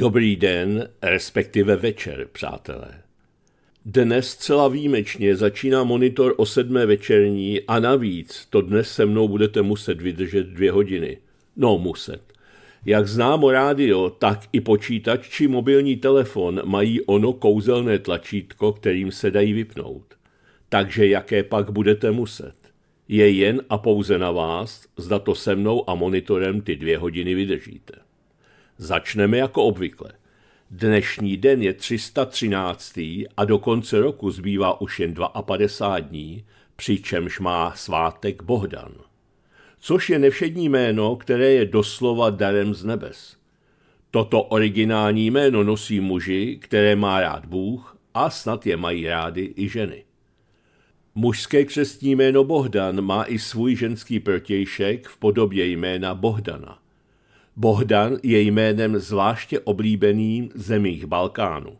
Dobrý den, respektive večer, přátelé. Dnes celá výjimečně začíná monitor o sedmé večerní a navíc to dnes se mnou budete muset vydržet dvě hodiny. No, muset. Jak známo rádio, tak i počítač či mobilní telefon mají ono kouzelné tlačítko, kterým se dají vypnout. Takže jaké pak budete muset? Je jen a pouze na vás, zda to se mnou a monitorem ty dvě hodiny vydržíte. Začneme jako obvykle. Dnešní den je 313. a do konce roku zbývá už jen 52 dní, přičemž má svátek Bohdan. Což je nevšední jméno, které je doslova darem z nebes. Toto originální jméno nosí muži, které má rád Bůh a snad je mají rády i ženy. Mužské křestní jméno Bohdan má i svůj ženský protějšek v podobě jména Bohdana. Bohdan je jménem zvláště oblíbeným zemích Balkánu.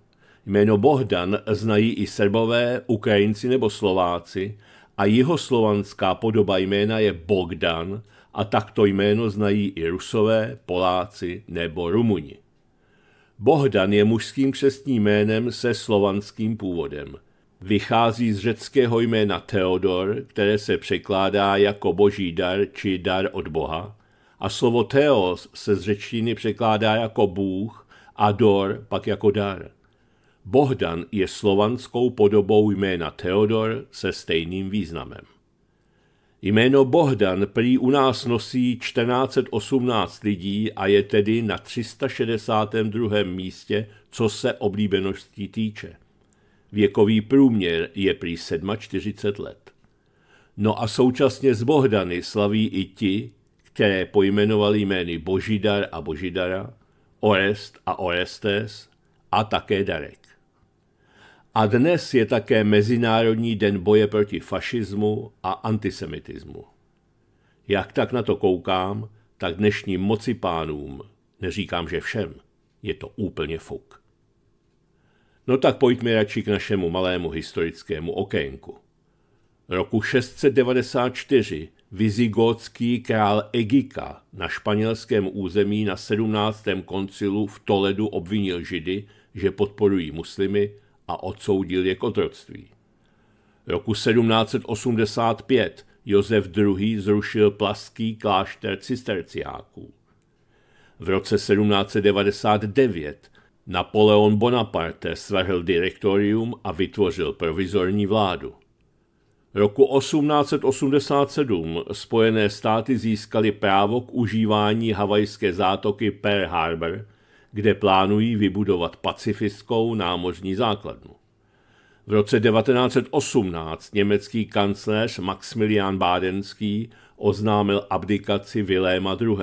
Jméno Bohdan znají i Srbové, Ukrajinci nebo Slováci a jihoslovanská podoba jména je Bogdan a takto jméno znají i Rusové, Poláci nebo Rumuni. Bohdan je mužským křestním jménem se slovanským původem. Vychází z řeckého jména Theodor, které se překládá jako boží dar či dar od Boha, a slovo Theos se z řečtiny překládá jako Bůh a dor pak jako dar. Bohdan je slovanskou podobou jména Theodor se stejným významem. Jméno Bohdan prý u nás nosí 1418 lidí a je tedy na 362. místě, co se oblíbeností týče. Věkový průměr je prý 47 let. No a současně z Bohdany slaví i ti, které pojmenovali jmény Božidar a Božidara, Orest a Orestes a také Darek. A dnes je také Mezinárodní den boje proti fašismu a antisemitismu. Jak tak na to koukám, tak dnešním moci pánům, neříkám, že všem, je to úplně fuk. No tak pojďme radši k našemu malému historickému okénku. Roku 694 vizigótský král Egika na španělském území na 17. koncilu v Toledu obvinil Židy, že podporují muslimy a odsoudil je k otroctví. Roku 1785 Josef II. zrušil plaský klášter cisterciáků. V roce 1799 Napoleon Bonaparte svrhl direktorium a vytvořil provizorní vládu. Roku 1887 Spojené státy získaly právo k užívání havajské zátoky Pearl Harbor, kde plánují vybudovat pacifickou námořní základnu. V roce 1918 německý kancléř Maximilian Bádenský oznámil abdikaci Viléma II.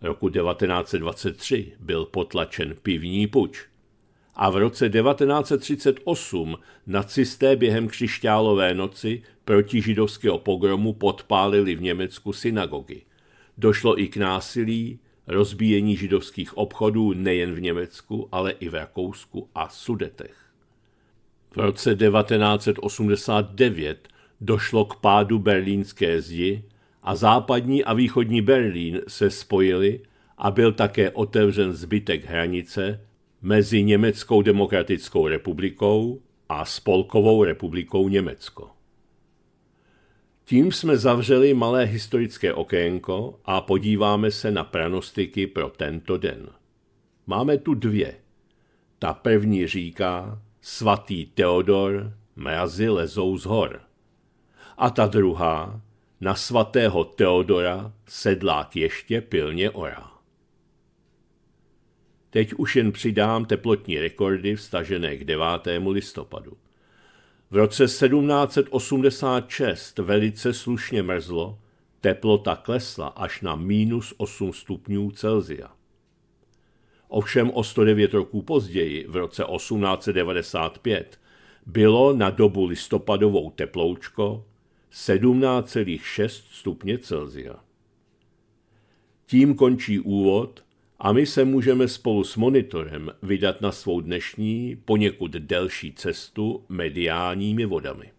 Roku 1923 byl potlačen pivní puč – a v roce 1938 nacisté během křišťálové noci proti židovského pogromu podpálili v Německu synagogy. Došlo i k násilí, rozbíjení židovských obchodů nejen v Německu, ale i v Rakousku a Sudetech. V roce 1989 došlo k pádu berlínské zdi a západní a východní Berlín se spojili a byl také otevřen zbytek hranice, mezi Německou demokratickou republikou a Spolkovou republikou Německo. Tím jsme zavřeli malé historické okénko a podíváme se na pranostiky pro tento den. Máme tu dvě. Ta první říká svatý Teodor, mrazy lezou z hor. A ta druhá na svatého Teodora sedlák ještě pilně orá. Teď už jen přidám teplotní rekordy vstažené k 9. listopadu. V roce 1786 velice slušně mrzlo, teplota klesla až na minus 8 stupňů Celzia. Ovšem o 109 roků později, v roce 1895, bylo na dobu listopadovou teploučko 17,6 stupně Celzia. Tím končí úvod a my se můžeme spolu s monitorem vydat na svou dnešní, poněkud delší cestu mediálními vodami.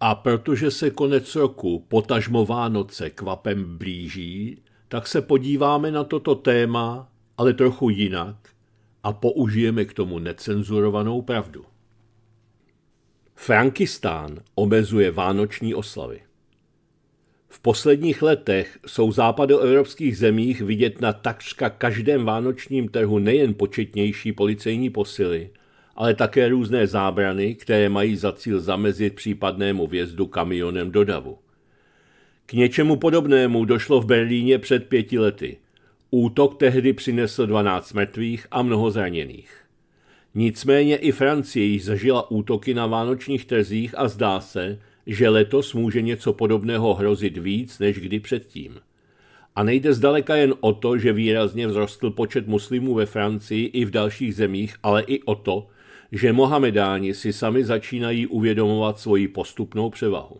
A protože se konec roku potažmo Vánoce kvapem blíží, tak se podíváme na toto téma, ale trochu jinak a použijeme k tomu necenzurovanou pravdu. Frankistán omezuje vánoční oslavy. V posledních letech jsou v západoevropských zemích vidět na takřka každém vánočním trhu nejen početnější policejní posily, ale také různé zábrany, které mají za cíl zamezit případnému vjezdu kamionem do davu. K něčemu podobnému došlo v Berlíně před pěti lety. Útok tehdy přinesl 12 mrtvých a mnoho zraněných. Nicméně i Francie již zažila útoky na vánočních trzích a zdá se, že letos může něco podobného hrozit víc než kdy předtím. A nejde zdaleka jen o to, že výrazně vzrostl počet muslimů ve Francii i v dalších zemích, ale i o to, že Mohamedáni si sami začínají uvědomovat svoji postupnou převahu.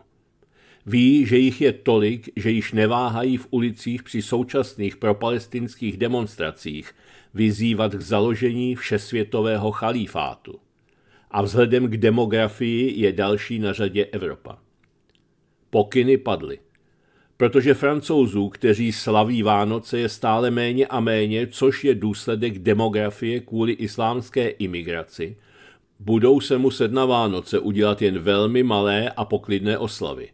Ví, že jich je tolik, že již neváhají v ulicích při současných propalestinských demonstracích vyzývat k založení všesvětového chalífátu a vzhledem k demografii je další na řadě Evropa. Pokyny padly. Protože francouzů, kteří slaví Vánoce, je stále méně a méně, což je důsledek demografie kvůli islámské imigraci, budou se muset na Vánoce udělat jen velmi malé a poklidné oslavy.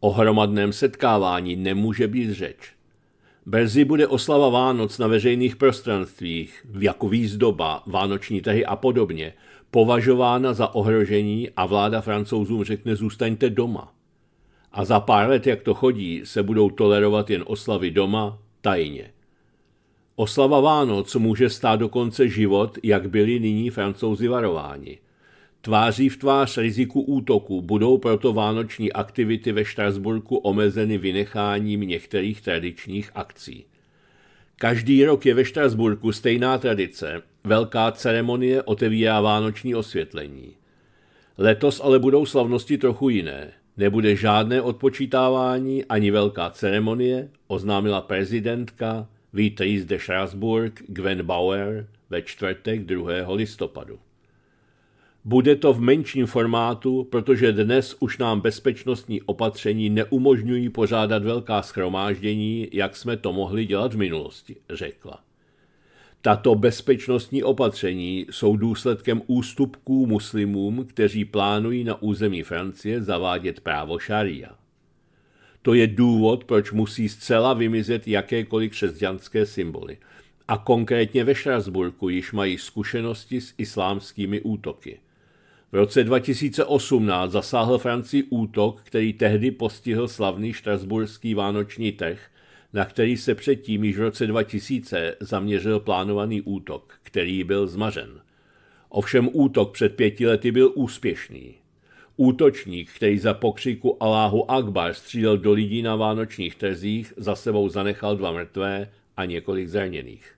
O hromadném setkávání nemůže být řeč. Brzy bude oslava Vánoc na veřejných prostranstvích, jako výzdoba, vánoční trhy a podobně – považována za ohrožení a vláda francouzům řekne zůstaňte doma. A za pár let, jak to chodí, se budou tolerovat jen oslavy doma, tajně. Oslava Vánoc může stát dokonce život, jak byli nyní francouzi varováni. Tváří v tvář riziku útoku budou proto vánoční aktivity ve Štrasburku omezeny vynecháním některých tradičních akcí. Každý rok je ve Štrasburku stejná tradice, Velká ceremonie otevírá vánoční osvětlení. Letos ale budou slavnosti trochu jiné. Nebude žádné odpočítávání ani velká ceremonie, oznámila prezidentka Vítrís de Strasbourg Gwen Bauer ve čtvrtek 2. listopadu. Bude to v menším formátu, protože dnes už nám bezpečnostní opatření neumožňují pořádat velká schromáždění, jak jsme to mohli dělat v minulosti, řekla. Tato bezpečnostní opatření jsou důsledkem ústupků muslimům, kteří plánují na území Francie zavádět právo šaria. To je důvod, proč musí zcela vymizet jakékoliv křesťanské symboly. A konkrétně ve Štrasburku již mají zkušenosti s islámskými útoky. V roce 2018 zasáhl Francii útok, který tehdy postihl slavný štrasburský vánoční trh – na který se předtím již v roce 2000 zaměřil plánovaný útok, který byl zmařen. Ovšem útok před pěti lety byl úspěšný. Útočník, který za pokřiku Aláhu Akbar střílel do lidí na vánočních trzích, za sebou zanechal dva mrtvé a několik zraněných.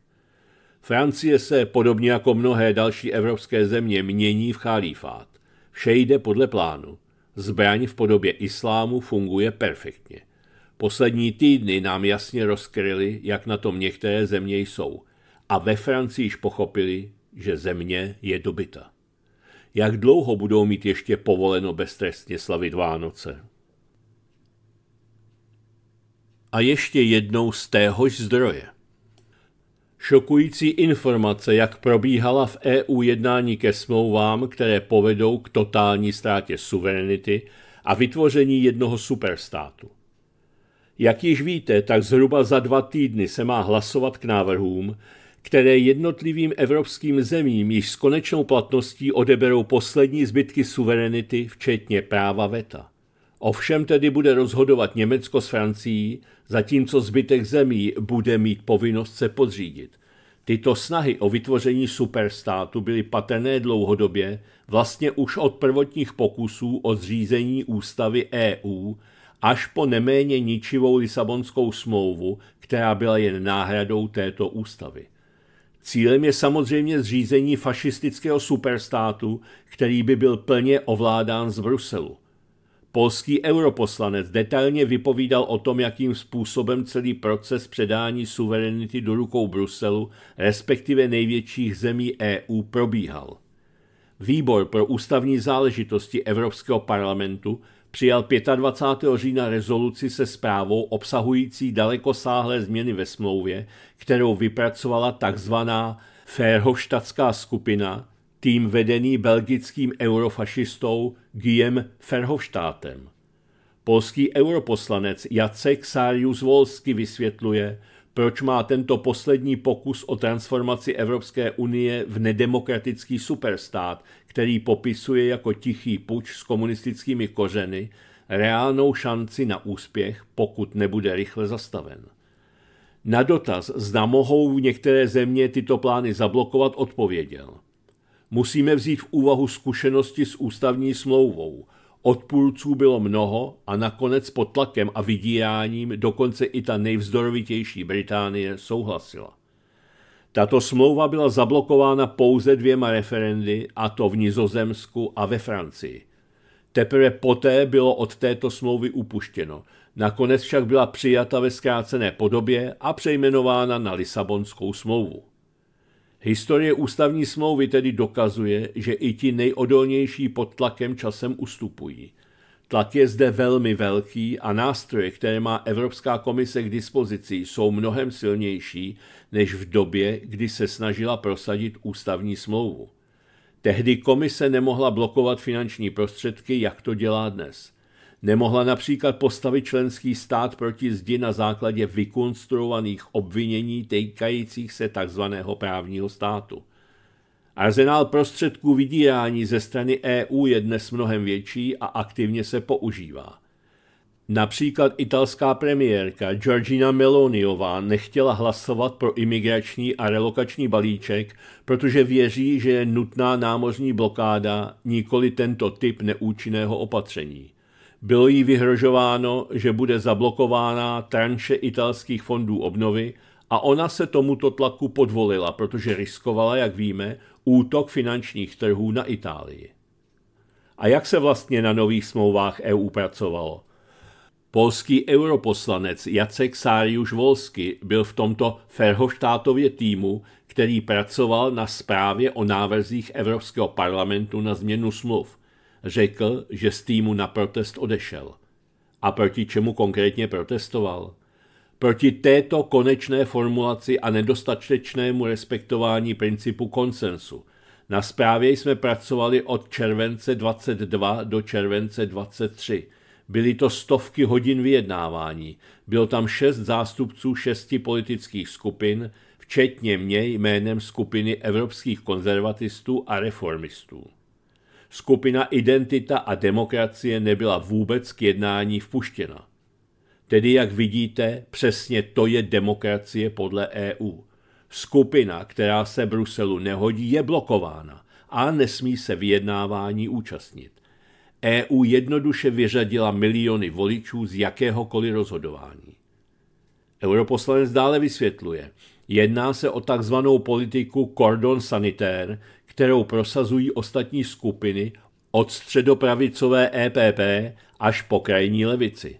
Francie se, podobně jako mnohé další evropské země, mění v chalífát. Vše jde podle plánu. Zbraň v podobě islámu funguje perfektně – Poslední týdny nám jasně rozkryly, jak na tom některé země jsou. A ve Francii již pochopili, že země je dobyta. Jak dlouho budou mít ještě povoleno beztrestně slavit Vánoce? A ještě jednou z téhož zdroje. Šokující informace, jak probíhala v EU jednání ke smlouvám, které povedou k totální ztrátě suverenity a vytvoření jednoho superstátu. Jak již víte, tak zhruba za dva týdny se má hlasovat k návrhům, které jednotlivým evropským zemím již s konečnou platností odeberou poslední zbytky suverenity, včetně práva VETA. Ovšem tedy bude rozhodovat Německo s Francií, zatímco zbytek zemí bude mít povinnost se podřídit. Tyto snahy o vytvoření superstátu byly patrné dlouhodobě, vlastně už od prvotních pokusů o zřízení ústavy EU až po neméně ničivou Lisabonskou smlouvu, která byla jen náhradou této ústavy. Cílem je samozřejmě zřízení fašistického superstátu, který by byl plně ovládán z Bruselu. Polský europoslanec detailně vypovídal o tom, jakým způsobem celý proces předání suverenity do rukou Bruselu, respektive největších zemí EU, probíhal. Výbor pro ústavní záležitosti Evropského parlamentu přijal 25. října rezoluci se zprávou obsahující dalekosáhlé změny ve smlouvě, kterou vypracovala tzv. Ferhoštatská skupina, tým vedený belgickým eurofašistou Guillem Ferhoštátem. Polský europoslanec Jacek Sarius Volsky vysvětluje, proč má tento poslední pokus o transformaci Evropské unie v nedemokratický superstát, který popisuje jako tichý puč s komunistickými kořeny, reálnou šanci na úspěch, pokud nebude rychle zastaven. Na dotaz, zda mohou některé země tyto plány zablokovat, odpověděl. Musíme vzít v úvahu zkušenosti s ústavní smlouvou. Odpůlců bylo mnoho a nakonec pod tlakem a vydíráním dokonce i ta nejvzdorovitější Británie souhlasila. Tato smlouva byla zablokována pouze dvěma referendy, a to v Nizozemsku a ve Francii. Teprve poté bylo od této smlouvy upuštěno. Nakonec však byla přijata ve zkrácené podobě a přejmenována na Lisabonskou smlouvu. Historie ústavní smlouvy tedy dokazuje, že i ti nejodolnější pod tlakem časem ustupují – Tlak je zde velmi velký a nástroje, které má Evropská komise k dispozici, jsou mnohem silnější než v době, kdy se snažila prosadit ústavní smlouvu. Tehdy komise nemohla blokovat finanční prostředky, jak to dělá dnes. Nemohla například postavit členský stát proti zdi na základě vykonstruovaných obvinění týkajících se tzv. právního státu. Arzenál prostředků vydírání ze strany EU je dnes mnohem větší a aktivně se používá. Například italská premiérka Georgina Meloniová nechtěla hlasovat pro imigrační a relokační balíček, protože věří, že je nutná námořní blokáda, nikoli tento typ neúčinného opatření. Bylo jí vyhrožováno, že bude zablokována tranše italských fondů obnovy a ona se tomuto tlaku podvolila, protože riskovala, jak víme, útok finančních trhů na Itálii. A jak se vlastně na nových smlouvách EU pracovalo? Polský europoslanec Jacek Sáriuš Volsky byl v tomto Ferhoštátově týmu, který pracoval na zprávě o návrzích Evropského parlamentu na změnu smluv. Řekl, že z týmu na protest odešel. A proti čemu konkrétně protestoval? Proti této konečné formulaci a nedostatečnému respektování principu konsensu. Na zprávě jsme pracovali od července 22 do července 23. Byly to stovky hodin vyjednávání. Bylo tam šest zástupců šesti politických skupin, včetně mě jménem skupiny evropských konzervatistů a reformistů. Skupina Identita a demokracie nebyla vůbec k jednání vpuštěna. Tedy, jak vidíte, přesně to je demokracie podle EU. Skupina, která se Bruselu nehodí, je blokována a nesmí se vyjednávání účastnit. EU jednoduše vyřadila miliony voličů z jakéhokoliv rozhodování. Europoslanec dále vysvětluje. Jedná se o takzvanou politiku kordon sanitér, kterou prosazují ostatní skupiny od středopravicové EPP až po krajní levici.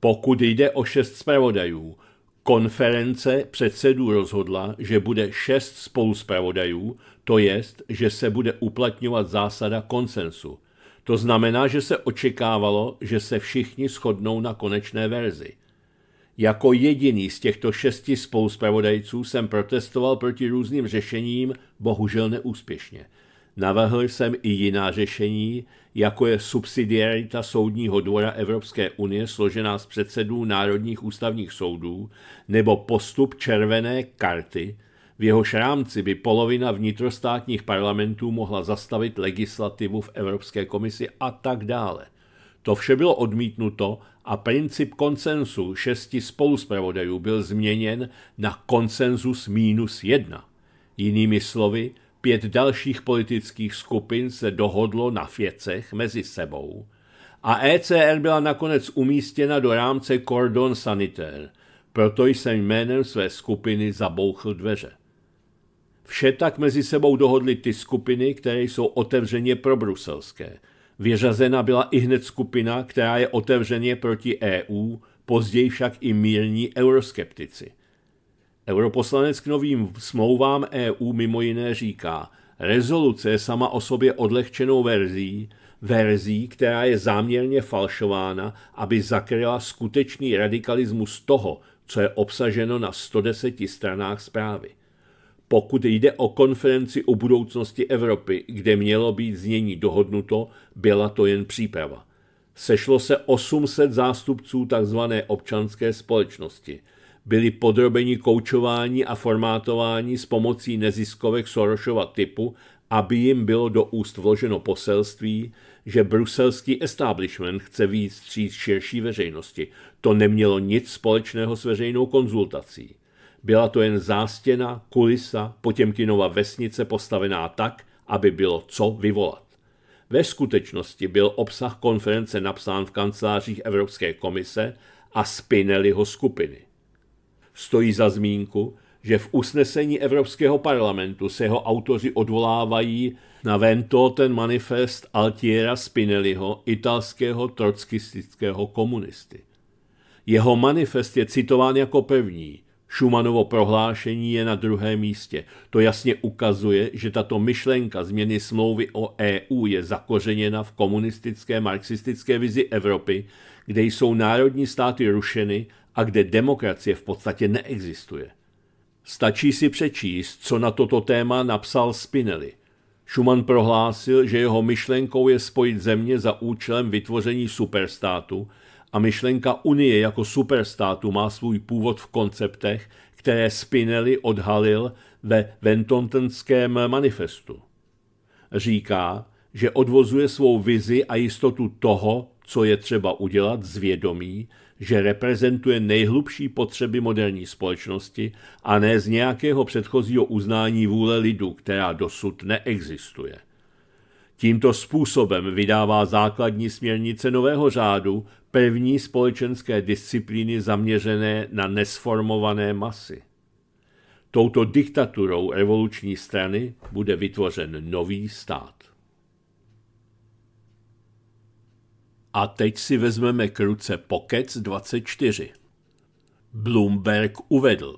Pokud jde o šest zpravodajů, konference předsedů rozhodla, že bude šest spoluzpravodajů, to jest, že se bude uplatňovat zásada konsensu. To znamená, že se očekávalo, že se všichni shodnou na konečné verzi. Jako jediný z těchto šesti spoluzpravodajců jsem protestoval proti různým řešením, bohužel neúspěšně. Navrhl jsem i jiná řešení, jako je subsidiarita Soudního dvora Evropské unie složená z předsedů národních ústavních soudů, nebo postup červené karty, v jeho rámci by polovina vnitrostátních parlamentů mohla zastavit legislativu v Evropské komisi a tak dále. To vše bylo odmítnuto a princip konsenzu šesti spoluspravodajů byl změněn na konsenzus minus jedna. Jinými slovy, Pět dalších politických skupin se dohodlo na věcech mezi sebou a ECR byla nakonec umístěna do rámce Cordon Sanitaire, proto jsem jménem své skupiny zabouchl dveře. Vše tak mezi sebou dohodly ty skupiny, které jsou otevřeně Bruselské. Vyřazena byla i hned skupina, která je otevřeně proti EU, později však i mírní euroskeptici – Europoslanec k novým smlouvám EU mimo jiné říká, rezoluce je sama o sobě odlehčenou verzí, verzí, která je záměrně falšována, aby zakryla skutečný radikalismus toho, co je obsaženo na 110 stranách zprávy. Pokud jde o konferenci o budoucnosti Evropy, kde mělo být znění dohodnuto, byla to jen příprava. Sešlo se 800 zástupců tzv. občanské společnosti – byli podrobeni koučování a formátování s pomocí neziskovek Sorošova typu, aby jim bylo do úst vloženo poselství, že bruselský establishment chce víc stříct širší veřejnosti. To nemělo nic společného s veřejnou konzultací. Byla to jen zástěna, kulisa, Potěmkinova vesnice postavená tak, aby bylo co vyvolat. Ve skutečnosti byl obsah konference napsán v kancelářích Evropské komise a ho skupiny stojí za zmínku, že v usnesení Evropského parlamentu se jeho autoři odvolávají na Vento ten manifest Altiera Spinelliho, italského trockistického komunisty. Jeho manifest je citován jako první, Šumanovo prohlášení je na druhém místě. To jasně ukazuje, že tato myšlenka změny smlouvy o EU je zakořeněna v komunistické marxistické vizi Evropy, kde jsou národní státy rušeny a kde demokracie v podstatě neexistuje. Stačí si přečíst, co na toto téma napsal Spinelli. Schumann prohlásil, že jeho myšlenkou je spojit země za účelem vytvoření superstátu a myšlenka Unie jako superstátu má svůj původ v konceptech, které Spinelli odhalil ve Ventontenském manifestu. Říká, že odvozuje svou vizi a jistotu toho, co je třeba udělat z vědomí, že reprezentuje nejhlubší potřeby moderní společnosti a ne z nějakého předchozího uznání vůle lidu, která dosud neexistuje. Tímto způsobem vydává základní směrnice nového řádu první společenské disciplíny zaměřené na nesformované masy. Touto diktaturou revoluční strany bude vytvořen nový stát. A teď si vezmeme k ruce Pokec 24. Bloomberg uvedl.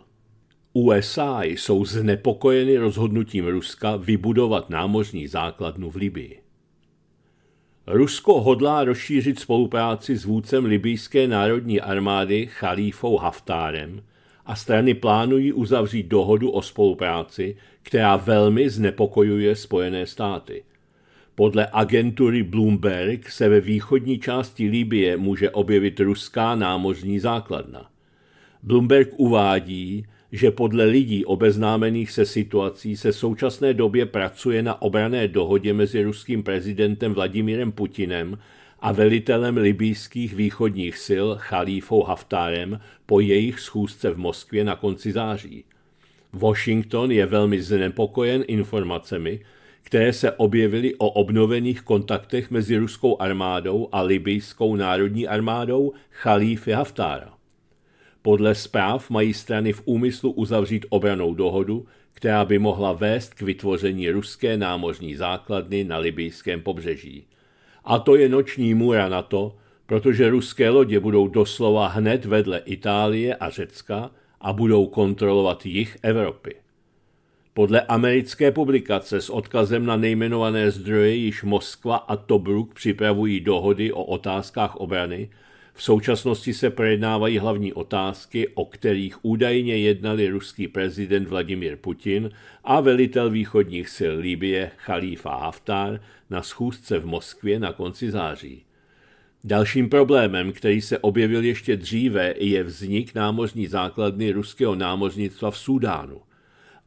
USA jsou znepokojeny rozhodnutím Ruska vybudovat námořní základnu v Libii. Rusko hodlá rozšířit spolupráci s vůdcem libijské národní armády Chalífou Haftárem a strany plánují uzavřít dohodu o spolupráci, která velmi znepokojuje Spojené státy. Podle agentury Bloomberg se ve východní části Libie může objevit ruská námořní základna. Bloomberg uvádí, že podle lidí obeznámených se situací se současné době pracuje na obrané dohodě mezi ruským prezidentem Vladimírem Putinem a velitelem libijských východních sil Chalífou Haftárem po jejich schůzce v Moskvě na konci září. Washington je velmi znepokojen informacemi, které se objevily o obnovených kontaktech mezi ruskou armádou a libijskou národní armádou Chalífy Haftára. Podle zpráv mají strany v úmyslu uzavřít obranou dohodu, která by mohla vést k vytvoření ruské námořní základny na libijském pobřeží. A to je noční můra na to, protože ruské lodě budou doslova hned vedle Itálie a Řecka a budou kontrolovat jich Evropy. Podle americké publikace s odkazem na nejmenované zdroje již Moskva a Tobruk připravují dohody o otázkách obrany, v současnosti se projednávají hlavní otázky, o kterých údajně jednali ruský prezident Vladimir Putin a velitel východních sil Libie Khalifa Haftar na schůzce v Moskvě na konci září. Dalším problémem, který se objevil ještě dříve, je vznik námořní základny ruského námořnictva v Súdánu.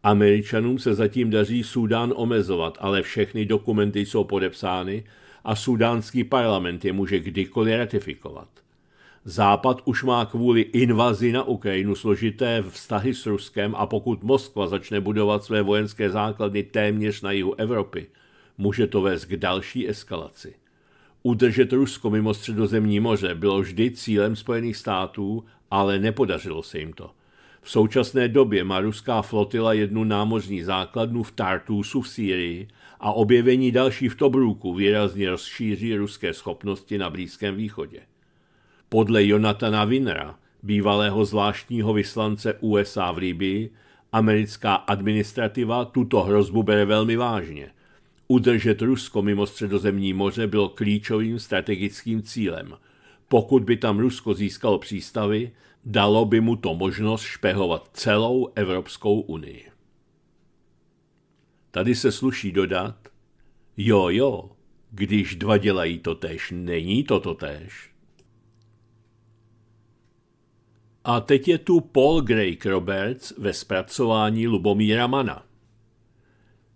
Američanům se zatím daří Súdán omezovat, ale všechny dokumenty jsou podepsány a sudánský parlament je může kdykoliv ratifikovat. Západ už má kvůli invazi na Ukrajinu složité vztahy s Ruskem a pokud Moskva začne budovat své vojenské základny téměř na jihu Evropy, může to vést k další eskalaci. Udržet Rusko mimo středozemní moře bylo vždy cílem Spojených států, ale nepodařilo se jim to. V současné době má ruská flotila jednu námořní základnu v Tartusu v Sýrii a objevení další v Tobruku výrazně rozšíří ruské schopnosti na Blízkém východě. Podle Jonathana Winnera, bývalého zvláštního vyslance USA v Libii, americká administrativa tuto hrozbu bere velmi vážně. Udržet Rusko mimo středozemní moře bylo klíčovým strategickým cílem. Pokud by tam Rusko získalo přístavy, Dalo by mu to možnost špehovat celou Evropskou unii. Tady se sluší dodat, jo, jo, když dva dělají to tež, není to to tež. A teď je tu Paul Greg Roberts ve zpracování Lubomíra Mana.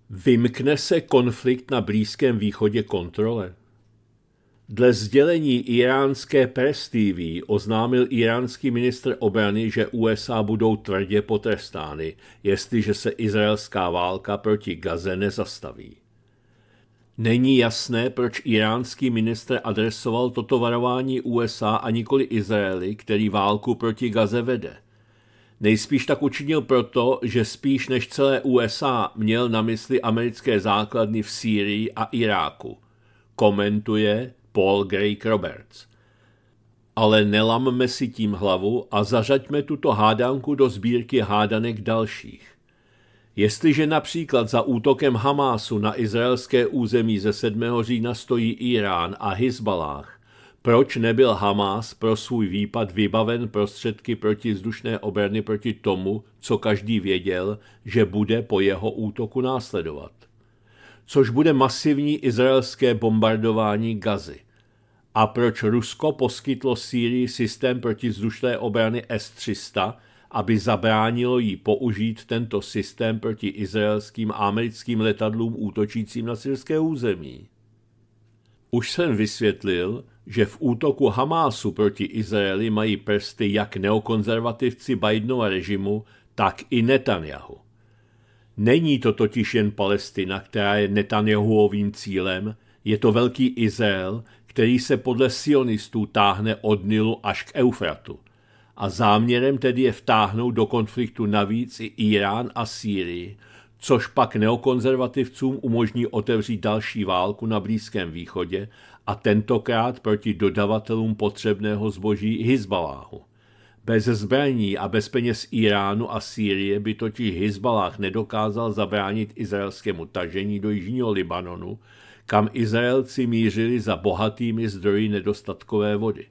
Vymkne se konflikt na Blízkém východě kontrole? Dle sdělení iránské Press TV oznámil iránský ministr obrany, že USA budou tvrdě potrestány, jestliže se izraelská válka proti Gaze nezastaví. Není jasné, proč iránský ministr adresoval toto varování USA a nikoli Izraeli, který válku proti Gaze vede. Nejspíš tak učinil proto, že spíš než celé USA měl na mysli americké základny v Sýrii a Iráku. Komentuje Paul Greg Roberts. Ale nelamme si tím hlavu a zařaďme tuto hádanku do sbírky hádanek dalších. Jestliže například za útokem Hamásu na izraelské území ze 7. října stojí Irán a Hizbalách, proč nebyl Hamás pro svůj výpad vybaven prostředky protizdušné obrany proti tomu, co každý věděl, že bude po jeho útoku následovat? Což bude masivní izraelské bombardování Gazy a proč Rusko poskytlo Sýrii systém protizdušné obrany S-300, aby zabránilo jí použít tento systém proti izraelským a americkým letadlům útočícím na syrské území. Už jsem vysvětlil, že v útoku Hamásu proti Izraeli mají prsty jak neokonzervativci Bidenova režimu, tak i Netanyahu. Není to totiž jen Palestina, která je Netanyahuovým cílem, je to velký Izrael, který se podle sionistů táhne od Nilu až k Eufratu. A záměrem tedy je vtáhnout do konfliktu navíc i Irán a Sýrii, což pak neokonzervativcům umožní otevřít další válku na Blízkém východě a tentokrát proti dodavatelům potřebného zboží Hizbaláhu. Bez zbraní a bez peněz Iránu a Sýrie by totiž Hizbalách nedokázal zabránit izraelskému tažení do jižního Libanonu kam Izraelci mířili za bohatými zdroji nedostatkové vody.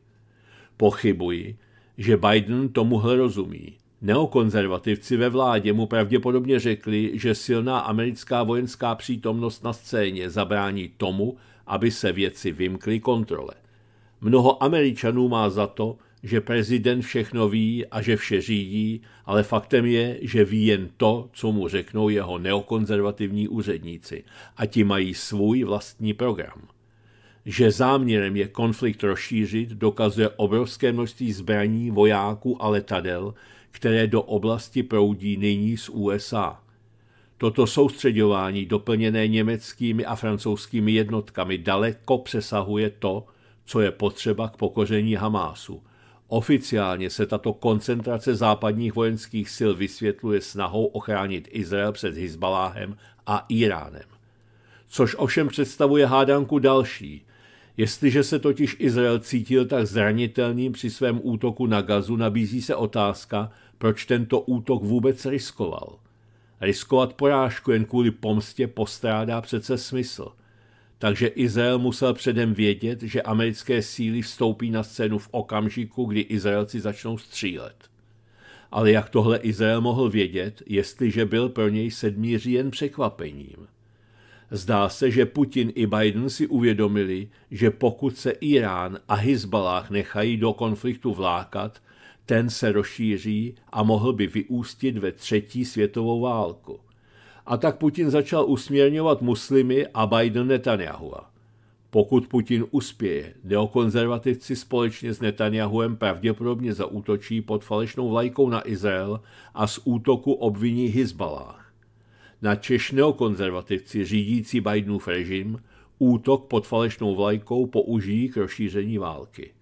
Pochybuji, že Biden tomuhle rozumí. Neokonzervativci ve vládě mu pravděpodobně řekli, že silná americká vojenská přítomnost na scéně zabrání tomu, aby se věci vymkly kontrole. Mnoho Američanů má za to, že prezident všechno ví a že vše řídí, ale faktem je, že ví jen to, co mu řeknou jeho neokonzervativní úředníci a ti mají svůj vlastní program. Že záměrem je konflikt rozšířit, dokazuje obrovské množství zbraní, vojáků a letadel, které do oblasti proudí nyní z USA. Toto soustředování, doplněné německými a francouzskými jednotkami, daleko přesahuje to, co je potřeba k pokoření Hamásu – Oficiálně se tato koncentrace západních vojenských sil vysvětluje snahou ochránit Izrael před Hezbaláhem a Iránem. Což ovšem představuje hádanku další. Jestliže se totiž Izrael cítil tak zranitelným při svém útoku na Gazu, nabízí se otázka, proč tento útok vůbec riskoval. Riskovat porážku jen kvůli pomstě postrádá přece smysl – takže Izrael musel předem vědět, že americké síly vstoupí na scénu v okamžiku, kdy Izraelci začnou střílet. Ale jak tohle Izrael mohl vědět, jestliže byl pro něj sedmý jen překvapením? Zdá se, že Putin i Biden si uvědomili, že pokud se Irán a Hezbollah nechají do konfliktu vlákat, ten se rozšíří a mohl by vyústit ve třetí světovou válku a tak Putin začal usměrňovat muslimy a Biden Netanyahua. Pokud Putin uspěje, neokonzervativci společně s Netanyahuem pravděpodobně zaútočí pod falešnou vlajkou na Izrael a z útoku obviní Hizbalách. Na Češ neokonzervativci řídící Bidenův režim útok pod falešnou vlajkou použijí k rozšíření války.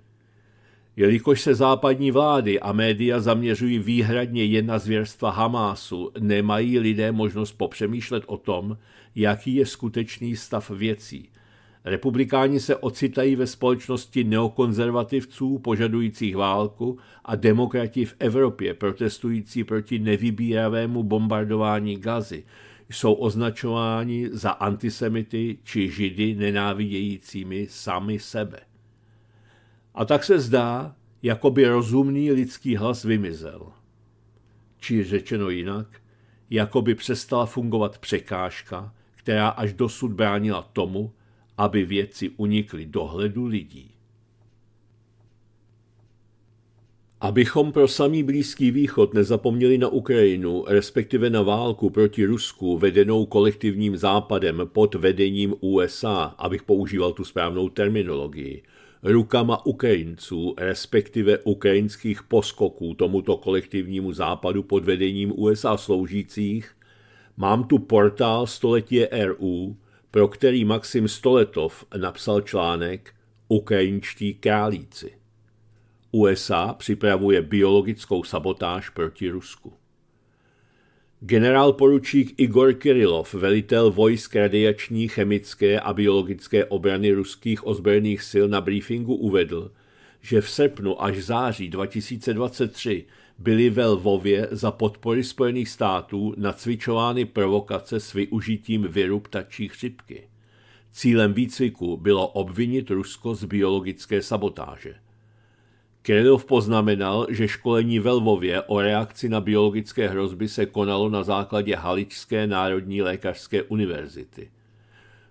Jelikož se západní vlády a média zaměřují výhradně jen na zvěrstva Hamásu, nemají lidé možnost popřemýšlet o tom, jaký je skutečný stav věcí. Republikáni se ocitají ve společnosti neokonzervativců požadujících válku a demokrati v Evropě protestující proti nevybíravému bombardování gazy jsou označováni za antisemity či židy nenávidějícími sami sebe. A tak se zdá, jako by rozumný lidský hlas vymizel. Či řečeno jinak, jako by přestala fungovat překážka, která až dosud bránila tomu, aby věci unikly dohledu lidí. Abychom pro samý Blízký východ nezapomněli na Ukrajinu, respektive na válku proti Rusku vedenou kolektivním západem pod vedením USA, abych používal tu správnou terminologii – rukama Ukrajinců, respektive ukrajinských poskoků tomuto kolektivnímu západu pod vedením USA sloužících, mám tu portál Století RU, pro který Maxim Stoletov napsal článek Ukrajinští králíci. USA připravuje biologickou sabotáž proti Rusku. Generálporučík Igor Kirilov, velitel vojsk radiační, chemické a biologické obrany ruských ozbrojených sil na briefingu uvedl, že v srpnu až září 2023 byly ve Lvově za podpory Spojených států nacvičovány provokace s využitím viru ptačí chřipky. Cílem výcviku bylo obvinit Rusko z biologické sabotáže. Kirillov poznamenal, že školení ve Lvově o reakci na biologické hrozby se konalo na základě Haličské národní lékařské univerzity.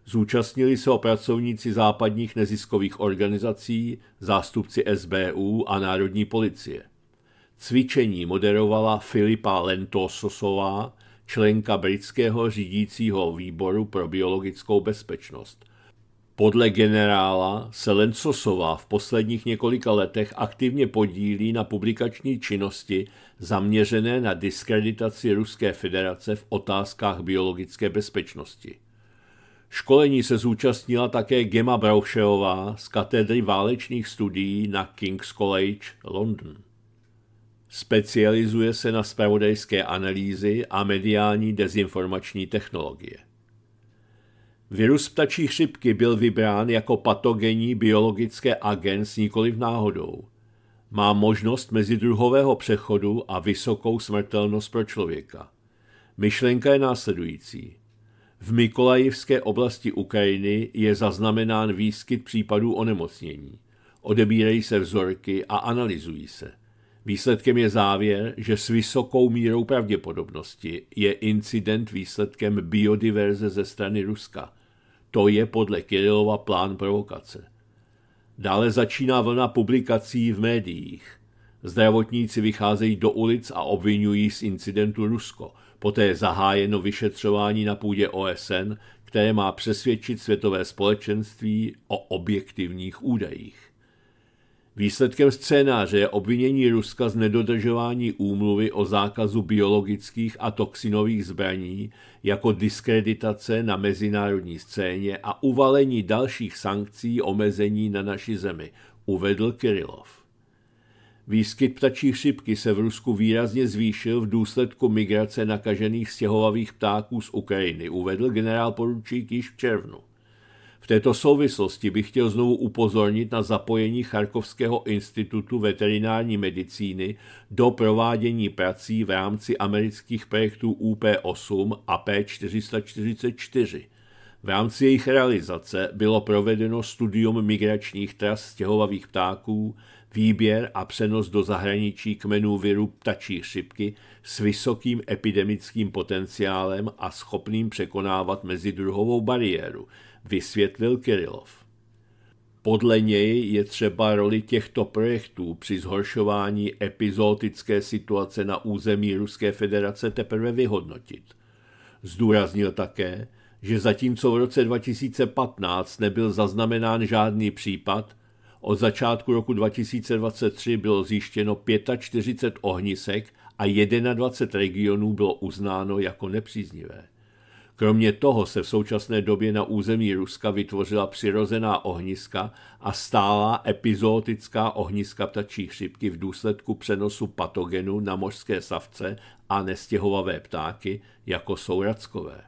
Zúčastnili se o pracovníci západních neziskových organizací, zástupci SBU a národní policie. Cvičení moderovala Filipa Lentososová, členka britského řídícího výboru pro biologickou bezpečnost – podle generála se Lencosová v posledních několika letech aktivně podílí na publikační činnosti zaměřené na diskreditaci Ruské federace v otázkách biologické bezpečnosti. Školení se zúčastnila také Gemma Braušeová z katedry válečných studií na King's College London. Specializuje se na spravodajské analýzy a mediální dezinformační technologie. Virus ptačí chřipky byl vybrán jako patogenní biologické s nikoliv náhodou. Má možnost mezidruhového přechodu a vysokou smrtelnost pro člověka. Myšlenka je následující. V Mikolajivské oblasti Ukrajiny je zaznamenán výskyt případů onemocnění. Odebírají se vzorky a analyzují se. Výsledkem je závěr, že s vysokou mírou pravděpodobnosti je incident výsledkem biodiverze ze strany Ruska – to je podle Kirillova plán provokace. Dále začíná vlna publikací v médiích. Zdravotníci vycházejí do ulic a obvinují z incidentu Rusko. Poté je zahájeno vyšetřování na půdě OSN, které má přesvědčit světové společenství o objektivních údajích. Výsledkem scénáře je obvinění Ruska z nedodržování úmluvy o zákazu biologických a toxinových zbraní jako diskreditace na mezinárodní scéně a uvalení dalších sankcí omezení na naši zemi, uvedl Kirilov. Výskyt ptačí chřipky se v Rusku výrazně zvýšil v důsledku migrace nakažených stěhovavých ptáků z Ukrajiny, uvedl generál poručík již v červnu. V této souvislosti bych chtěl znovu upozornit na zapojení Charkovského institutu veterinární medicíny do provádění prací v rámci amerických projektů UP8 a P444. V rámci jejich realizace bylo provedeno studium migračních tras stěhovavých ptáků, výběr a přenos do zahraničí kmenů viru ptačí chřipky s vysokým epidemickým potenciálem a schopným překonávat mezidruhovou bariéru – vysvětlil Kirilov. Podle něj je třeba roli těchto projektů při zhoršování epizodické situace na území Ruské federace teprve vyhodnotit. Zdůraznil také, že zatímco v roce 2015 nebyl zaznamenán žádný případ, od začátku roku 2023 bylo zjištěno 45 ohnisek a 21 regionů bylo uznáno jako nepříznivé. Kromě toho se v současné době na území Ruska vytvořila přirozená ohniska a stálá epizootická ohniska ptačí chřipky v důsledku přenosu patogenu na mořské savce a nestěhovavé ptáky, jako jsou rackové.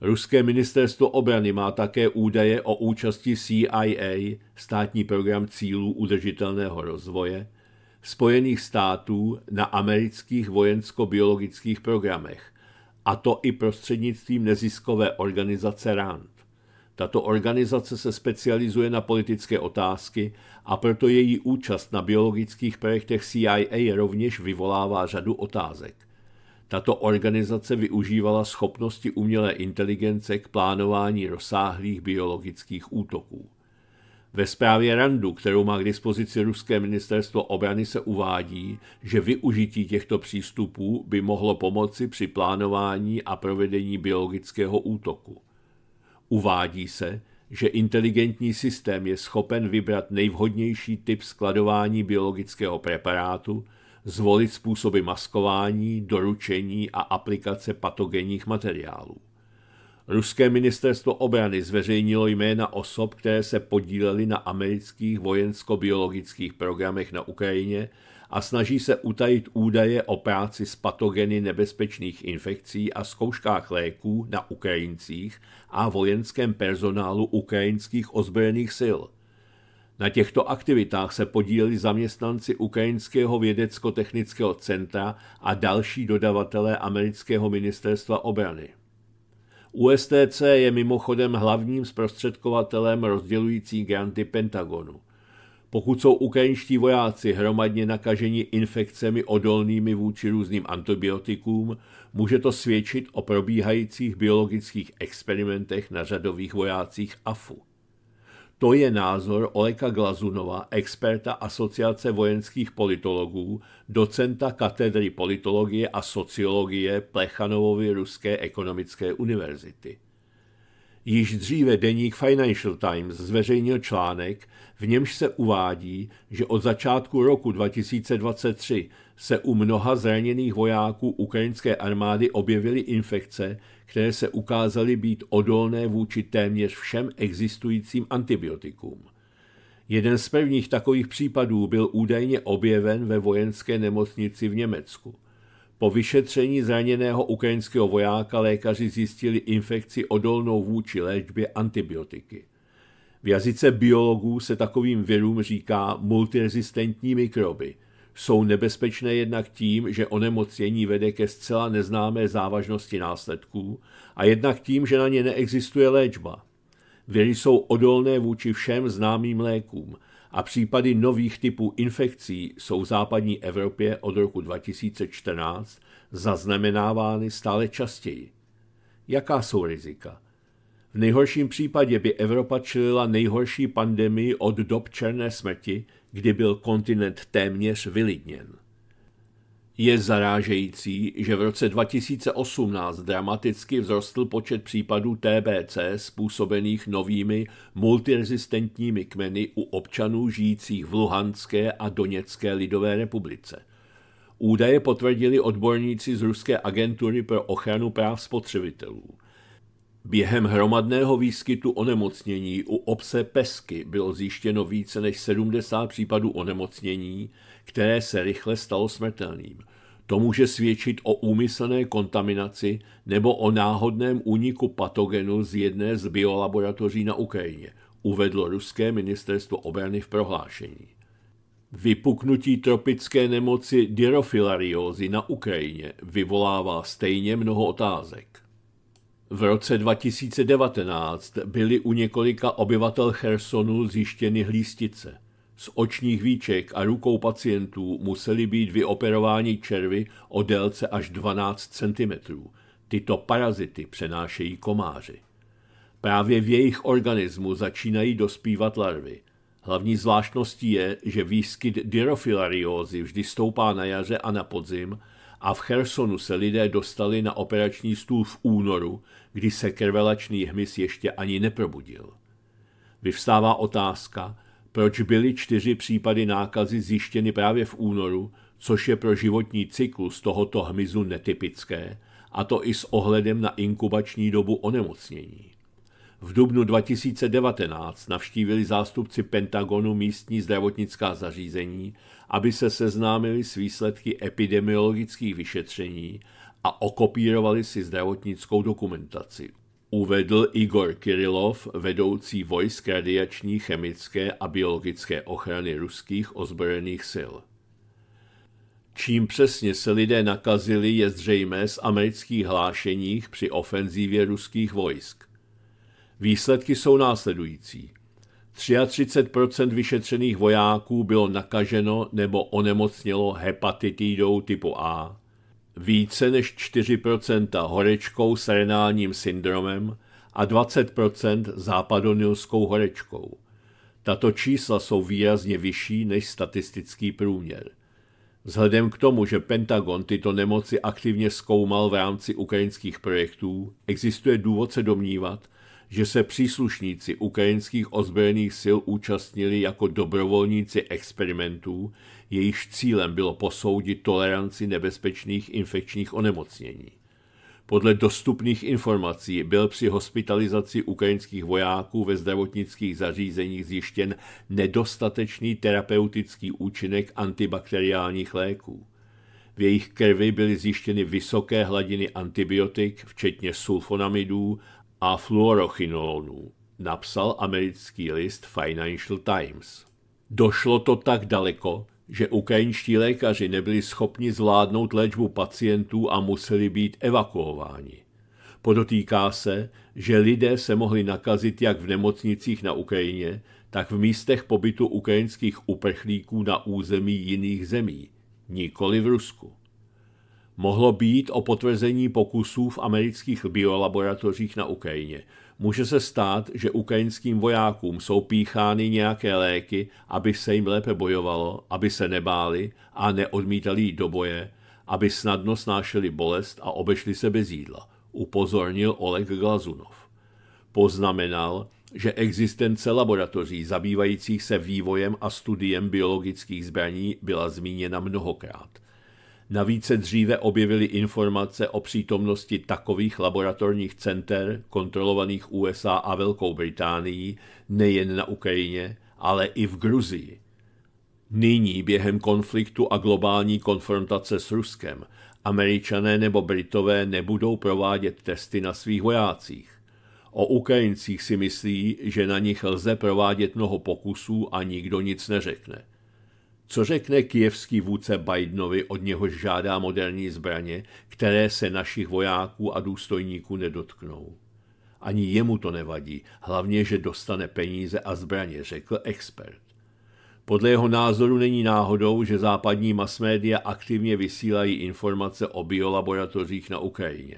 Ruské ministerstvo obrany má také údaje o účasti CIA, státní program cílů udržitelného rozvoje, Spojených států na amerických vojensko-biologických programech – a to i prostřednictvím neziskové organizace RAND. Tato organizace se specializuje na politické otázky a proto její účast na biologických projektech CIA rovněž vyvolává řadu otázek. Tato organizace využívala schopnosti umělé inteligence k plánování rozsáhlých biologických útoků. Ve zprávě Randu, kterou má k dispozici ruské ministerstvo obrany, se uvádí, že využití těchto přístupů by mohlo pomoci při plánování a provedení biologického útoku. Uvádí se, že inteligentní systém je schopen vybrat nejvhodnější typ skladování biologického preparátu, zvolit způsoby maskování, doručení a aplikace patogenních materiálů. Ruské ministerstvo obrany zveřejnilo jména osob, které se podílely na amerických vojensko-biologických programech na Ukrajině a snaží se utajit údaje o práci s patogeny nebezpečných infekcí a zkouškách léků na Ukrajincích a vojenském personálu ukrajinských ozbrojených sil. Na těchto aktivitách se podíleli zaměstnanci Ukrajinského vědecko-technického centra a další dodavatelé amerického ministerstva obrany. USTC je mimochodem hlavním zprostředkovatelem rozdělující granty Pentagonu. Pokud jsou ukrajinští vojáci hromadně nakaženi infekcemi odolnými vůči různým antibiotikům, může to svědčit o probíhajících biologických experimentech na řadových vojácích AFU. To je názor Oleka Glazunova, experta Asociace vojenských politologů, docenta katedry politologie a sociologie Plechanovovy Ruské ekonomické univerzity. Již dříve deník Financial Times zveřejnil článek, v němž se uvádí, že od začátku roku 2023 se u mnoha zraněných vojáků ukrajinské armády objevily infekce, které se ukázaly být odolné vůči téměř všem existujícím antibiotikům. Jeden z prvních takových případů byl údajně objeven ve vojenské nemocnici v Německu. Po vyšetření zraněného ukrajinského vojáka lékaři zjistili infekci odolnou vůči léčbě antibiotiky. V jazyce biologů se takovým virům říká multiresistentní mikroby – jsou nebezpečné jednak tím, že onemocnění vede ke zcela neznámé závažnosti následků a jednak tím, že na ně neexistuje léčba. Viry jsou odolné vůči všem známým lékům a případy nových typů infekcí jsou v západní Evropě od roku 2014 zaznamenávány stále častěji. Jaká jsou rizika? V nejhorším případě by Evropa čelila nejhorší pandemii od dob černé smrti, kdy byl kontinent téměř vylidněn. Je zarážející, že v roce 2018 dramaticky vzrostl počet případů TBC způsobených novými multirezistentními kmeny u občanů žijících v Luhanské a Doněcké lidové republice. Údaje potvrdili odborníci z Ruské agentury pro ochranu práv spotřebitelů – Během hromadného výskytu onemocnění u obce Pesky bylo zjištěno více než 70 případů onemocnění, které se rychle stalo smrtelným. To může svědčit o úmyslné kontaminaci nebo o náhodném úniku patogenu z jedné z biolaboratoří na Ukrajině, uvedlo ruské ministerstvo obrany v prohlášení. Vypuknutí tropické nemoci dirofilariózy na Ukrajině vyvolává stejně mnoho otázek. V roce 2019 byly u několika obyvatel Chersonu zjištěny hlístice. Z očních výček a rukou pacientů museli být vyoperováni červy o délce až 12 cm. Tyto parazity přenášejí komáři. Právě v jejich organismu začínají dospívat larvy. Hlavní zvláštností je, že výskyt dirofilariózy vždy stoupá na jaře a na podzim a v Chersonu se lidé dostali na operační stůl v únoru, kdy se krvelačný hmyz ještě ani neprobudil. Vyvstává otázka, proč byly čtyři případy nákazy zjištěny právě v únoru, což je pro životní cyklus tohoto hmyzu netypické, a to i s ohledem na inkubační dobu onemocnění. V dubnu 2019 navštívili zástupci Pentagonu místní zdravotnická zařízení, aby se seznámili s výsledky epidemiologických vyšetření a okopírovali si zdravotnickou dokumentaci. Uvedl Igor Kirilov, vedoucí vojsk radiační, chemické a biologické ochrany ruských ozbrojených sil. Čím přesně se lidé nakazili, je zřejmé z amerických hlášeních při ofenzívě ruských vojsk. Výsledky jsou následující. 33% vyšetřených vojáků bylo nakaženo nebo onemocnělo hepatitidou typu A, více než 4 horečkou s renálním syndromem a 20 západonilskou horečkou. Tato čísla jsou výrazně vyšší než statistický průměr. Vzhledem k tomu, že Pentagon tyto nemoci aktivně zkoumal v rámci ukrajinských projektů, existuje důvod se domnívat, že se příslušníci ukrajinských ozbrojených sil účastnili jako dobrovolníci experimentů, jejíž cílem bylo posoudit toleranci nebezpečných infekčních onemocnění. Podle dostupných informací byl při hospitalizaci ukrajinských vojáků ve zdravotnických zařízeních zjištěn nedostatečný terapeutický účinek antibakteriálních léků. V jejich krvi byly zjištěny vysoké hladiny antibiotik, včetně sulfonamidů a fluorochinolonů, napsal americký list Financial Times. Došlo to tak daleko, že ukrajinští lékaři nebyli schopni zvládnout léčbu pacientů a museli být evakuováni. Podotýká se, že lidé se mohli nakazit jak v nemocnicích na Ukrajině, tak v místech pobytu ukrajinských uprchlíků na území jiných zemí, nikoli v Rusku. Mohlo být o potvrzení pokusů v amerických biolaboratořích na Ukrajině – Může se stát, že ukrajinským vojákům jsou píchány nějaké léky, aby se jim lépe bojovalo, aby se nebáli a neodmítali jít do boje, aby snadno snášeli bolest a obešli se bez jídla, upozornil Oleg Glazunov. Poznamenal, že existence laboratoří zabývajících se vývojem a studiem biologických zbraní byla zmíněna mnohokrát – Navíc se dříve objevily informace o přítomnosti takových laboratorních center kontrolovaných USA a Velkou Británií nejen na Ukrajině, ale i v Gruzii. Nyní během konfliktu a globální konfrontace s Ruskem Američané nebo Britové nebudou provádět testy na svých vojácích. O Ukrajincích si myslí, že na nich lze provádět mnoho pokusů a nikdo nic neřekne. Co řekne kijevský vůdce Bidenovi, od něhož žádá moderní zbraně, které se našich vojáků a důstojníků nedotknou? Ani jemu to nevadí, hlavně, že dostane peníze a zbraně, řekl expert. Podle jeho názoru není náhodou, že západní masmédia aktivně vysílají informace o biolaboratořích na Ukrajině.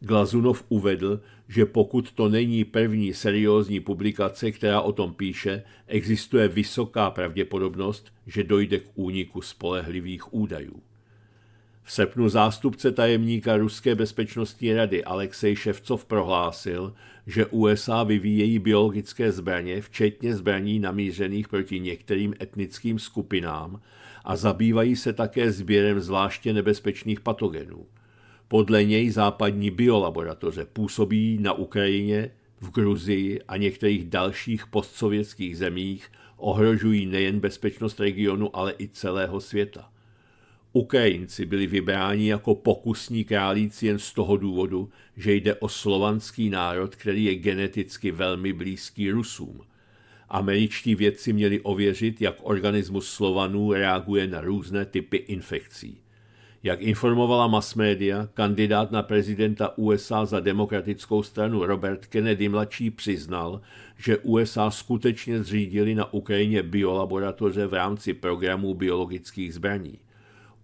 Glazunov uvedl, že pokud to není první seriózní publikace, která o tom píše, existuje vysoká pravděpodobnost, že dojde k úniku spolehlivých údajů. V srpnu zástupce tajemníka Ruské bezpečnostní rady Alexej Ševcov prohlásil, že USA vyvíjejí biologické zbraně, včetně zbraní namířených proti některým etnickým skupinám a zabývají se také sběrem zvláště nebezpečných patogenů. Podle něj západní biolaboratoře působí na Ukrajině, v Gruzii a některých dalších postsovětských zemích ohrožují nejen bezpečnost regionu, ale i celého světa. Ukrajinci byli vybráni jako pokusní králíci jen z toho důvodu, že jde o slovanský národ, který je geneticky velmi blízký Rusům. Američtí vědci měli ověřit, jak organismus Slovanů reaguje na různé typy infekcí. Jak informovala mass media, kandidát na prezidenta USA za demokratickou stranu Robert Kennedy mladší přiznal, že USA skutečně zřídili na Ukrajině biolaboratoře v rámci programu biologických zbraní.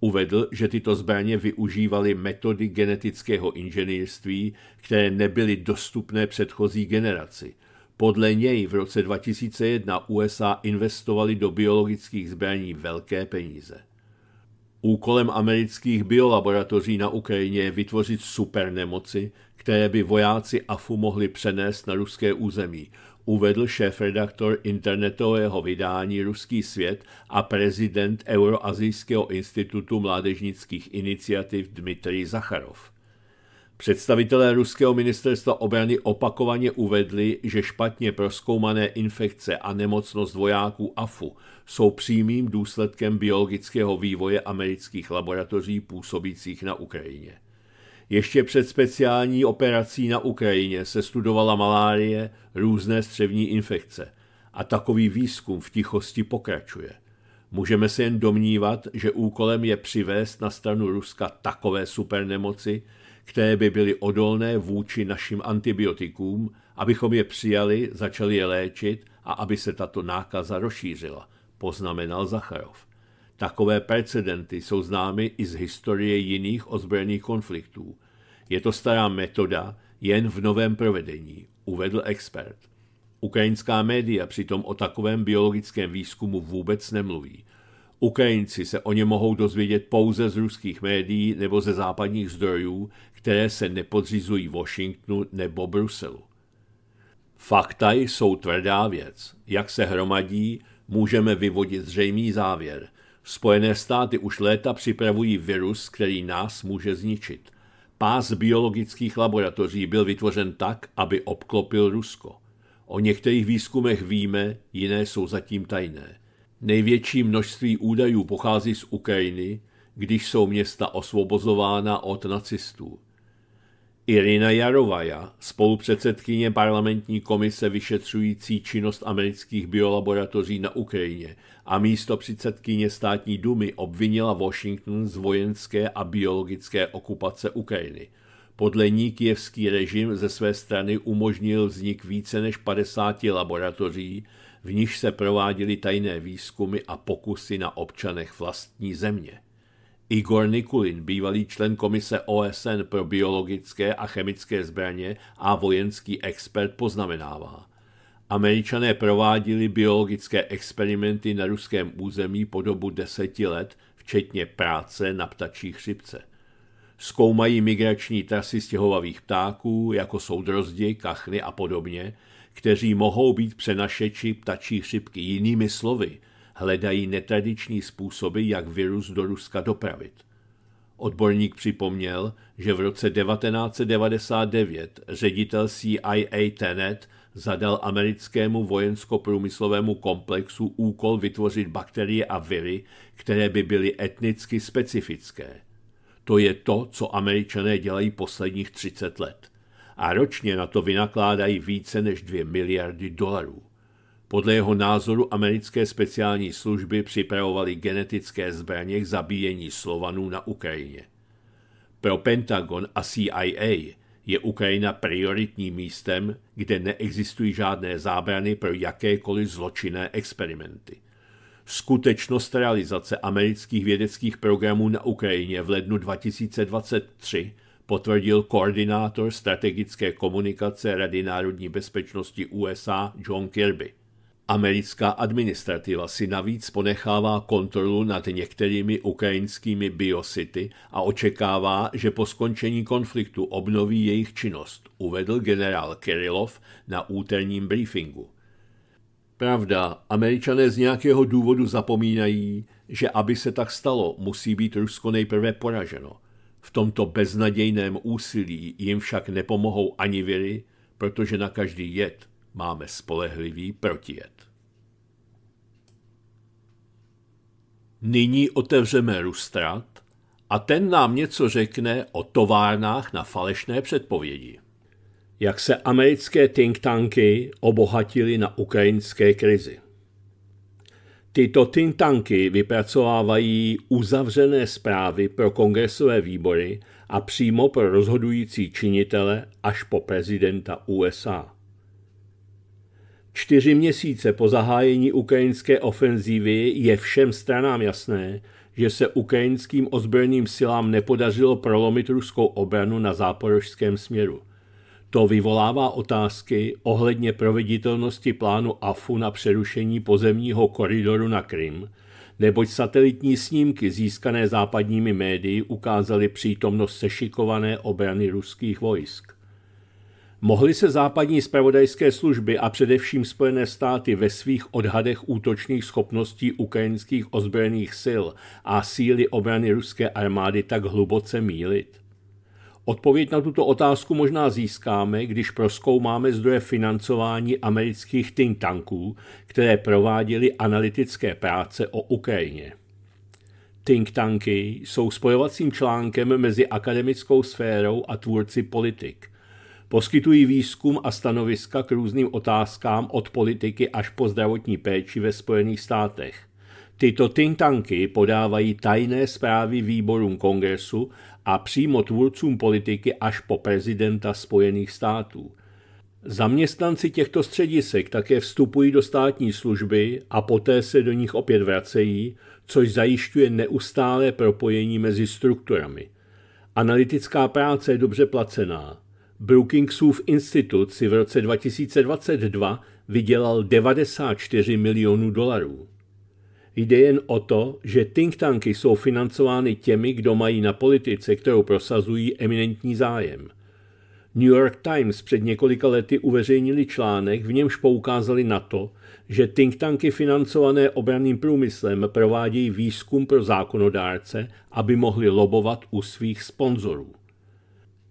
Uvedl, že tyto zbraně využívaly metody genetického inženýrství, které nebyly dostupné předchozí generaci. Podle něj v roce 2001 USA investovali do biologických zbraní velké peníze. Úkolem amerických biolaboratoří na Ukrajině je vytvořit supernemoci, které by vojáci AFU mohli přenést na ruské území, uvedl šéf-redaktor internetového vydání Ruský svět a prezident Euroazijského institutu mládežnických iniciativ Dmitrij Zacharov. Představitelé ruského ministerstva obrany opakovaně uvedli, že špatně proskoumané infekce a nemocnost vojáků AFU jsou přímým důsledkem biologického vývoje amerických laboratoří působících na Ukrajině. Ještě před speciální operací na Ukrajině se studovala malárie, různé střevní infekce a takový výzkum v tichosti pokračuje. Můžeme se jen domnívat, že úkolem je přivést na stranu Ruska takové supernemoci, které by byly odolné vůči našim antibiotikům, abychom je přijali, začali je léčit a aby se tato nákaza rozšířila, poznamenal Zacharov. Takové precedenty jsou známy i z historie jiných ozbrojených konfliktů. Je to stará metoda, jen v novém provedení, uvedl expert. Ukrajinská média přitom o takovém biologickém výzkumu vůbec nemluví. Ukrajinci se o ně mohou dozvědět pouze z ruských médií nebo ze západních zdrojů, které se nepodřizují Washingtonu nebo Bruselu. Fakta jsou tvrdá věc. Jak se hromadí, můžeme vyvodit zřejmý závěr. Spojené státy už léta připravují virus, který nás může zničit. Pás biologických laboratoří byl vytvořen tak, aby obklopil Rusko. O některých výzkumech víme, jiné jsou zatím tajné. Největší množství údajů pochází z Ukrajiny, když jsou města osvobozována od nacistů. Irina Jarovaja, spolupředsedkyně parlamentní komise vyšetřující činnost amerických biolaboratoří na Ukrajině a místo předsedkyně státní dumy obvinila Washington z vojenské a biologické okupace Ukrajiny. Podle ní kijevský režim ze své strany umožnil vznik více než 50 laboratoří, v níž se prováděly tajné výzkumy a pokusy na občanech vlastní země. Igor Nikulin, bývalý člen komise OSN pro biologické a chemické zbraně a vojenský expert, poznamenává. Američané prováděli biologické experimenty na ruském území po dobu deseti let, včetně práce na ptačí chřipce. Zkoumají migrační trasy stěhovavých ptáků, jako jsou drozdi, kachny a podobně, kteří mohou být přenašeči ptačí chřipky jinými slovy – hledají netradiční způsoby, jak virus do Ruska dopravit. Odborník připomněl, že v roce 1999 ředitel CIA Tenet zadal americkému vojensko-průmyslovému komplexu úkol vytvořit bakterie a viry, které by byly etnicky specifické. To je to, co američané dělají posledních 30 let. A ročně na to vynakládají více než 2 miliardy dolarů. Podle jeho názoru americké speciální služby připravovaly genetické zbraně k zabíjení Slovanů na Ukrajině. Pro Pentagon a CIA je Ukrajina prioritním místem, kde neexistují žádné zábrany pro jakékoliv zločinné experimenty. Skutečnost realizace amerických vědeckých programů na Ukrajině v lednu 2023 potvrdil koordinátor strategické komunikace Rady národní bezpečnosti USA John Kirby – Americká administrativa si navíc ponechává kontrolu nad některými ukrajinskými biosity a očekává, že po skončení konfliktu obnoví jejich činnost, uvedl generál Kirillov na úterním briefingu. Pravda, američané z nějakého důvodu zapomínají, že aby se tak stalo, musí být Rusko nejprve poraženo. V tomto beznadějném úsilí jim však nepomohou ani viry, protože na každý jed máme spolehlivý protijet. Nyní otevřeme Rustrat a ten nám něco řekne o továrnách na falešné předpovědi. Jak se americké think tanky obohatily na ukrajinské krizi. Tyto think tanky vypracovávají uzavřené zprávy pro kongresové výbory a přímo pro rozhodující činitele až po prezidenta USA. Čtyři měsíce po zahájení ukrajinské ofenzívy je všem stranám jasné, že se ukrajinským ozbrojeným silám nepodařilo prolomit ruskou obranu na záporožském směru. To vyvolává otázky ohledně proveditelnosti plánu AFU na přerušení pozemního koridoru na Krym, neboť satelitní snímky získané západními médii ukázaly přítomnost sešikované obrany ruských vojsk. Mohly se západní spravodajské služby a především Spojené státy ve svých odhadech útočných schopností ukrajinských ozbrojených sil a síly obrany ruské armády tak hluboce mílit? Odpověď na tuto otázku možná získáme, když proskoumáme zdroje financování amerických think tanků, které prováděly analytické práce o Ukrajině. Think tanky jsou spojovacím článkem mezi akademickou sférou a tvůrci politik – Poskytují výzkum a stanoviska k různým otázkám od politiky až po zdravotní péči ve Spojených státech. Tyto think tanky podávají tajné zprávy výborům kongresu a přímo tvůrcům politiky až po prezidenta Spojených států. Zaměstnanci těchto středisek také vstupují do státní služby a poté se do nich opět vracejí, což zajišťuje neustálé propojení mezi strukturami. Analytická práce je dobře placená, Brookingsův institut si v roce 2022 vydělal 94 milionů dolarů. Jde jen o to, že think tanky jsou financovány těmi, kdo mají na politice, kterou prosazují eminentní zájem. New York Times před několika lety uveřejnili článek, v němž poukázali na to, že think tanky financované obraným průmyslem provádějí výzkum pro zákonodárce, aby mohli lobovat u svých sponzorů.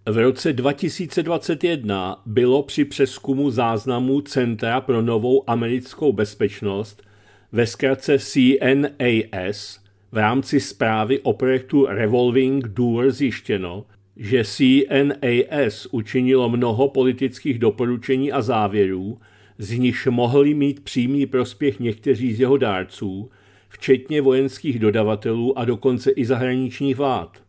V roce 2021 bylo při přeskumu záznamů Centra pro novou americkou bezpečnost ve zkratce CNAS v rámci zprávy o projektu Revolving Door zjištěno, že CNAS učinilo mnoho politických doporučení a závěrů, z nichž mohli mít přímý prospěch někteří z jeho dárců, včetně vojenských dodavatelů a dokonce i zahraničních vlád.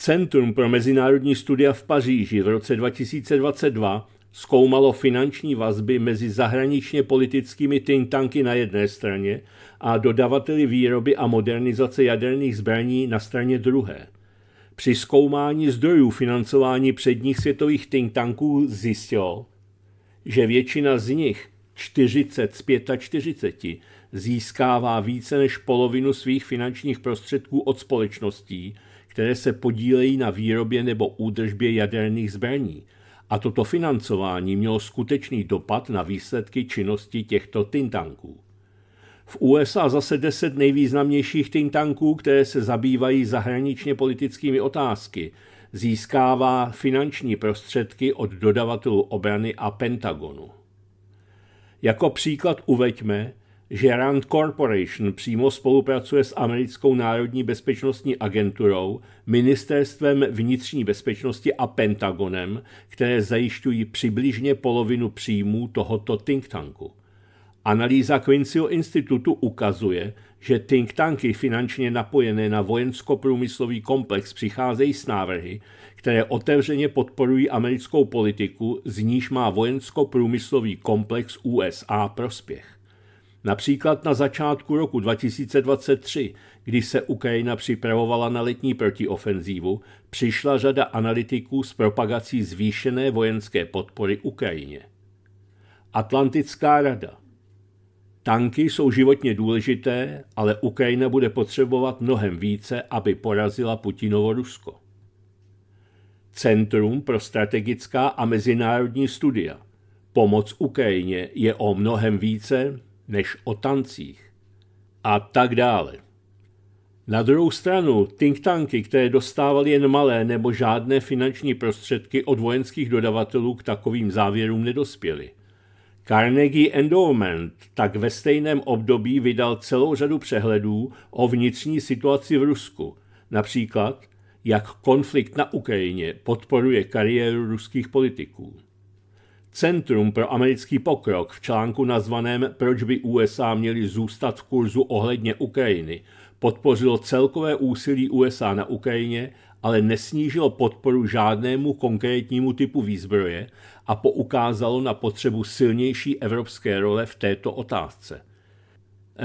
Centrum pro mezinárodní studia v Paříži v roce 2022 zkoumalo finanční vazby mezi zahraničně politickými think tanky na jedné straně a dodavateli výroby a modernizace jaderných zbraní na straně druhé. Při zkoumání zdrojů financování předních světových think tanků zjistilo, že většina z nich, 40 z 45, získává více než polovinu svých finančních prostředků od společností, které se podílejí na výrobě nebo údržbě jaderných zbraní. A toto financování mělo skutečný dopad na výsledky činnosti těchto tintanků. V USA zase deset nejvýznamnějších tintanků, které se zabývají zahraničně politickými otázky, získává finanční prostředky od dodavatelů obrany a Pentagonu. Jako příklad uveďme, že Rand Corporation přímo spolupracuje s americkou národní bezpečnostní agenturou, ministerstvem vnitřní bezpečnosti a Pentagonem, které zajišťují přibližně polovinu příjmů tohoto think tanku. Analýza Quincyho institutu ukazuje, že think tanky finančně napojené na vojensko-průmyslový komplex přicházejí s návrhy, které otevřeně podporují americkou politiku, z níž má vojensko-průmyslový komplex USA prospěch. Například na začátku roku 2023, kdy se Ukrajina připravovala na letní protiofenzívu, přišla řada analytiků s propagací zvýšené vojenské podpory Ukrajině. Atlantická rada. Tanky jsou životně důležité, ale Ukrajina bude potřebovat mnohem více, aby porazila Putinovo Rusko. Centrum pro strategická a mezinárodní studia. Pomoc Ukrajině je o mnohem více, než o tancích. A tak dále. Na druhou stranu, think tanky, které dostávaly jen malé nebo žádné finanční prostředky od vojenských dodavatelů, k takovým závěrům nedospěly. Carnegie Endowment tak ve stejném období vydal celou řadu přehledů o vnitřní situaci v Rusku, například jak konflikt na Ukrajině podporuje kariéru ruských politiků. Centrum pro americký pokrok v článku nazvaném Proč by USA měli zůstat v kurzu ohledně Ukrajiny podpořilo celkové úsilí USA na Ukrajině, ale nesnížilo podporu žádnému konkrétnímu typu výzbroje a poukázalo na potřebu silnější evropské role v této otázce.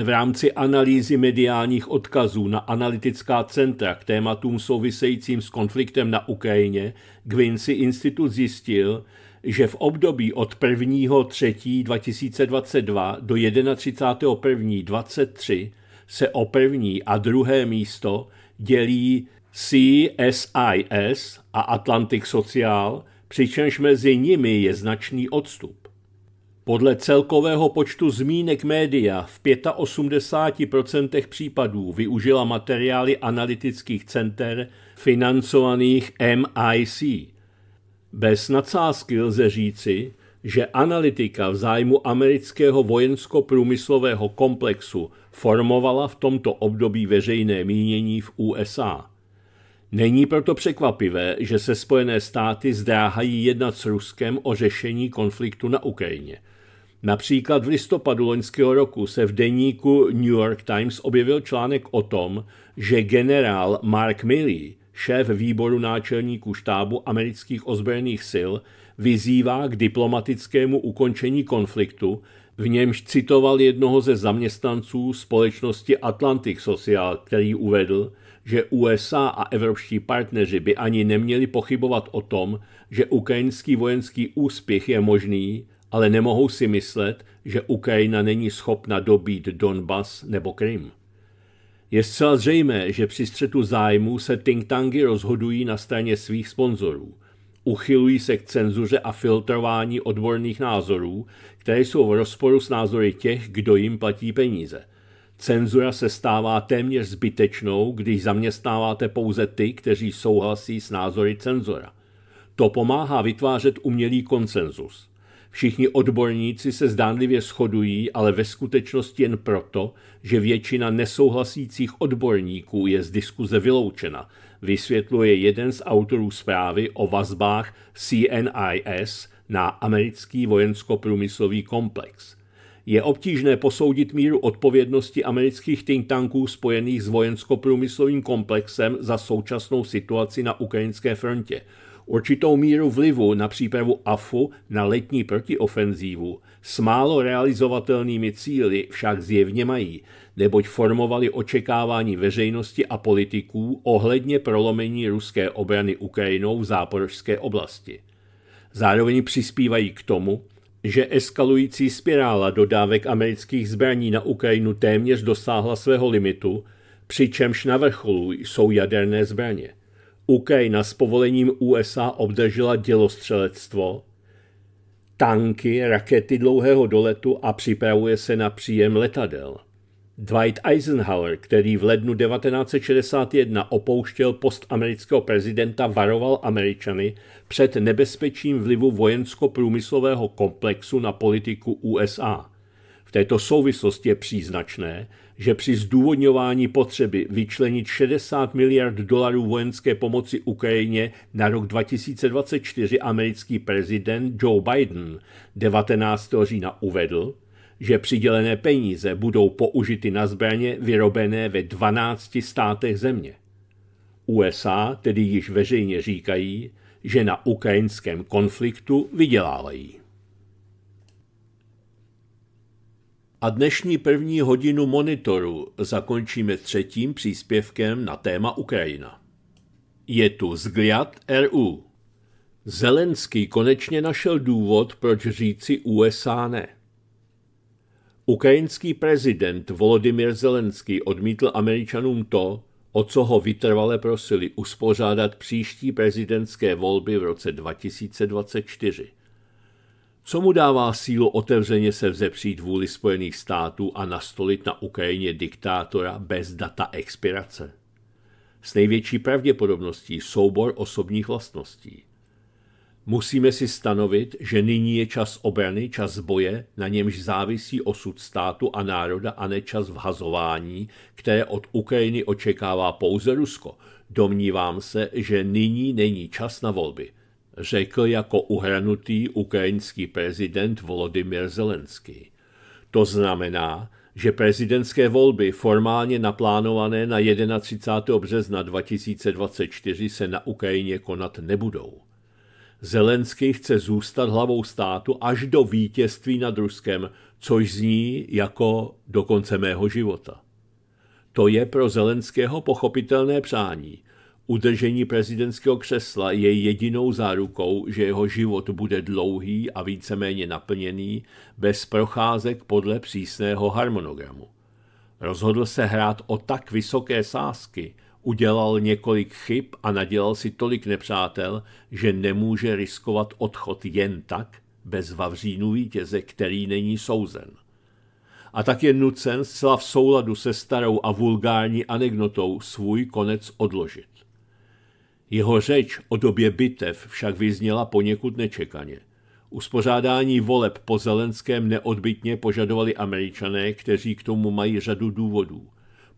V rámci analýzy mediálních odkazů na analytická centra k tématům souvisejícím s konfliktem na Ukrajině Quincy institut zjistil, že v období od 1.3.2022 2022 do 31.1.23 se o první a druhé místo dělí CSIS a Atlantic Social, přičemž mezi nimi je značný odstup. Podle celkového počtu zmínek média v 85% případů využila materiály analytických center financovaných MIC. Bez nadsázky lze říci, že analytika v zájmu amerického vojensko-průmyslového komplexu formovala v tomto období veřejné mínění v USA. Není proto překvapivé, že se Spojené státy zdráhají jednat s Ruskem o řešení konfliktu na Ukrajině. Například v listopadu loňského roku se v deníku New York Times objevil článek o tom, že generál Mark Milley, šéf výboru náčelníků štábu amerických ozbrojených sil, vyzývá k diplomatickému ukončení konfliktu, v němž citoval jednoho ze zaměstnanců společnosti Atlantic Social, který uvedl, že USA a evropští partneři by ani neměli pochybovat o tom, že ukrajinský vojenský úspěch je možný, ale nemohou si myslet, že Ukrajina není schopna dobít Donbas nebo Krym. Je zcela zřejmé, že při střetu zájmů se think tanky rozhodují na straně svých sponzorů. Uchylují se k cenzuře a filtrování odborných názorů, které jsou v rozporu s názory těch, kdo jim platí peníze. Cenzura se stává téměř zbytečnou, když zaměstnáváte pouze ty, kteří souhlasí s názory cenzora. To pomáhá vytvářet umělý konsenzus. Všichni odborníci se zdánlivě shodují, ale ve skutečnosti jen proto, že většina nesouhlasících odborníků je z diskuze vyloučena, vysvětluje jeden z autorů zprávy o vazbách CNIS na americký vojensko-průmyslový komplex. Je obtížné posoudit míru odpovědnosti amerických think tanků spojených s vojensko-průmyslovým komplexem za současnou situaci na ukrajinské frontě – určitou míru vlivu na přípravu AFu na letní protiofenzívu s málo realizovatelnými cíly však zjevně mají, neboť formovali očekávání veřejnosti a politiků ohledně prolomení ruské obrany Ukrajinou v záporožské oblasti. Zároveň přispívají k tomu, že eskalující spirála dodávek amerických zbraní na Ukrajinu téměř dosáhla svého limitu, přičemž na vrcholu jsou jaderné zbraně – Ukrajina s povolením USA obdržela dělostřelectvo, tanky, rakety dlouhého doletu a připravuje se na příjem letadel. Dwight Eisenhower, který v lednu 1961 opouštěl post amerického prezidenta, varoval Američany před nebezpečím vlivu vojensko-průmyslového komplexu na politiku USA. V této souvislosti je příznačné, že při zdůvodňování potřeby vyčlenit 60 miliard dolarů vojenské pomoci Ukrajině na rok 2024 americký prezident Joe Biden 19. října uvedl, že přidělené peníze budou použity na zbraně vyrobené ve 12 státech země. USA tedy již veřejně říkají, že na ukrajinském konfliktu vydělávají. A dnešní první hodinu monitoru zakončíme třetím příspěvkem na téma Ukrajina. Je tu zgliad RU. Zelenský konečně našel důvod, proč říci USA ne. Ukrajinský prezident Volodymyr Zelenský odmítl američanům to, o co ho vytrvale prosili uspořádat příští prezidentské volby v roce 2024. Co mu dává sílu otevřeně se vzepřít vůli Spojených států a nastolit na Ukrajině diktátora bez data expirace? S největší pravděpodobností soubor osobních vlastností. Musíme si stanovit, že nyní je čas obrany, čas boje, na němž závisí osud státu a národa a ne čas vhazování, které od Ukrajiny očekává pouze Rusko. Domnívám se, že nyní není čas na volby – řekl jako uhranutý ukrajinský prezident Volodymyr Zelensky. To znamená, že prezidentské volby formálně naplánované na 31. března 2024 se na Ukrajině konat nebudou. Zelensky chce zůstat hlavou státu až do vítězství nad Ruskem, což zní jako do konce mého života. To je pro Zelenského pochopitelné přání – Udržení prezidentského křesla je jedinou zárukou, že jeho život bude dlouhý a víceméně naplněný, bez procházek podle přísného harmonogramu. Rozhodl se hrát o tak vysoké sázky, udělal několik chyb a nadělal si tolik nepřátel, že nemůže riskovat odchod jen tak, bez Vavřínu vítěze, který není souzen. A tak je nucen zcela v souladu se starou a vulgární anekdotou svůj konec odložit. Jeho řeč o době bitev však vyzněla poněkud nečekaně. Uspořádání voleb po Zelenském neodbitně požadovali američané, kteří k tomu mají řadu důvodů.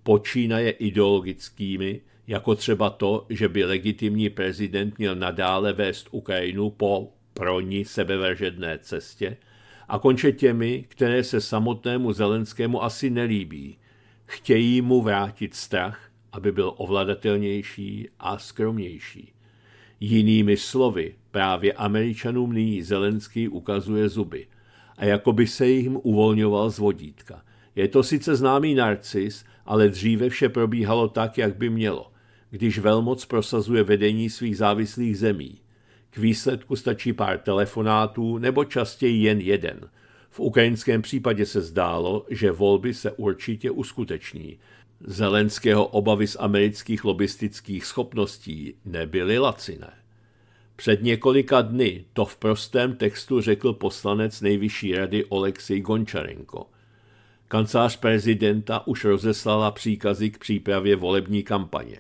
Počínaje ideologickými, jako třeba to, že by legitimní prezident měl nadále vést Ukrajinu po pro ní sebevražedné cestě a konče těmi, které se samotnému Zelenskému asi nelíbí. Chtějí mu vrátit strach, aby byl ovladatelnější a skromnější. Jinými slovy, právě američanům nyní Zelenský ukazuje zuby a jako by se jim uvolňoval z vodítka. Je to sice známý narcis, ale dříve vše probíhalo tak, jak by mělo, když velmoc prosazuje vedení svých závislých zemí. K výsledku stačí pár telefonátů nebo častěji jen jeden. V ukrajinském případě se zdálo, že volby se určitě uskuteční. Zelenského obavy z amerických lobistických schopností nebyly laciné. Před několika dny to v prostém textu řekl poslanec Nejvyšší rady Oleksij Gončarenko. Kancelář prezidenta už rozeslala příkazy k přípravě volební kampaně.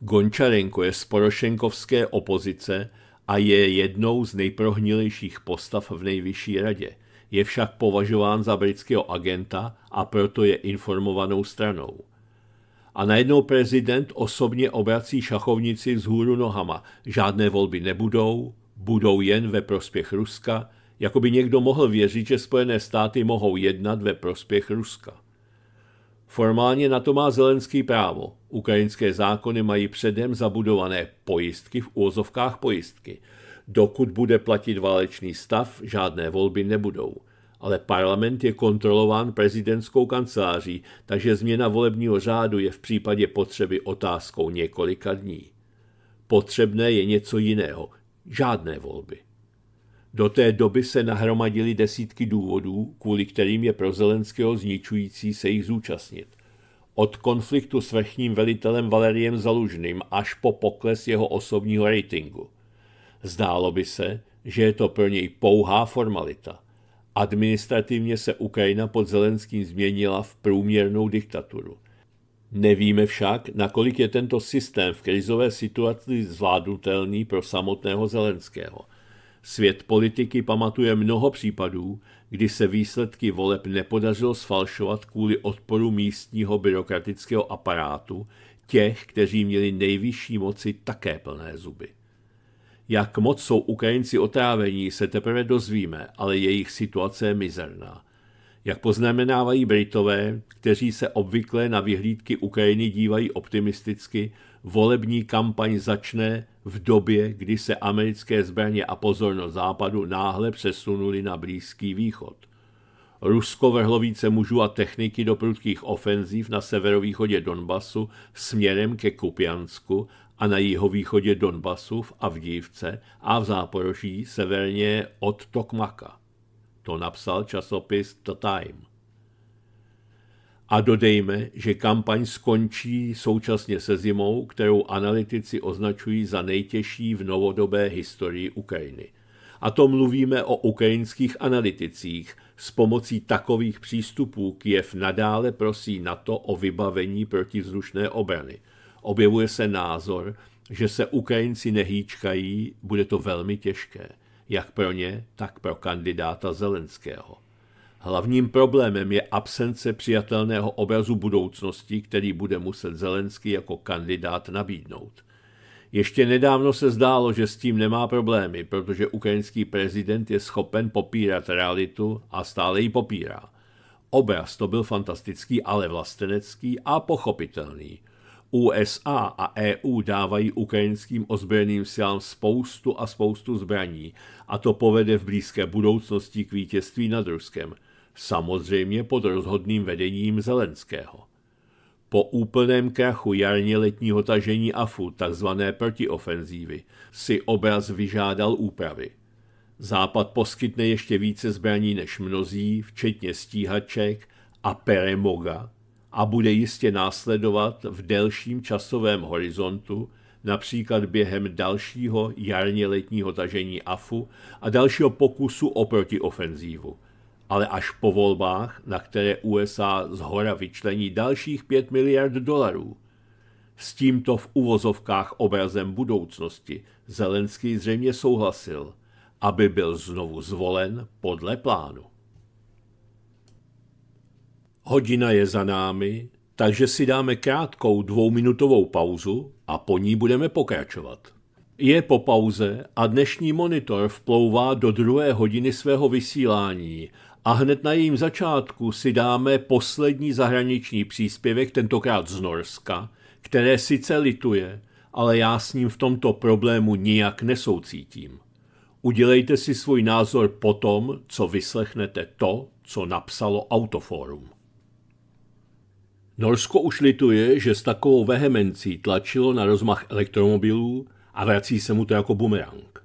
Gončarenko je z porošenkovské opozice a je jednou z nejprohnilejších postav v Nejvyšší radě. Je však považován za britského agenta a proto je informovanou stranou a najednou prezident osobně obrací šachovnici z hůru nohama. Žádné volby nebudou, budou jen ve prospěch Ruska, jako by někdo mohl věřit, že Spojené státy mohou jednat ve prospěch Ruska. Formálně na to má Zelenský právo. Ukrajinské zákony mají předem zabudované pojistky v úvozovkách pojistky. Dokud bude platit válečný stav, žádné volby nebudou – ale parlament je kontrolován prezidentskou kanceláří, takže změna volebního řádu je v případě potřeby otázkou několika dní. Potřebné je něco jiného, žádné volby. Do té doby se nahromadily desítky důvodů, kvůli kterým je pro Zelenského zničující se jich zúčastnit. Od konfliktu s vrchním velitelem Valeriem Zalužným až po pokles jeho osobního ratingu. Zdálo by se, že je to pro něj pouhá formalita. Administrativně se Ukrajina pod Zelenským změnila v průměrnou diktaturu. Nevíme však, nakolik je tento systém v krizové situaci zvládnutelný pro samotného Zelenského. Svět politiky pamatuje mnoho případů, kdy se výsledky voleb nepodařilo sfalšovat kvůli odporu místního byrokratického aparátu, těch, kteří měli nejvyšší moci také plné zuby. Jak moc jsou Ukrajinci otrávení, se teprve dozvíme, ale jejich situace je mizerná. Jak poznamenávají Britové, kteří se obvykle na vyhlídky Ukrajiny dívají optimisticky, volební kampaň začne v době, kdy se americké zbraně a pozornost západu náhle přesunuli na Blízký východ. Rusko vrhlo více mužů a techniky do prudkých ofenzív na severovýchodě Donbasu směrem ke Kupiansku a na jihovýchodě Donbasu v Avdívce a v Záporoží severně od Tokmaka. To napsal časopis The Time. A dodejme, že kampaň skončí současně se zimou, kterou analytici označují za nejtěžší v novodobé historii Ukrajiny. A to mluvíme o ukrajinských analyticích. S pomocí takových přístupů Kiev nadále prosí NATO o vybavení protivzdušné obrany – objevuje se názor, že se Ukrajinci nehýčkají, bude to velmi těžké, jak pro ně, tak pro kandidáta Zelenského. Hlavním problémem je absence přijatelného obrazu budoucnosti, který bude muset Zelenský jako kandidát nabídnout. Ještě nedávno se zdálo, že s tím nemá problémy, protože ukrajinský prezident je schopen popírat realitu a stále ji popírá. Obraz to byl fantastický, ale vlastenecký a pochopitelný – USA a EU dávají ukrajinským ozbrojeným silám spoustu a spoustu zbraní a to povede v blízké budoucnosti k vítězství nad Ruskem, samozřejmě pod rozhodným vedením Zelenského. Po úplném krachu jarně letního tažení AFU, tzv. protiofenzívy, si obraz vyžádal úpravy. Západ poskytne ještě více zbraní než mnozí, včetně stíhaček a peremoga, a bude jistě následovat v delším časovém horizontu, například během dalšího jarně letního tažení AFU a dalšího pokusu o ofenzívu. Ale až po volbách, na které USA zhora vyčlení dalších 5 miliard dolarů. S tímto v uvozovkách obrazem budoucnosti Zelenský zřejmě souhlasil, aby byl znovu zvolen podle plánu. Hodina je za námi, takže si dáme krátkou dvouminutovou pauzu a po ní budeme pokračovat. Je po pauze a dnešní monitor vplouvá do druhé hodiny svého vysílání a hned na jejím začátku si dáme poslední zahraniční příspěvek, tentokrát z Norska, které sice lituje, ale já s ním v tomto problému nijak nesoucítím. Udělejte si svůj názor po tom, co vyslechnete to, co napsalo Autoforum. Norsko už lituje, že s takovou vehemencí tlačilo na rozmach elektromobilů a vrací se mu to jako bumerang.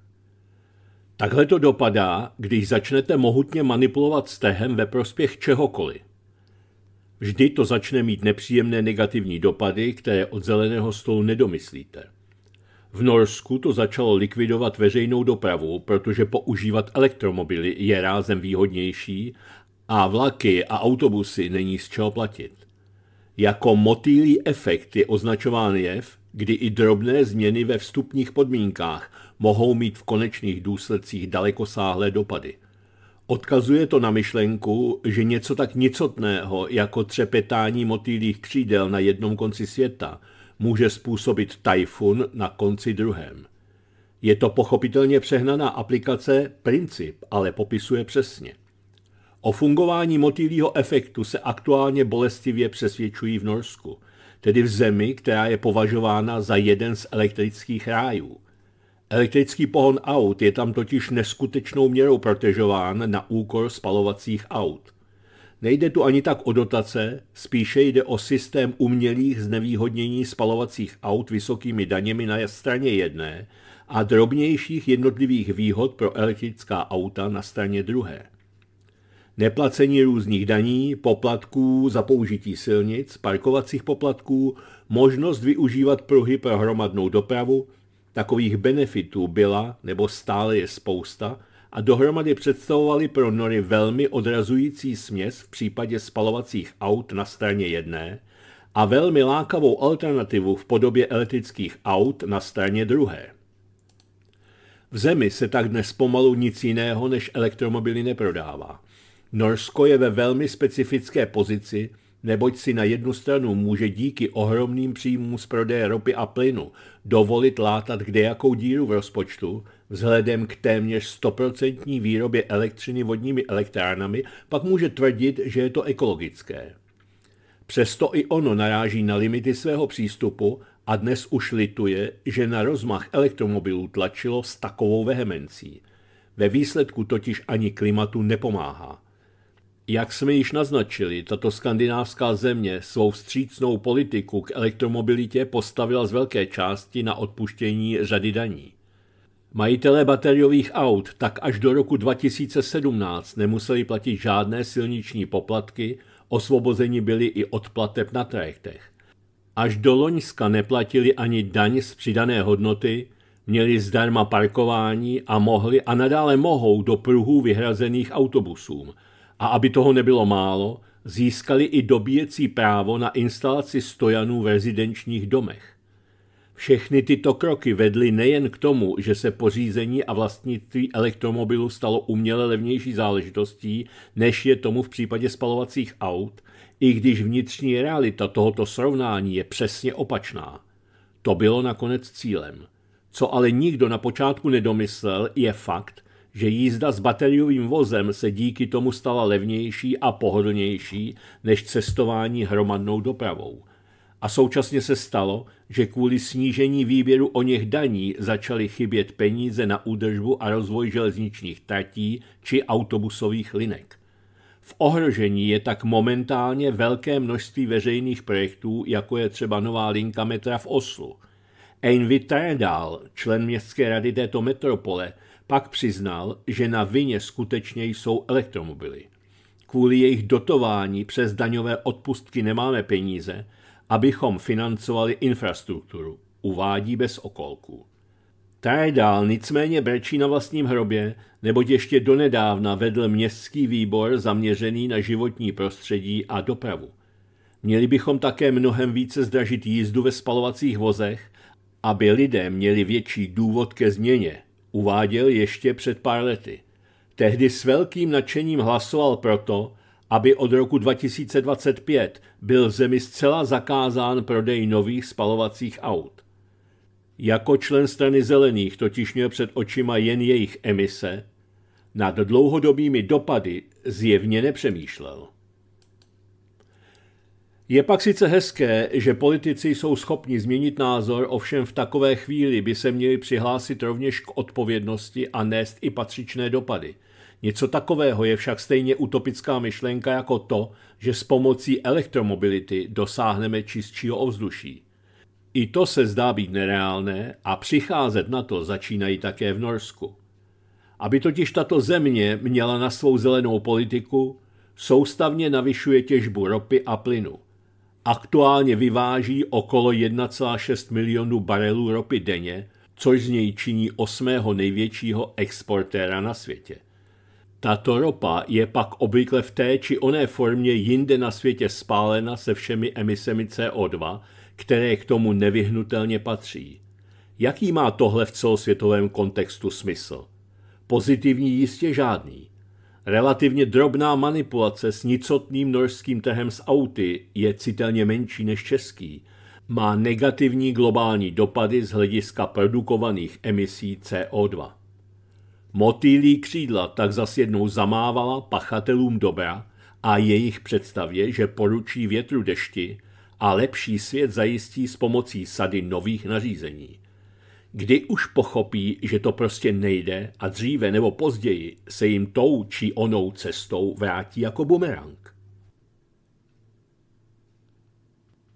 Takhle to dopadá, když začnete mohutně manipulovat stehem ve prospěch čehokoliv. Vždy to začne mít nepříjemné negativní dopady, které od zeleného stolu nedomyslíte. V Norsku to začalo likvidovat veřejnou dopravu, protože používat elektromobily je rázem výhodnější a vlaky a autobusy není z čeho platit. Jako motýlí efekt je označován jev, kdy i drobné změny ve vstupních podmínkách mohou mít v konečných důsledcích dalekosáhlé dopady. Odkazuje to na myšlenku, že něco tak nicotného jako třepetání motýlých křídel na jednom konci světa může způsobit tajfun na konci druhém. Je to pochopitelně přehnaná aplikace, princip ale popisuje přesně. O fungování motýlího efektu se aktuálně bolestivě přesvědčují v Norsku, tedy v zemi, která je považována za jeden z elektrických rájů. Elektrický pohon aut je tam totiž neskutečnou měrou protežován na úkor spalovacích aut. Nejde tu ani tak o dotace, spíše jde o systém umělých znevýhodnění spalovacích aut vysokými daněmi na straně jedné a drobnějších jednotlivých výhod pro elektrická auta na straně druhé neplacení různých daní, poplatků za použití silnic, parkovacích poplatků, možnost využívat pruhy pro hromadnou dopravu, takových benefitů byla nebo stále je spousta a dohromady představovaly pro nory velmi odrazující směs v případě spalovacích aut na straně jedné a velmi lákavou alternativu v podobě elektrických aut na straně druhé. V zemi se tak dnes pomalu nic jiného než elektromobily neprodává. Norsko je ve velmi specifické pozici, neboť si na jednu stranu může díky ohromným příjmům z prodeje ropy a plynu dovolit látat kdejakou díru v rozpočtu, vzhledem k téměř 100% výrobě elektřiny vodními elektrárnami, pak může tvrdit, že je to ekologické. Přesto i ono naráží na limity svého přístupu a dnes už lituje, že na rozmach elektromobilů tlačilo s takovou vehemencí. Ve výsledku totiž ani klimatu nepomáhá. Jak jsme již naznačili, tato skandinávská země svou vstřícnou politiku k elektromobilitě postavila z velké části na odpuštění řady daní. Majitelé bateriových aut tak až do roku 2017 nemuseli platit žádné silniční poplatky, osvobozeni byli i od plateb na trajektech. Až do Loňska neplatili ani daň z přidané hodnoty, měli zdarma parkování a mohli a nadále mohou do pruhů vyhrazených autobusům – a aby toho nebylo málo, získali i dobíjecí právo na instalaci stojanů v rezidenčních domech. Všechny tyto kroky vedly nejen k tomu, že se pořízení a vlastnictví elektromobilu stalo uměle levnější záležitostí, než je tomu v případě spalovacích aut, i když vnitřní realita tohoto srovnání je přesně opačná. To bylo nakonec cílem. Co ale nikdo na počátku nedomyslel, je fakt, že jízda s bateriovým vozem se díky tomu stala levnější a pohodlnější než cestování hromadnou dopravou. A současně se stalo, že kvůli snížení výběru o něch daní začaly chybět peníze na údržbu a rozvoj železničních tratí či autobusových linek. V ohrožení je tak momentálně velké množství veřejných projektů, jako je třeba nová linka metra v Oslu. Einvi Tredal, člen městské rady této metropole, pak přiznal, že na vině skutečně jsou elektromobily. Kvůli jejich dotování přes daňové odpustky nemáme peníze, abychom financovali infrastrukturu, uvádí bez okolků. Ta je dál nicméně brečí na vlastním hrobě, neboť ještě donedávna vedl městský výbor zaměřený na životní prostředí a dopravu. Měli bychom také mnohem více zdražit jízdu ve spalovacích vozech, aby lidé měli větší důvod ke změně, uváděl ještě před pár lety. Tehdy s velkým nadšením hlasoval proto, aby od roku 2025 byl v zemi zcela zakázán prodej nových spalovacích aut. Jako člen strany zelených totiž měl před očima jen jejich emise, nad dlouhodobými dopady zjevně nepřemýšlel. Je pak sice hezké, že politici jsou schopni změnit názor, ovšem v takové chvíli by se měli přihlásit rovněž k odpovědnosti a nést i patřičné dopady. Něco takového je však stejně utopická myšlenka jako to, že s pomocí elektromobility dosáhneme čistšího ovzduší. I to se zdá být nereálné a přicházet na to začínají také v Norsku. Aby totiž tato země měla na svou zelenou politiku, soustavně navyšuje těžbu ropy a plynu. Aktuálně vyváží okolo 1,6 milionu barelů ropy denně, což z něj činí osmého největšího exportéra na světě. Tato ropa je pak obvykle v té či oné formě jinde na světě spálena se všemi emisemi CO2, které k tomu nevyhnutelně patří. Jaký má tohle v celosvětovém kontextu smysl? Pozitivní jistě žádný. Relativně drobná manipulace s nicotným norským trhem s auty je citelně menší než český. Má negativní globální dopady z hlediska produkovaných emisí CO2. Motýlí křídla tak zas jednou zamávala pachatelům dobra a jejich představě, že poručí větru dešti a lepší svět zajistí s pomocí sady nových nařízení – kdy už pochopí, že to prostě nejde a dříve nebo později se jim tou či onou cestou vrátí jako bumerang.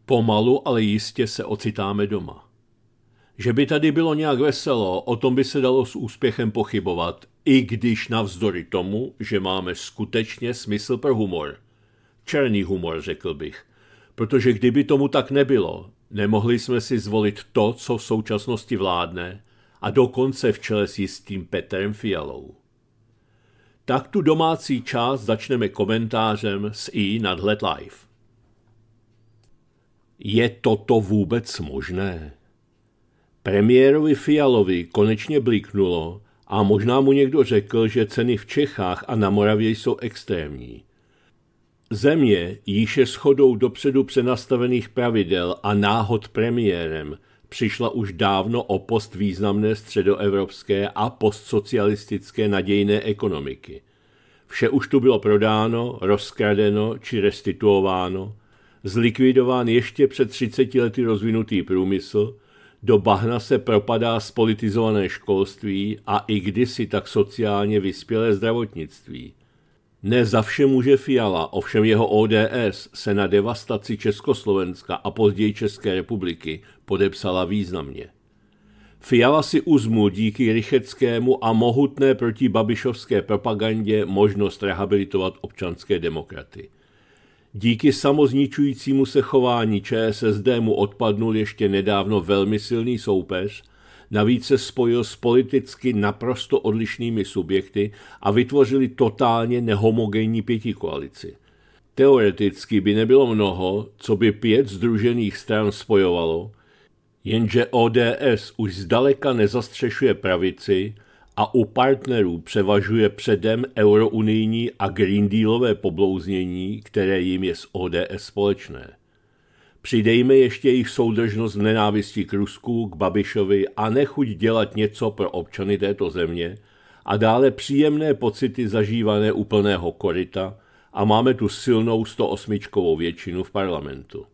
Pomalu, ale jistě se ocitáme doma. Že by tady bylo nějak veselo, o tom by se dalo s úspěchem pochybovat, i když navzdory tomu, že máme skutečně smysl pro humor. Černý humor, řekl bych. Protože kdyby tomu tak nebylo, Nemohli jsme si zvolit to, co v současnosti vládne, a dokonce v čele s jistým Petrem Fialou. Tak tu domácí část začneme komentářem s i nadhled live. Je toto vůbec možné? Premiérovi Fialovi konečně bliknulo a možná mu někdo řekl, že ceny v Čechách a na Moravě jsou extrémní – Země, již je schodou dopředu přenastavených pravidel a náhod premiérem, přišla už dávno o post významné středoevropské a postsocialistické nadějné ekonomiky. Vše už tu bylo prodáno, rozkradeno či restituováno, zlikvidován ještě před 30 lety rozvinutý průmysl, do bahna se propadá spolitizované školství a i kdysi tak sociálně vyspělé zdravotnictví – ne za vše může Fiala, ovšem jeho ODS se na devastaci Československa a později České republiky podepsala významně. Fiala si uzmu díky Rycheckému a mohutné proti babišovské propagandě možnost rehabilitovat občanské demokraty. Díky samozničujícímu se chování ČSSD mu odpadnul ještě nedávno velmi silný soupeř – Navíc se spojil s politicky naprosto odlišnými subjekty a vytvořili totálně nehomogenní pětikoalici. Teoreticky by nebylo mnoho, co by pět združených stran spojovalo, jenže ODS už zdaleka nezastřešuje pravici a u partnerů převažuje předem eurounijní a Green Dealové poblouznění, které jim je s ODS společné. Přidejme ještě jejich soudržnost nenávistí k Rusku, k Babišovi a nechuť dělat něco pro občany této země a dále příjemné pocity zažívané úplného korita a máme tu silnou 108 většinu v parlamentu.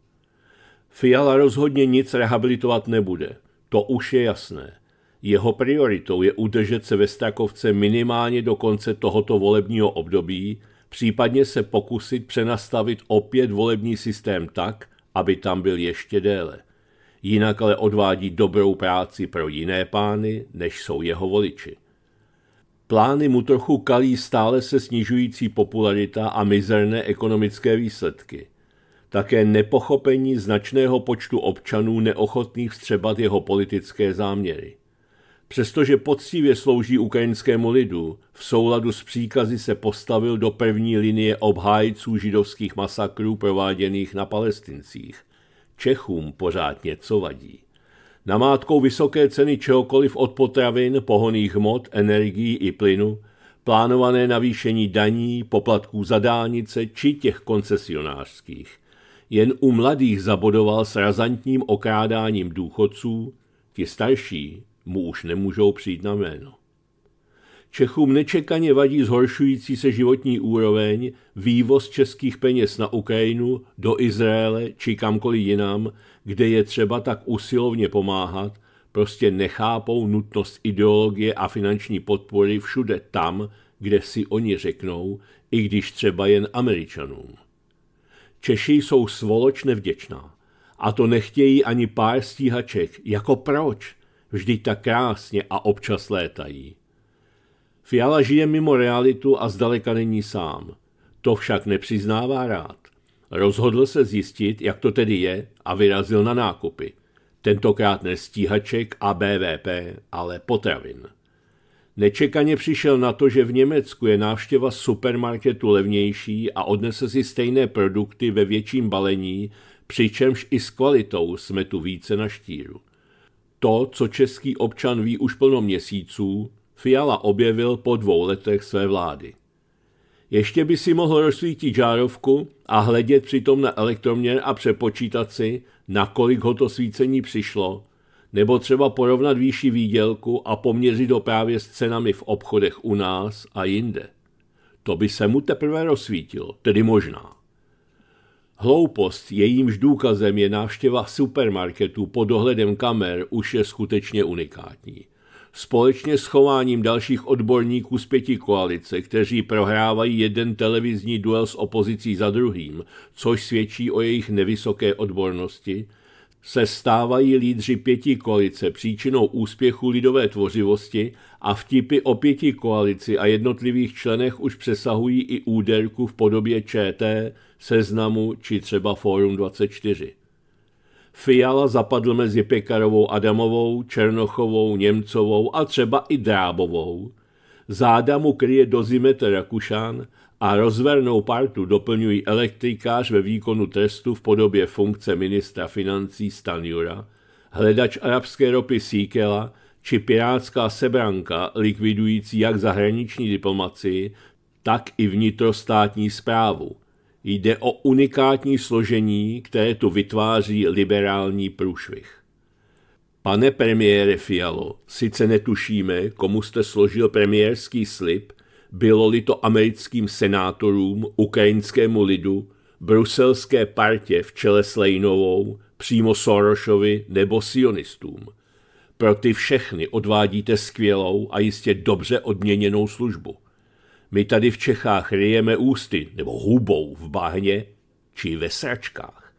Fiala rozhodně nic rehabilitovat nebude, to už je jasné. Jeho prioritou je udržet se ve Strakovce minimálně do konce tohoto volebního období, případně se pokusit přenastavit opět volební systém tak, aby tam byl ještě déle. Jinak ale odvádí dobrou práci pro jiné pány, než jsou jeho voliči. Plány mu trochu kalí stále se snižující popularita a mizerné ekonomické výsledky. Také nepochopení značného počtu občanů neochotných vstřebat jeho politické záměry. Přestože poctivě slouží ukrajinskému lidu, v souladu s příkazy se postavil do první linie obhájců židovských masakrů prováděných na palestincích. Čechům pořád něco vadí. Namátkou vysoké ceny čehokoliv od potravin, pohoných hmot, energií i plynu, plánované navýšení daní, poplatků za dálnice či těch koncesionářských. Jen u mladých zabodoval s razantním okrádáním důchodců, ti starší mu už nemůžou přijít na jméno. Čechům nečekaně vadí zhoršující se životní úroveň, vývoz českých peněz na Ukrajinu, do Izraele či kamkoliv jinam, kde je třeba tak usilovně pomáhat, prostě nechápou nutnost ideologie a finanční podpory všude tam, kde si oni řeknou, i když třeba jen Američanům. Češi jsou svoloč vděčná. A to nechtějí ani pár stíhaček. Jako proč? vždy tak krásně a občas létají. Fiala žije mimo realitu a zdaleka není sám. To však nepřiznává rád. Rozhodl se zjistit, jak to tedy je a vyrazil na nákupy. Tentokrát ne stíhaček a BVP, ale potravin. Nečekaně přišel na to, že v Německu je návštěva supermarketu levnější a odnese si stejné produkty ve větším balení, přičemž i s kvalitou jsme tu více na štíru. To, co český občan ví už plno měsíců, Fiala objevil po dvou letech své vlády. Ještě by si mohl rozsvítit žárovku a hledět přitom na elektroměr a přepočítat si, nakolik ho to svícení přišlo, nebo třeba porovnat výši výdělku a poměřit ho právě s cenami v obchodech u nás a jinde. To by se mu teprve rozsvítilo, tedy možná. Hloupost, jejímž důkazem je návštěva supermarketu pod dohledem kamer, už je skutečně unikátní. Společně s chováním dalších odborníků z pěti koalice, kteří prohrávají jeden televizní duel s opozicí za druhým, což svědčí o jejich nevysoké odbornosti, se stávají lídři pěti koalice příčinou úspěchu lidové tvořivosti a vtipy o pěti koalici a jednotlivých členech už přesahují i úderku v podobě ČT, seznamu či třeba Forum 24. Fiala zapadl mezi Pekarovou Adamovou, Černochovou, Němcovou a třeba i Drábovou. Záda mu kryje dozimetr Rakušan a rozvernou partu doplňují elektrikář ve výkonu trestu v podobě funkce ministra financí Stanjura, hledač arabské ropy Sikela či pirátská sebranka likvidující jak zahraniční diplomacii, tak i vnitrostátní zprávu. Jde o unikátní složení, které tu vytváří liberální průšvih. Pane premiére Fialo, sice netušíme, komu jste složil premiérský slib, bylo-li to americkým senátorům, ukrajinskému lidu, bruselské partě v čele s Lejnovou, přímo Sorošovi nebo sionistům. Pro ty všechny odvádíte skvělou a jistě dobře odměněnou službu. My tady v Čechách ryjeme ústy nebo hubou v bahně či ve sračkách.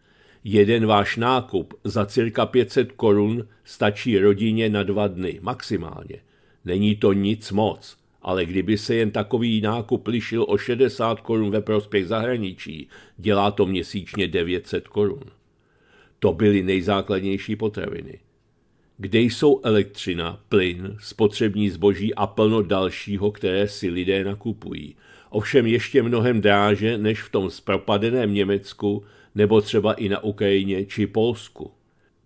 Jeden váš nákup za cirka 500 korun stačí rodině na dva dny maximálně. Není to nic moc. Ale kdyby se jen takový nákup lišil o 60 korun ve prospěch zahraničí, dělá to měsíčně 900 korun. To byly nejzákladnější potraviny. Kde jsou elektřina, plyn, spotřební zboží a plno dalšího, které si lidé nakupují. Ovšem ještě mnohem dráže než v tom zpropadeném Německu nebo třeba i na Ukrajině či Polsku.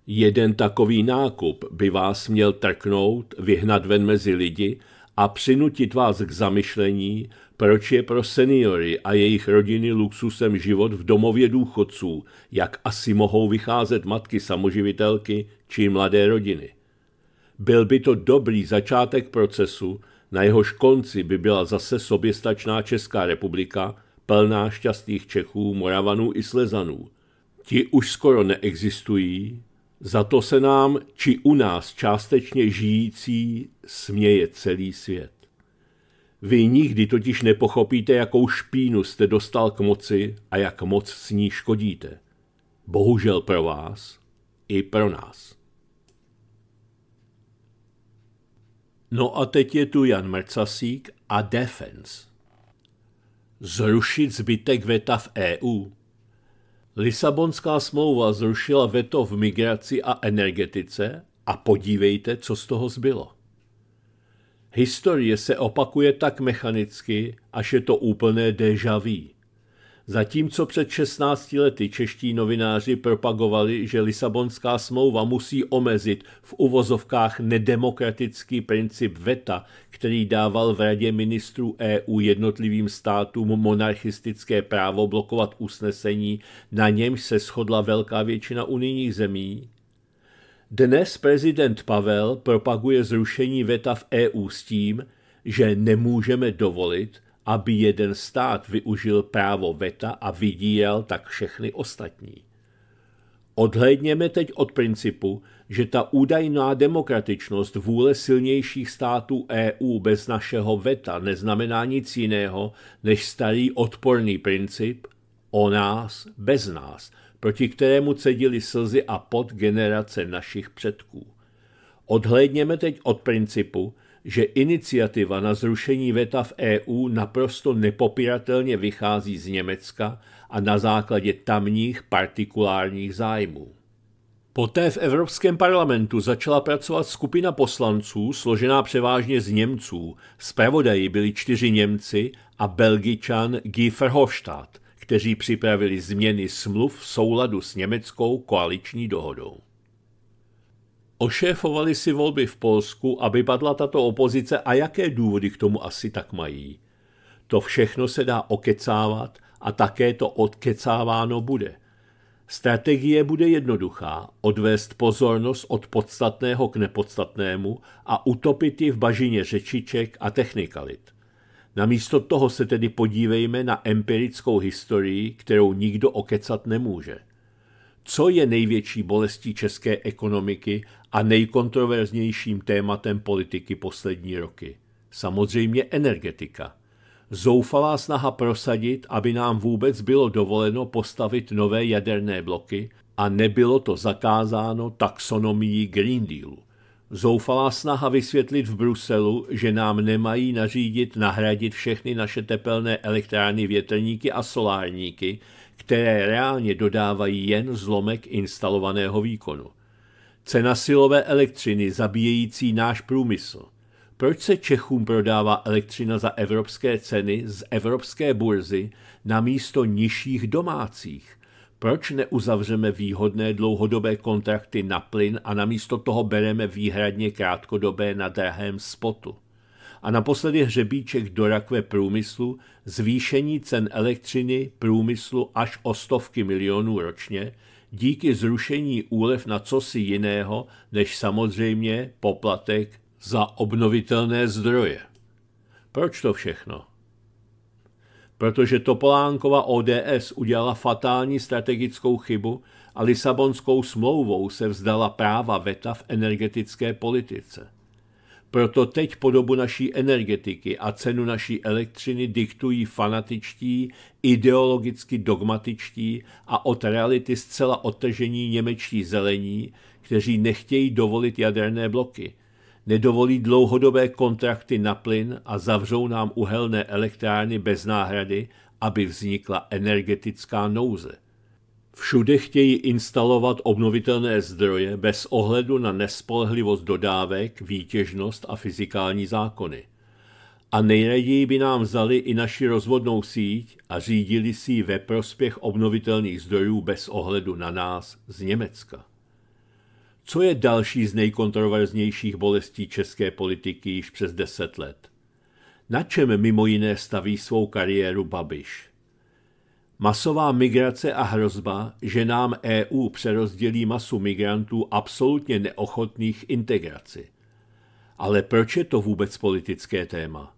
Jeden takový nákup by vás měl trknout, vyhnat ven mezi lidi a přinutit vás k zamyšlení, proč je pro seniory a jejich rodiny luxusem život v domově důchodců, jak asi mohou vycházet matky samoživitelky či mladé rodiny. Byl by to dobrý začátek procesu, na jehož konci by byla zase soběstačná Česká republika, plná šťastných Čechů, Moravanů i Slezanů. Ti už skoro neexistují, za to se nám, či u nás částečně žijící, směje celý svět. Vy nikdy totiž nepochopíte, jakou špínu jste dostal k moci a jak moc s ní škodíte. Bohužel pro vás i pro nás. No a teď je tu Jan Mrcasík a Defense. Zrušit zbytek veta v EU – Lisabonská smlouva zrušila veto v migraci a energetice a podívejte, co z toho zbylo. Historie se opakuje tak mechanicky, až je to úplné déjà vu. Zatímco před 16 lety čeští novináři propagovali, že Lisabonská smlouva musí omezit v uvozovkách nedemokratický princip VETA, který dával v Radě ministrů EU jednotlivým státům monarchistické právo blokovat usnesení, na němž se shodla velká většina unijních zemí, dnes prezident Pavel propaguje zrušení VETA v EU s tím, že nemůžeme dovolit, aby jeden stát využil právo VETA a vydíjel tak všechny ostatní. Odhlédněme teď od principu, že ta údajná demokratičnost vůle silnějších států EU bez našeho VETA neznamená nic jiného než starý odporný princip o nás bez nás, proti kterému cedili slzy a pod generace našich předků. Odhlédněme teď od principu, že iniciativa na zrušení VETA v EU naprosto nepopiratelně vychází z Německa a na základě tamních partikulárních zájmů. Poté v Evropském parlamentu začala pracovat skupina poslanců, složená převážně z Němců. Zpravodaji byli čtyři Němci a Belgičan Guy Verhofstadt, kteří připravili změny smluv v souladu s německou koaliční dohodou. Ošéfovali si volby v Polsku, aby padla tato opozice a jaké důvody k tomu asi tak mají. To všechno se dá okecávat a také to odkecáváno bude. Strategie bude jednoduchá, odvést pozornost od podstatného k nepodstatnému a utopit ji v bažině řečiček a technikalit. Namísto toho se tedy podívejme na empirickou historii, kterou nikdo okecat nemůže co je největší bolestí české ekonomiky a nejkontroverznějším tématem politiky poslední roky. Samozřejmě energetika. Zoufalá snaha prosadit, aby nám vůbec bylo dovoleno postavit nové jaderné bloky a nebylo to zakázáno taxonomií Green Dealu. Zoufalá snaha vysvětlit v Bruselu, že nám nemají nařídit nahradit všechny naše tepelné elektrárny, větrníky a solárníky, které reálně dodávají jen zlomek instalovaného výkonu. Cena silové elektřiny zabíjející náš průmysl. Proč se Čechům prodává elektřina za evropské ceny z evropské burzy na místo nižších domácích? Proč neuzavřeme výhodné dlouhodobé kontrakty na plyn a namísto toho bereme výhradně krátkodobé na drahém spotu? a naposledy hřebíček do rakve průmyslu, zvýšení cen elektřiny, průmyslu až o stovky milionů ročně, díky zrušení úlev na cosi jiného než samozřejmě poplatek za obnovitelné zdroje. Proč to všechno? Protože Topolánkova ODS udělala fatální strategickou chybu a Lisabonskou smlouvou se vzdala práva veta v energetické politice. Proto teď podobu naší energetiky a cenu naší elektřiny diktují fanatičtí, ideologicky dogmatičtí a od reality zcela odtržení němečtí zelení, kteří nechtějí dovolit jaderné bloky. Nedovolí dlouhodobé kontrakty na plyn a zavřou nám uhelné elektrárny bez náhrady, aby vznikla energetická nouze. Všude chtějí instalovat obnovitelné zdroje bez ohledu na nespolehlivost dodávek, výtěžnost a fyzikální zákony. A nejraději by nám vzali i naši rozvodnou síť a řídili si ji ve prospěch obnovitelných zdrojů bez ohledu na nás z Německa. Co je další z nejkontroverznějších bolestí české politiky již přes deset let? Na čem mimo jiné staví svou kariéru Babiš? Masová migrace a hrozba, že nám EU přerozdělí masu migrantů absolutně neochotných integraci. Ale proč je to vůbec politické téma?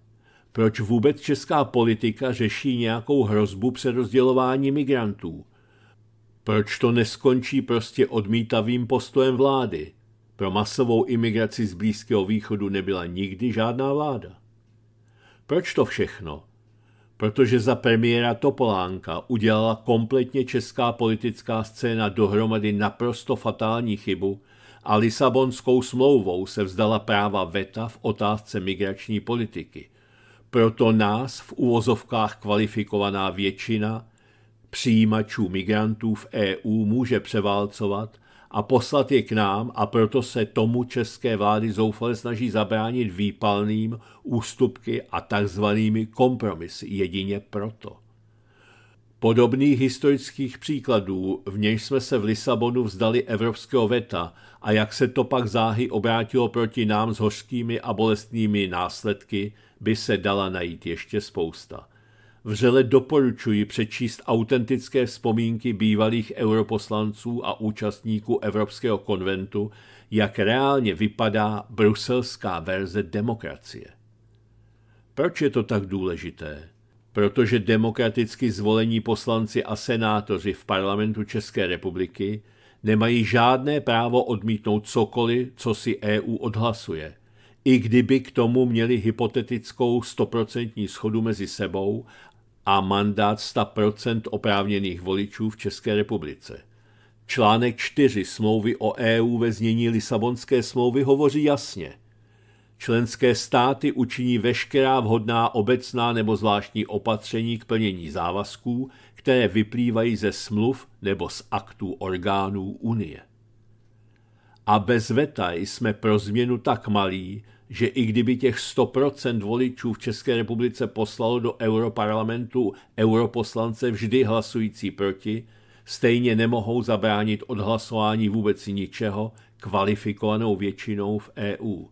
Proč vůbec česká politika řeší nějakou hrozbu přerozdělování migrantů? Proč to neskončí prostě odmítavým postojem vlády? Pro masovou imigraci z Blízkého východu nebyla nikdy žádná vláda. Proč to všechno? protože za premiéra Topolánka udělala kompletně česká politická scéna dohromady naprosto fatální chybu a Lisabonskou smlouvou se vzdala práva VETA v otázce migrační politiky. Proto nás v uvozovkách kvalifikovaná většina přijímačů migrantů v EU může převálcovat a poslat je k nám a proto se tomu české vlády zoufale snaží zabránit výpalným ústupky a takzvanými kompromisy jedině proto. Podobných historických příkladů, v něž jsme se v Lisabonu vzdali evropského veta a jak se to pak záhy obrátilo proti nám s hořkými a bolestnými následky, by se dala najít ještě spousta – vřele doporučuji přečíst autentické vzpomínky bývalých europoslanců a účastníků Evropského konventu, jak reálně vypadá bruselská verze demokracie. Proč je to tak důležité? Protože demokraticky zvolení poslanci a senátoři v parlamentu České republiky nemají žádné právo odmítnout cokoliv, co si EU odhlasuje – i kdyby k tomu měli hypotetickou stoprocentní schodu mezi sebou a mandát 100% oprávněných voličů v České republice. Článek 4 smlouvy o EU ve znění Lisabonské smlouvy hovoří jasně. Členské státy učiní veškerá vhodná obecná nebo zvláštní opatření k plnění závazků, které vyplývají ze smluv nebo z aktů orgánů Unie. A bez veta jsme pro změnu tak malí, že i kdyby těch 100% voličů v České republice poslalo do europarlamentu europoslance vždy hlasující proti, stejně nemohou zabránit odhlasování vůbec ničeho kvalifikovanou většinou v EU.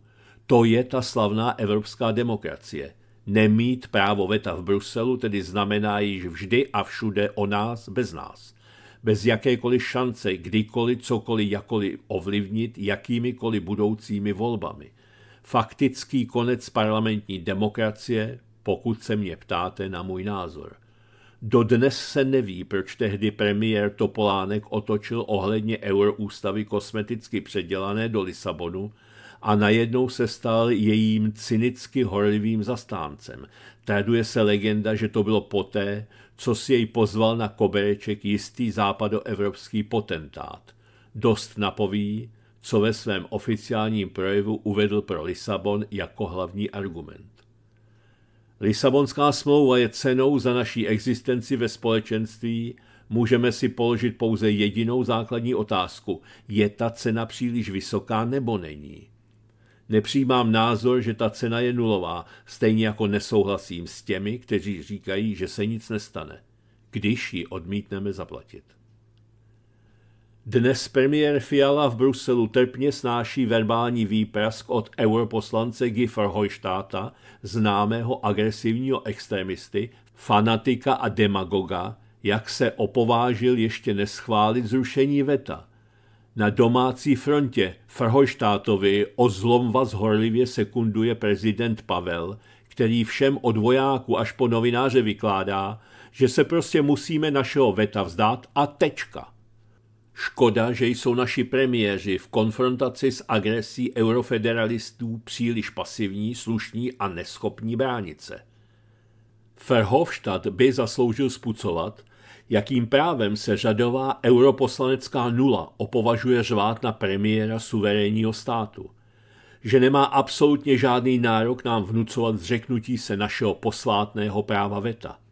To je ta slavná evropská demokracie. Nemít právo veta v Bruselu tedy znamená již vždy a všude o nás bez nás. Bez jakékoliv šance kdykoliv, cokoliv, jakoliv ovlivnit jakýmikoliv budoucími volbami – faktický konec parlamentní demokracie, pokud se mě ptáte na můj názor. Dodnes se neví, proč tehdy premiér Topolánek otočil ohledně euroústavy kosmeticky předělané do Lisabonu a najednou se stal jejím cynicky horlivým zastáncem. Traduje se legenda, že to bylo poté, co si jej pozval na kobereček jistý západoevropský potentát. Dost napoví, co ve svém oficiálním projevu uvedl pro Lisabon jako hlavní argument. Lisabonská smlouva je cenou za naší existenci ve společenství, můžeme si položit pouze jedinou základní otázku. Je ta cena příliš vysoká nebo není? Nepřijímám názor, že ta cena je nulová, stejně jako nesouhlasím s těmi, kteří říkají, že se nic nestane, když ji odmítneme zaplatit. Dnes premiér Fiala v Bruselu trpně snáší verbální výprask od europoslance Guy Verhofstadta, známého agresivního extremisty, fanatika a demagoga, jak se opovážil ještě neschválit zrušení VETA. Na domácí frontě Verhofstadtovi o zlom vás horlivě sekunduje prezident Pavel, který všem od vojáků až po novináře vykládá, že se prostě musíme našeho VETA vzdát a tečka. Škoda, že jsou naši premiéři v konfrontaci s agresí eurofederalistů příliš pasivní, slušní a neschopní bránice. Verhofstadt by zasloužil spucovat, jakým právem se řadová europoslanecká nula opovažuje řvát na premiéra suverénního státu. Že nemá absolutně žádný nárok nám vnucovat zřeknutí se našeho posvátného práva veta –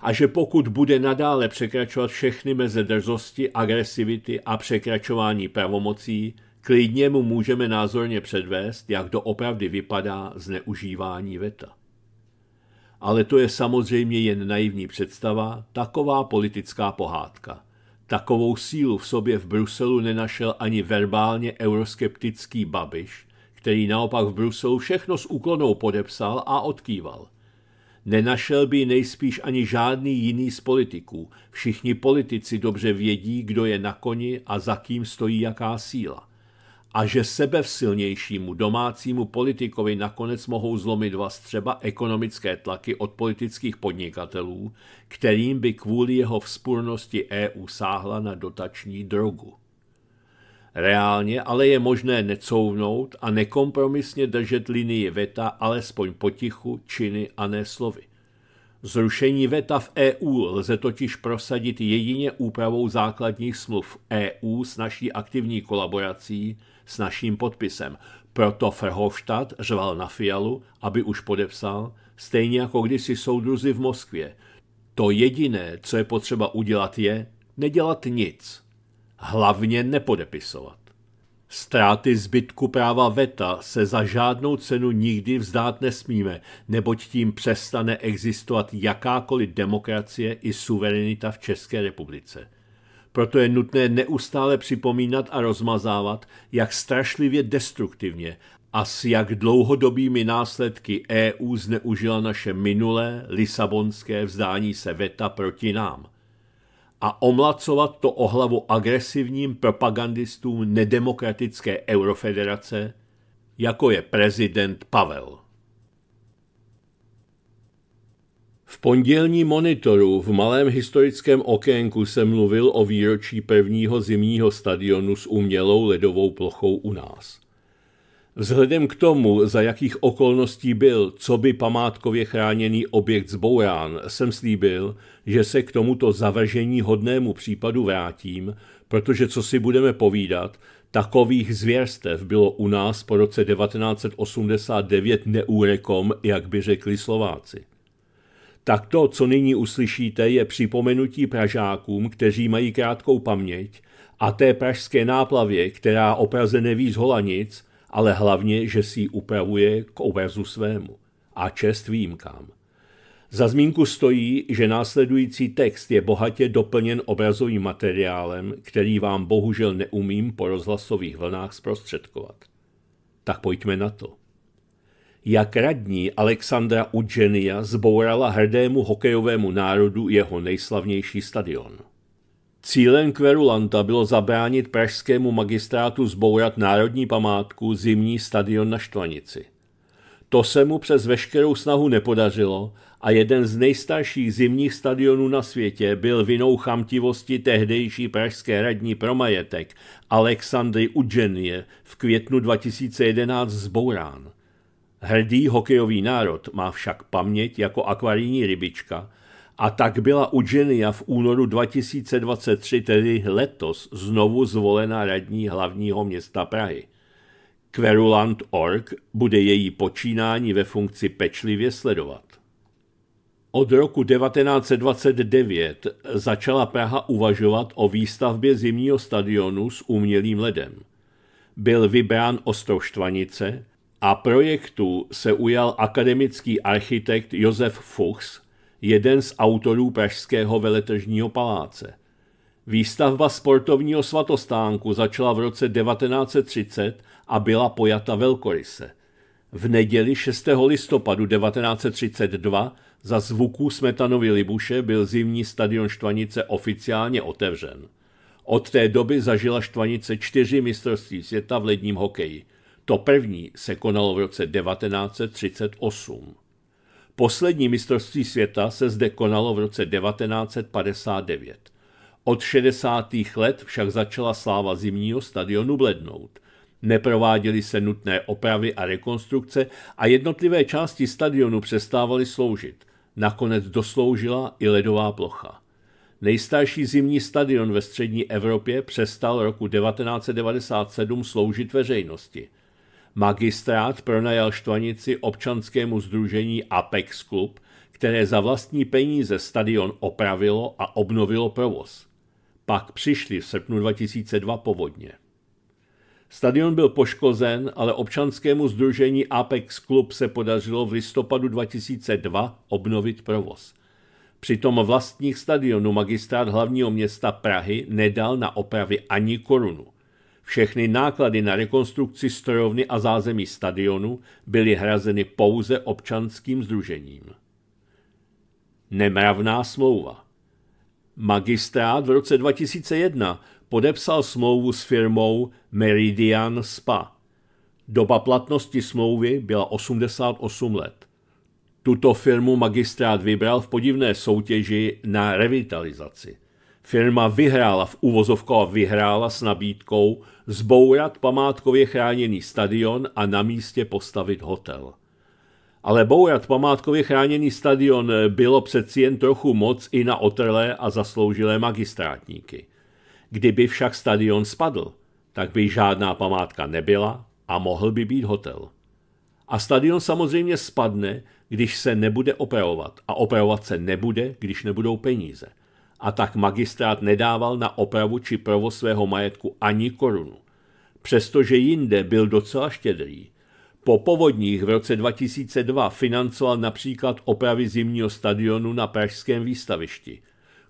a že pokud bude nadále překračovat všechny meze drzosti, agresivity a překračování pravomocí, klidně mu můžeme názorně předvést, jak doopravdy vypadá zneužívání veta. Ale to je samozřejmě jen naivní představa, taková politická pohádka. Takovou sílu v sobě v Bruselu nenašel ani verbálně euroskeptický Babiš, který naopak v Bruselu všechno s úklonou podepsal a odkýval – Nenašel by nejspíš ani žádný jiný z politiků. Všichni politici dobře vědí, kdo je na koni a za kým stojí jaká síla. A že sebe v silnějšímu domácímu politikovi nakonec mohou zlomit vás třeba ekonomické tlaky od politických podnikatelů, kterým by kvůli jeho vzpůrnosti EU sáhla na dotační drogu. Reálně ale je možné necouvnout a nekompromisně držet linii VETA alespoň potichu, činy a ne slovy. Zrušení VETA v EU lze totiž prosadit jedině úpravou základních smluv EU s naší aktivní kolaborací, s naším podpisem. Proto Verhofstadt řval na Fialu, aby už podepsal, stejně jako kdysi soudruzi v Moskvě. To jediné, co je potřeba udělat, je nedělat nic hlavně nepodepisovat. Ztráty zbytku práva VETA se za žádnou cenu nikdy vzdát nesmíme, neboť tím přestane existovat jakákoliv demokracie i suverenita v České republice. Proto je nutné neustále připomínat a rozmazávat, jak strašlivě destruktivně a s jak dlouhodobými následky EU zneužila naše minulé lisabonské vzdání se VETA proti nám – a omlacovat to o hlavu agresivním propagandistům nedemokratické Eurofederace, jako je prezident Pavel. V pondělní monitoru v malém historickém okénku se mluvil o výročí prvního zimního stadionu s umělou ledovou plochou u nás. Vzhledem k tomu, za jakých okolností byl, co by památkově chráněný objekt zbourán, jsem slíbil, že se k tomuto zavržení hodnému případu vrátím, protože co si budeme povídat, takových zvěrstev bylo u nás po roce 1989 neúrekom, jak by řekli Slováci. Tak to, co nyní uslyšíte, je připomenutí Pražákům, kteří mají krátkou paměť, a té pražské náplavě, která o Praze neví z nic, ale hlavně, že si ji upravuje k obrazu svému. A čest výjimkám. Za zmínku stojí, že následující text je bohatě doplněn obrazovým materiálem, který vám bohužel neumím po rozhlasových vlnách zprostředkovat. Tak pojďme na to. Jak radní Alexandra Udženia zbourala hrdému hokejovému národu jeho nejslavnější stadion – Cílem kverulanta bylo zabránit pražskému magistrátu zbourat národní památku zimní stadion na Štvanici. To se mu přes veškerou snahu nepodařilo a jeden z nejstarších zimních stadionů na světě byl vinou chamtivosti tehdejší pražské radní pro majetek Alexandry Udženie v květnu 2011 zbourán. Hrdý hokejový národ má však paměť jako akvarijní rybička a tak byla Udženia v únoru 2023, tedy letos, znovu zvolena radní hlavního města Prahy. Querulant Org bude její počínání ve funkci pečlivě sledovat. Od roku 1929 začala Praha uvažovat o výstavbě zimního stadionu s umělým ledem. Byl vybrán ostrov Štvanice a projektu se ujal akademický architekt Josef Fuchs jeden z autorů Pražského veletržního paláce. Výstavba sportovního svatostánku začala v roce 1930 a byla pojata velkoryse. V neděli 6. listopadu 1932 za zvuků Smetanovi Libuše byl zimní stadion Štvanice oficiálně otevřen. Od té doby zažila Štvanice čtyři mistrovství světa v ledním hokeji. To první se konalo v roce 1938. Poslední mistrovství světa se zde konalo v roce 1959. Od 60. let však začala sláva zimního stadionu blednout. Neprováděly se nutné opravy a rekonstrukce a jednotlivé části stadionu přestávaly sloužit. Nakonec dosloužila i ledová plocha. Nejstarší zimní stadion ve střední Evropě přestal roku 1997 sloužit veřejnosti. Magistrát pronajal Štvanici občanskému združení Apex Club, které za vlastní peníze stadion opravilo a obnovilo provoz. Pak přišli v srpnu 2002 povodně. Stadion byl poškozen, ale občanskému združení Apex Club se podařilo v listopadu 2002 obnovit provoz. Přitom vlastních stadionu magistrát hlavního města Prahy nedal na opravy ani korunu – všechny náklady na rekonstrukci strojovny a zázemí stadionu byly hrazeny pouze občanským združením. Nemravná smlouva Magistrát v roce 2001 podepsal smlouvu s firmou Meridian Spa. Doba platnosti smlouvy byla 88 let. Tuto firmu magistrát vybral v podivné soutěži na revitalizaci – Firma vyhrála v a vyhrála s nabídkou zbourat památkově chráněný stadion a na místě postavit hotel. Ale bourat památkově chráněný stadion bylo přeci jen trochu moc i na otrlé a zasloužilé magistrátníky. Kdyby však stadion spadl, tak by žádná památka nebyla a mohl by být hotel. A stadion samozřejmě spadne, když se nebude opravovat A opravovat se nebude, když nebudou peníze a tak magistrát nedával na opravu či provoz svého majetku ani korunu. Přestože jinde byl docela štědrý. Po povodních v roce 2002 financoval například opravy zimního stadionu na pražském výstavišti.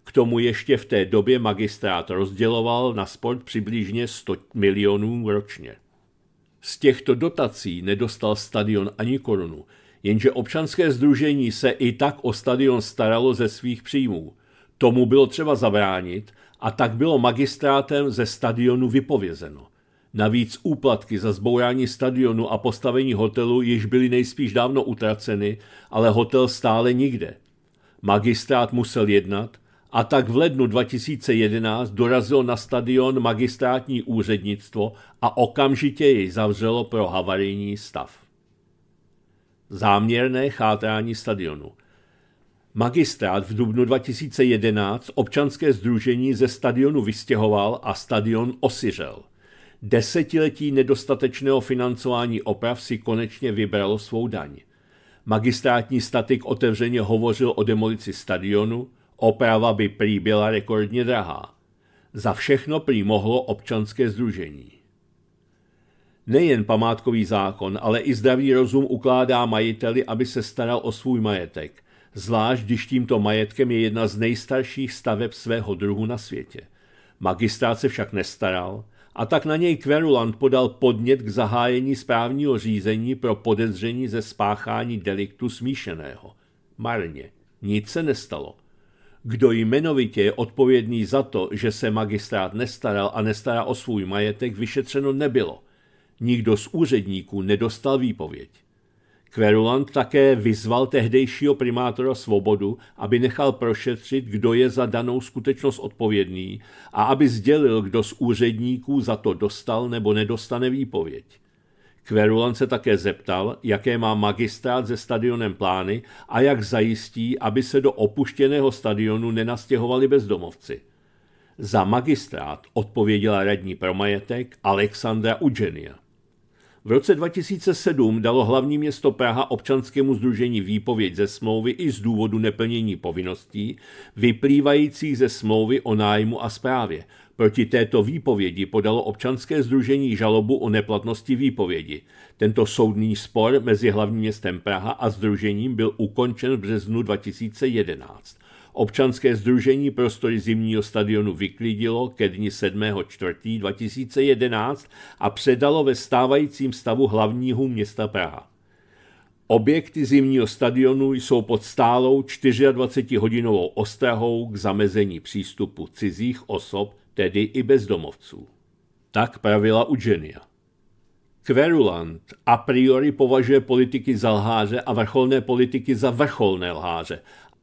K tomu ještě v té době magistrát rozděloval na sport přibližně 100 milionů ročně. Z těchto dotací nedostal stadion ani korunu, jenže občanské združení se i tak o stadion staralo ze svých příjmů. Tomu bylo třeba zabránit a tak bylo magistrátem ze stadionu vypovězeno. Navíc úplatky za zbourání stadionu a postavení hotelu již byly nejspíš dávno utraceny, ale hotel stále nikde. Magistrát musel jednat a tak v lednu 2011 dorazil na stadion magistrátní úřednictvo a okamžitě jej zavřelo pro havarijní stav. Záměrné chátrání stadionu. Magistrát v dubnu 2011 občanské združení ze stadionu vystěhoval a stadion osiřel. Desetiletí nedostatečného financování oprav si konečně vybralo svou daň. Magistrátní statik otevřeně hovořil o demolici stadionu, oprava by prý byla rekordně drahá. Za všechno prý mohlo občanské združení. Nejen památkový zákon, ale i zdravý rozum ukládá majiteli, aby se staral o svůj majetek – zvlášť když tímto majetkem je jedna z nejstarších staveb svého druhu na světě. Magistrát se však nestaral a tak na něj Kveruland podal podnět k zahájení správního řízení pro podezření ze spáchání deliktu smíšeného. Marně. Nic se nestalo. Kdo jmenovitě je odpovědný za to, že se magistrát nestaral a nestará o svůj majetek, vyšetřeno nebylo. Nikdo z úředníků nedostal výpověď. Kverulant také vyzval tehdejšího primátora Svobodu, aby nechal prošetřit, kdo je za danou skutečnost odpovědný a aby sdělil, kdo z úředníků za to dostal nebo nedostane výpověď. Kverulant se také zeptal, jaké má magistrát se stadionem plány a jak zajistí, aby se do opuštěného stadionu nenastěhovali bezdomovci. Za magistrát odpověděla radní pro majetek Alexandra Udženia. V roce 2007 dalo hlavní město Praha občanskému združení výpověď ze smlouvy i z důvodu neplnění povinností vyplývajících ze smlouvy o nájmu a správě. Proti této výpovědi podalo občanské združení žalobu o neplatnosti výpovědi. Tento soudní spor mezi hlavním městem Praha a združením byl ukončen v březnu 2011. Občanské združení prostory zimního stadionu vyklidilo ke dni 7. 2011 a předalo ve stávajícím stavu hlavního města Praha. Objekty zimního stadionu jsou pod stálou 24-hodinovou ostrahou k zamezení přístupu cizích osob, tedy i bezdomovců. Tak pravila Udženia. Kverulant a priori považuje politiky za lháře a vrcholné politiky za vrcholné lháře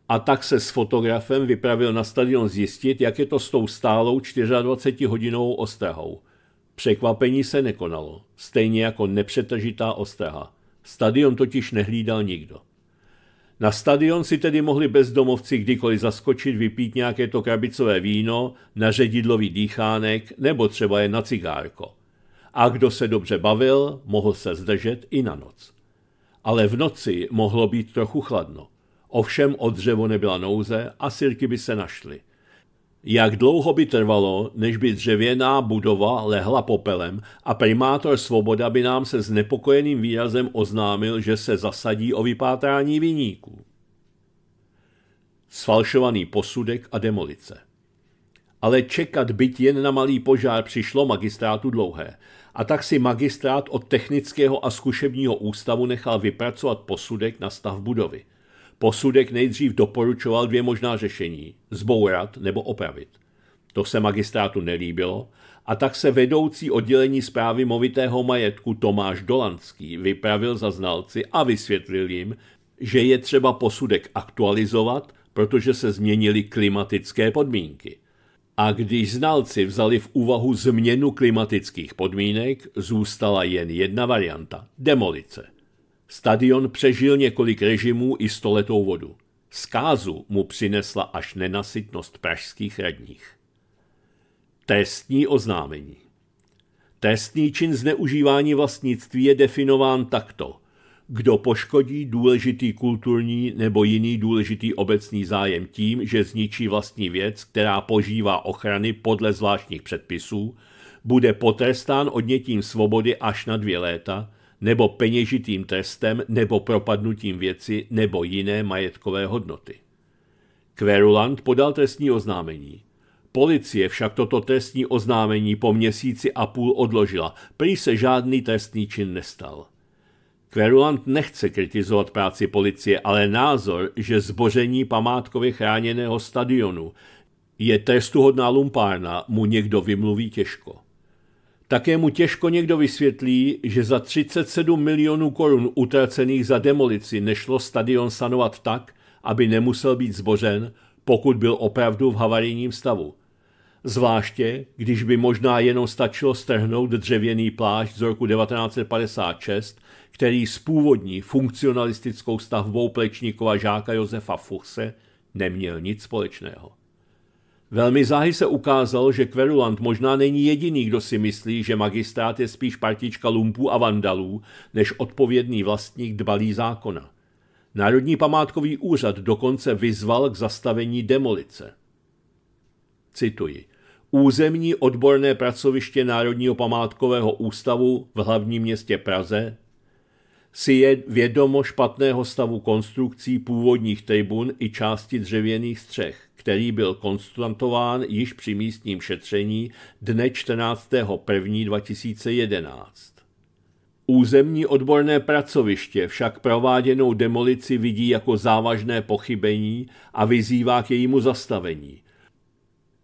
a tak se s fotografem vypravil na stadion zjistit, jak je to s tou stálou 24-hodinovou ostrahou. Překvapení se nekonalo, stejně jako nepřetržitá ostraha. Stadion totiž nehlídal nikdo. Na stadion si tedy mohli bezdomovci kdykoliv zaskočit, vypít nějaké to krabicové víno, na ředidlový dýchánek nebo třeba je na cigárko. A kdo se dobře bavil, mohl se zdržet i na noc. Ale v noci mohlo být trochu chladno. Ovšem o dřevo nebyla nouze a sirky by se našly. Jak dlouho by trvalo, než by dřevěná budova lehla popelem a primátor Svoboda by nám se znepokojeným výrazem oznámil, že se zasadí o vypátrání vyníků. Sfalšovaný posudek a demolice. Ale čekat byt jen na malý požár přišlo magistrátu dlouhé a tak si magistrát od technického a zkušebního ústavu nechal vypracovat posudek na stav budovy – Posudek nejdřív doporučoval dvě možná řešení – zbourat nebo opravit. To se magistrátu nelíbilo a tak se vedoucí oddělení zprávy movitého majetku Tomáš Dolanský vypravil za znalci a vysvětlil jim, že je třeba posudek aktualizovat, protože se změnily klimatické podmínky. A když znalci vzali v úvahu změnu klimatických podmínek, zůstala jen jedna varianta – demolice. Stadion přežil několik režimů i stoletou vodu. Skázu mu přinesla až nenasytnost pražských radních. Testní oznámení Testní čin zneužívání vlastnictví je definován takto. Kdo poškodí důležitý kulturní nebo jiný důležitý obecný zájem tím, že zničí vlastní věc, která požívá ochrany podle zvláštních předpisů, bude potrestán odnětím svobody až na dvě léta, nebo peněžitým trestem nebo propadnutím věci nebo jiné majetkové hodnoty. Querulant podal trestní oznámení. Policie však toto trestní oznámení po měsíci a půl odložila, prý se žádný trestný čin nestal. Querulant nechce kritizovat práci policie, ale názor, že zboření památkově chráněného stadionu je trestuhodná lumpárna, mu někdo vymluví těžko. Také mu těžko někdo vysvětlí, že za 37 milionů korun utracených za demolici nešlo stadion sanovat tak, aby nemusel být zbořen, pokud byl opravdu v havarijním stavu. Zvláště, když by možná jenom stačilo strhnout dřevěný plášť z roku 1956, který s původní funkcionalistickou stavbou plečníkova žáka Josefa Fuchse neměl nic společného. Velmi záhy se ukázalo, že Kverulant možná není jediný, kdo si myslí, že magistrát je spíš partička lumpů a vandalů, než odpovědný vlastník dbalý zákona. Národní památkový úřad dokonce vyzval k zastavení demolice. Cituji. Územní odborné pracoviště Národního památkového ústavu v hlavním městě Praze si je vědomo špatného stavu konstrukcí původních tribun i části dřevěných střech, který byl konstantován již při místním šetření dne 14. 2011. Územní odborné pracoviště však prováděnou demolici vidí jako závažné pochybení a vyzývá k jejímu zastavení.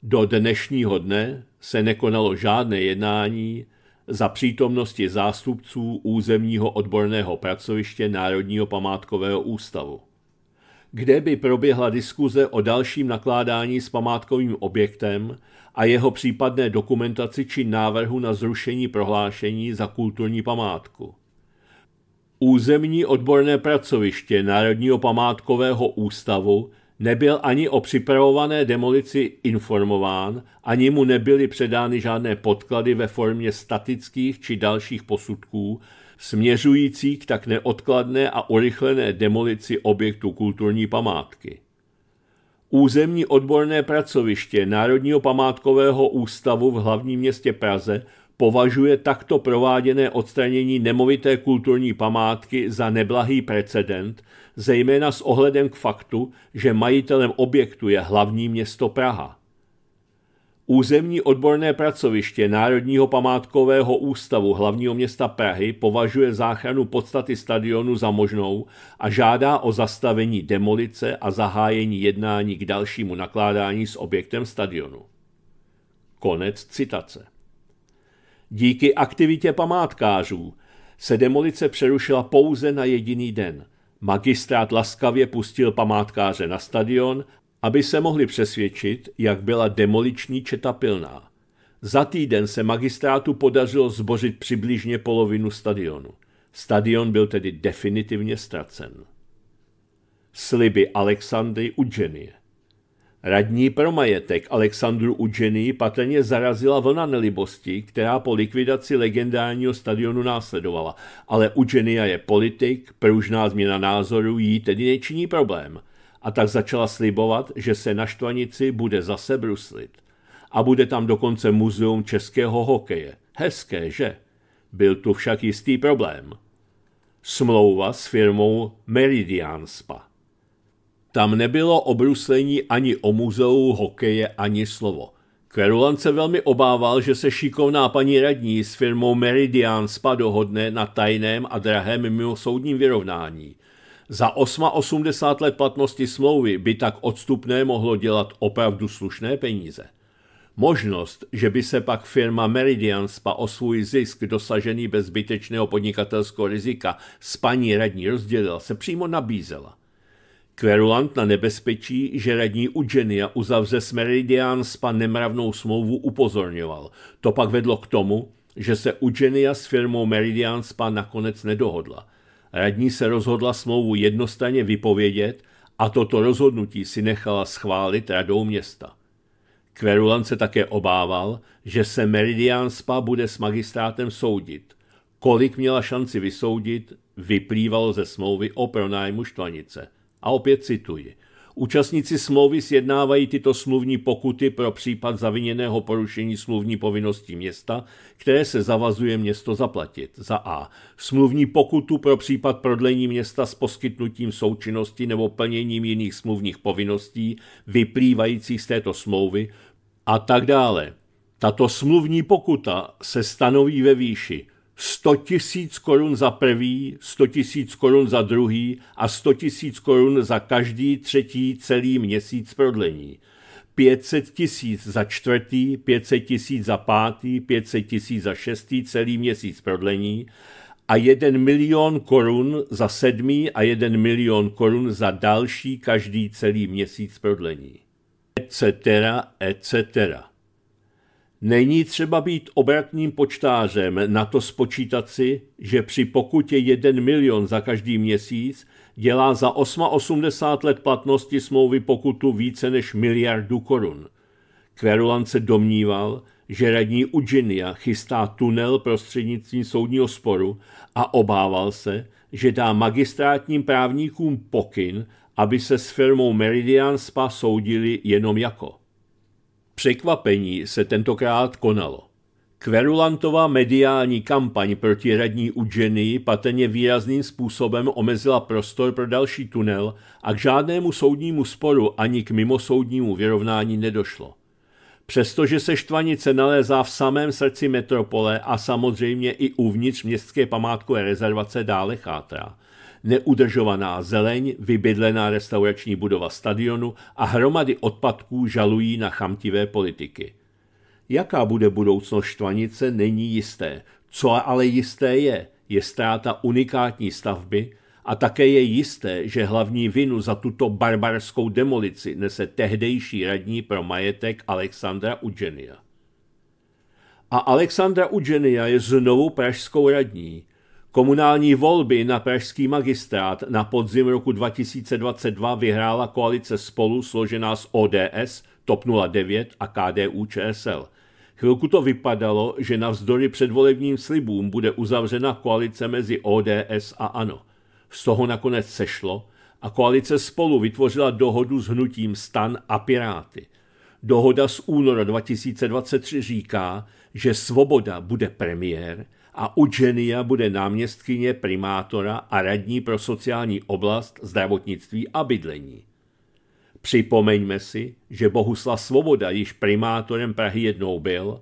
Do dnešního dne se nekonalo žádné jednání za přítomnosti zástupců územního odborného pracoviště Národního památkového ústavu, kde by proběhla diskuze o dalším nakládání s památkovým objektem a jeho případné dokumentaci či návrhu na zrušení prohlášení za kulturní památku. Územní odborné pracoviště Národního památkového ústavu nebyl ani o připravované demolici informován, ani mu nebyly předány žádné podklady ve formě statických či dalších posudků, směřující k tak neodkladné a urychlené demolici objektu kulturní památky. Územní odborné pracoviště Národního památkového ústavu v hlavním městě Praze považuje takto prováděné odstranění nemovité kulturní památky za neblahý precedent, zejména s ohledem k faktu, že majitelem objektu je hlavní město Praha. Územní odborné pracoviště Národního památkového ústavu hlavního města Prahy považuje záchranu podstaty stadionu za možnou a žádá o zastavení demolice a zahájení jednání k dalšímu nakládání s objektem stadionu. Konec citace. Díky aktivitě památkářů se demolice přerušila pouze na jediný den. Magistrát laskavě pustil památkáře na stadion, aby se mohli přesvědčit, jak byla demoliční četa pilná. Za týden se magistrátu podařilo zbořit přibližně polovinu stadionu. Stadion byl tedy definitivně ztracen. Sliby Alexandry u Dženie Radní pro majetek Alexandru Udženy patrně zarazila vlna nelibosti, která po likvidaci legendárního stadionu následovala, ale Udženia je politik, pružná změna názoru jí tedy nečiní problém. A tak začala slibovat, že se na Štvanici bude zase bruslit. A bude tam dokonce muzeum českého hokeje. Hezké, že? Byl tu však jistý problém. Smlouva s firmou Meridian Spa. Tam nebylo obruslení ani o muzeu hokeje ani slovo. Kverulant se velmi obával, že se šikovná paní radní s firmou Meridian SPA dohodne na tajném a drahém mimosoudním vyrovnání. Za 8,80 let platnosti smlouvy by tak odstupné mohlo dělat opravdu slušné peníze. Možnost, že by se pak firma Meridian SPA o svůj zisk dosažený bez zbytečného podnikatelského rizika s paní radní rozdělila, se přímo nabízela. Kverulant na nebezpečí, že radní Udženia uzavře s Meridian s nemravnou smlouvu upozorňoval. To pak vedlo k tomu, že se Udženia s firmou Meridian Spa nakonec nedohodla. Radní se rozhodla smlouvu jednostranně vypovědět a toto rozhodnutí si nechala schválit radou města. Querulant se také obával, že se Meridian Spa bude s magistrátem soudit. Kolik měla šanci vysoudit, vyplývalo ze smlouvy o pronájmu štvanice – a opět cituji. Účastníci smlouvy sjednávají tyto smluvní pokuty pro případ zaviněného porušení smluvní povinnosti města, které se zavazuje město zaplatit. Za A. Smluvní pokutu pro případ prodlení města s poskytnutím součinnosti nebo plněním jiných smluvních povinností vyplývajících z této smlouvy a tak dále. Tato smluvní pokuta se stanoví ve výši 100 tisíc korun za prvý, 100 tisíc korun za druhý a 100 tisíc korun za každý třetí celý měsíc prodlení. 500 tisíc za čtvrtý, 500 tisíc za pátý, 500 tisíc za šestý celý měsíc prodlení a 1 milion korun za sedmý a 1 milion korun za další každý celý měsíc prodlení. Etc. etc. Není třeba být obratným počtářem na to spočítat si, že při pokutě 1 milion za každý měsíc dělá za 88 let platnosti smlouvy pokutu více než miliardu korun. Kverulant se domníval, že radní Uginia chystá tunel prostřednictvím soudního sporu a obával se, že dá magistrátním právníkům pokyn, aby se s firmou Meridian Spa soudili jenom jako. Překvapení se tentokrát konalo. Kverulantová mediální kampaň proti radní Udženii patrně výrazným způsobem omezila prostor pro další tunel a k žádnému soudnímu sporu ani k mimosoudnímu vyrovnání nedošlo. Přestože se Štvanice nalézá v samém srdci metropole a samozřejmě i uvnitř městské památkové rezervace dále chátrá – neudržovaná zeleň, vybydlená restaurační budova stadionu a hromady odpadků žalují na chamtivé politiky. Jaká bude budoucnost Štvanice, není jisté. Co ale jisté je, je ztráta unikátní stavby a také je jisté, že hlavní vinu za tuto barbarskou demolici nese tehdejší radní pro majetek Alexandra Udženia. A Alexandra Udženia je znovu pražskou radní – Komunální volby na pražský magistrát na podzim roku 2022 vyhrála koalice spolu složená z ODS, TOP 09 a KDU ČSL. Chvilku to vypadalo, že navzdory předvolebním slibům bude uzavřena koalice mezi ODS a ANO. Z toho nakonec sešlo a koalice spolu vytvořila dohodu s hnutím Stan a Piráty. Dohoda z února 2023 říká, že Svoboda bude premiér, a Udženia bude náměstkyně primátora a radní pro sociální oblast, zdravotnictví a bydlení. Připomeňme si, že Bohuslav Svoboda již primátorem Prahy jednou byl,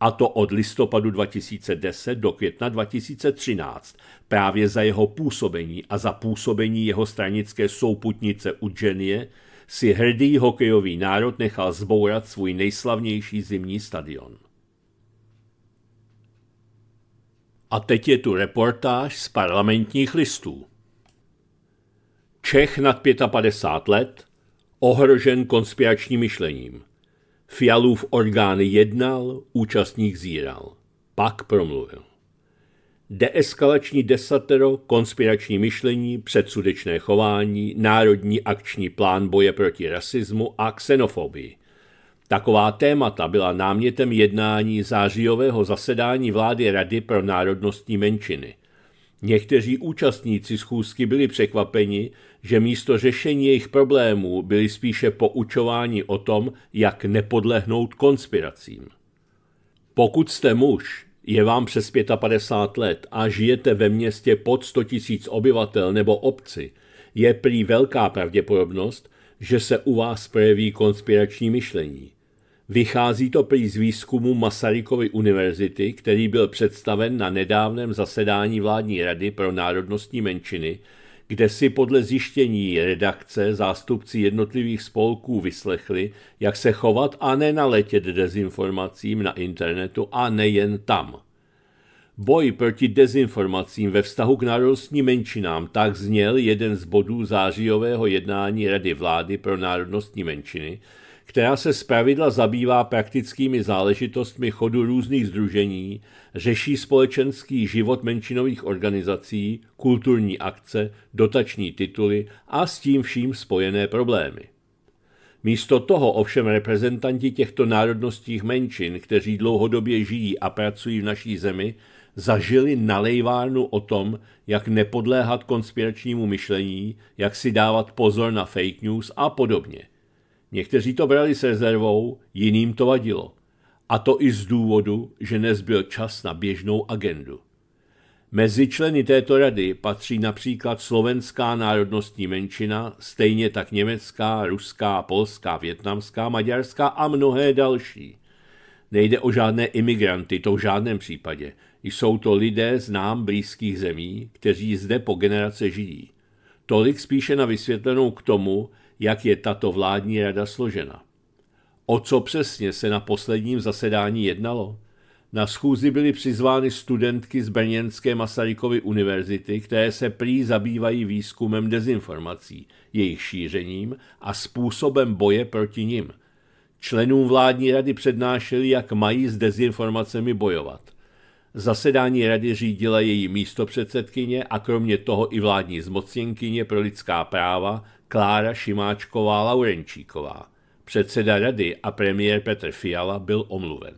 a to od listopadu 2010 do května 2013, právě za jeho působení a za působení jeho stranické souputnice Udženie si hrdý hokejový národ nechal zbourat svůj nejslavnější zimní stadion. A teď je tu reportáž z parlamentních listů. Čech nad 55 let, ohrožen konspiračním myšlením. Fialův orgány jednal, účastník zíral. Pak promluvil. Deeskalační desatero, konspirační myšlení, předsudečné chování, národní akční plán boje proti rasismu a xenofobii – Taková témata byla námětem jednání zářijového zasedání vlády Rady pro národnostní menšiny. Někteří účastníci schůzky byli překvapeni, že místo řešení jejich problémů byli spíše poučováni o tom, jak nepodlehnout konspiracím. Pokud jste muž, je vám přes 55 let a žijete ve městě pod 100 000 obyvatel nebo obci, je prý velká pravděpodobnost, že se u vás projeví konspirační myšlení. Vychází to prý z výzkumu Masarykovy univerzity, který byl představen na nedávném zasedání vládní rady pro národnostní menšiny, kde si podle zjištění redakce zástupci jednotlivých spolků vyslechli, jak se chovat a nenaletět dezinformacím na internetu a nejen tam. Boj proti dezinformacím ve vztahu k národnostním menšinám tak zněl jeden z bodů zářijového jednání Rady vlády pro národnostní menšiny, která se zpravidla zabývá praktickými záležitostmi chodu různých združení, řeší společenský život menšinových organizací, kulturní akce, dotační tituly a s tím vším spojené problémy. Místo toho ovšem reprezentanti těchto národnostních menšin, kteří dlouhodobě žijí a pracují v naší zemi, zažili nalejvárnu o tom, jak nepodléhat konspiračnímu myšlení, jak si dávat pozor na fake news a podobně – Někteří to brali s rezervou, jiným to vadilo. A to i z důvodu, že nezbyl čas na běžnou agendu. Mezi členy této rady patří například slovenská národnostní menšina, stejně tak německá, ruská, polská, větnamská, maďarská a mnohé další. Nejde o žádné imigranty, to v žádném případě. Jsou to lidé z nám blízkých zemí, kteří zde po generace žijí. Tolik spíše na vysvětlenou k tomu, jak je tato vládní rada složena. O co přesně se na posledním zasedání jednalo? Na schůzi byly přizvány studentky z Brněnské Masarykovy univerzity, které se prý zabývají výzkumem dezinformací, jejich šířením a způsobem boje proti nim. Členům vládní rady přednášeli, jak mají s dezinformacemi bojovat. Zasedání rady řídila její místopředsedkyně a kromě toho i vládní zmocněnkyně pro lidská práva Klára Šimáčková Laurenčíková. Předseda rady a premiér Petr Fiala byl omluven.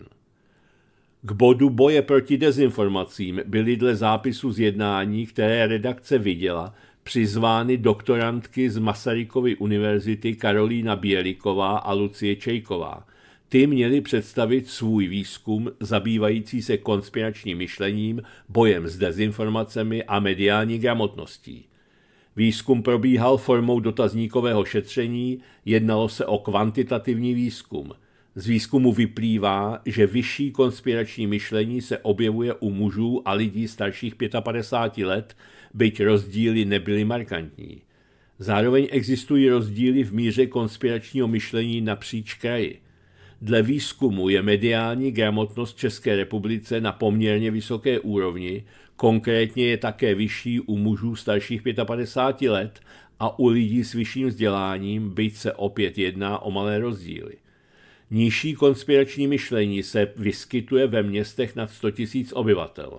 K bodu boje proti dezinformacím byly dle zápisu z jednání, které redakce viděla, přizvány doktorantky z Masarykovy univerzity Karolína Běliková a Lucie Čejková. Ty měly představit svůj výzkum zabývající se konspiračním myšlením, bojem s dezinformacemi a mediální gramotností. Výzkum probíhal formou dotazníkového šetření, jednalo se o kvantitativní výzkum. Z výzkumu vyplývá, že vyšší konspirační myšlení se objevuje u mužů a lidí starších 55 let, byť rozdíly nebyly markantní. Zároveň existují rozdíly v míře konspiračního myšlení napříč kraji. Dle výzkumu je mediální gramotnost České republice na poměrně vysoké úrovni, Konkrétně je také vyšší u mužů starších 55 let a u lidí s vyšším vzděláním, byť se opět jedná o malé rozdíly. Nižší konspirační myšlení se vyskytuje ve městech nad 100 000 obyvatel.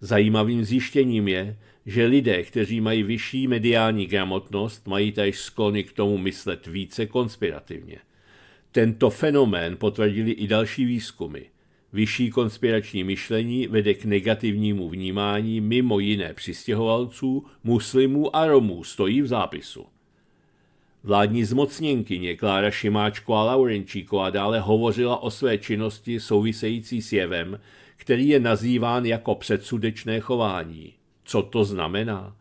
Zajímavým zjištěním je, že lidé, kteří mají vyšší mediální gramotnost, mají též sklony k tomu myslet více konspirativně. Tento fenomén potvrdili i další výzkumy. Vyšší konspirační myšlení vede k negativnímu vnímání mimo jiné přistěhovalců, muslimů a Romů, stojí v zápisu. Vládní zmocněnkyně Klára Šimáčková a dále hovořila o své činnosti související s jevem, který je nazýván jako předsudečné chování. Co to znamená?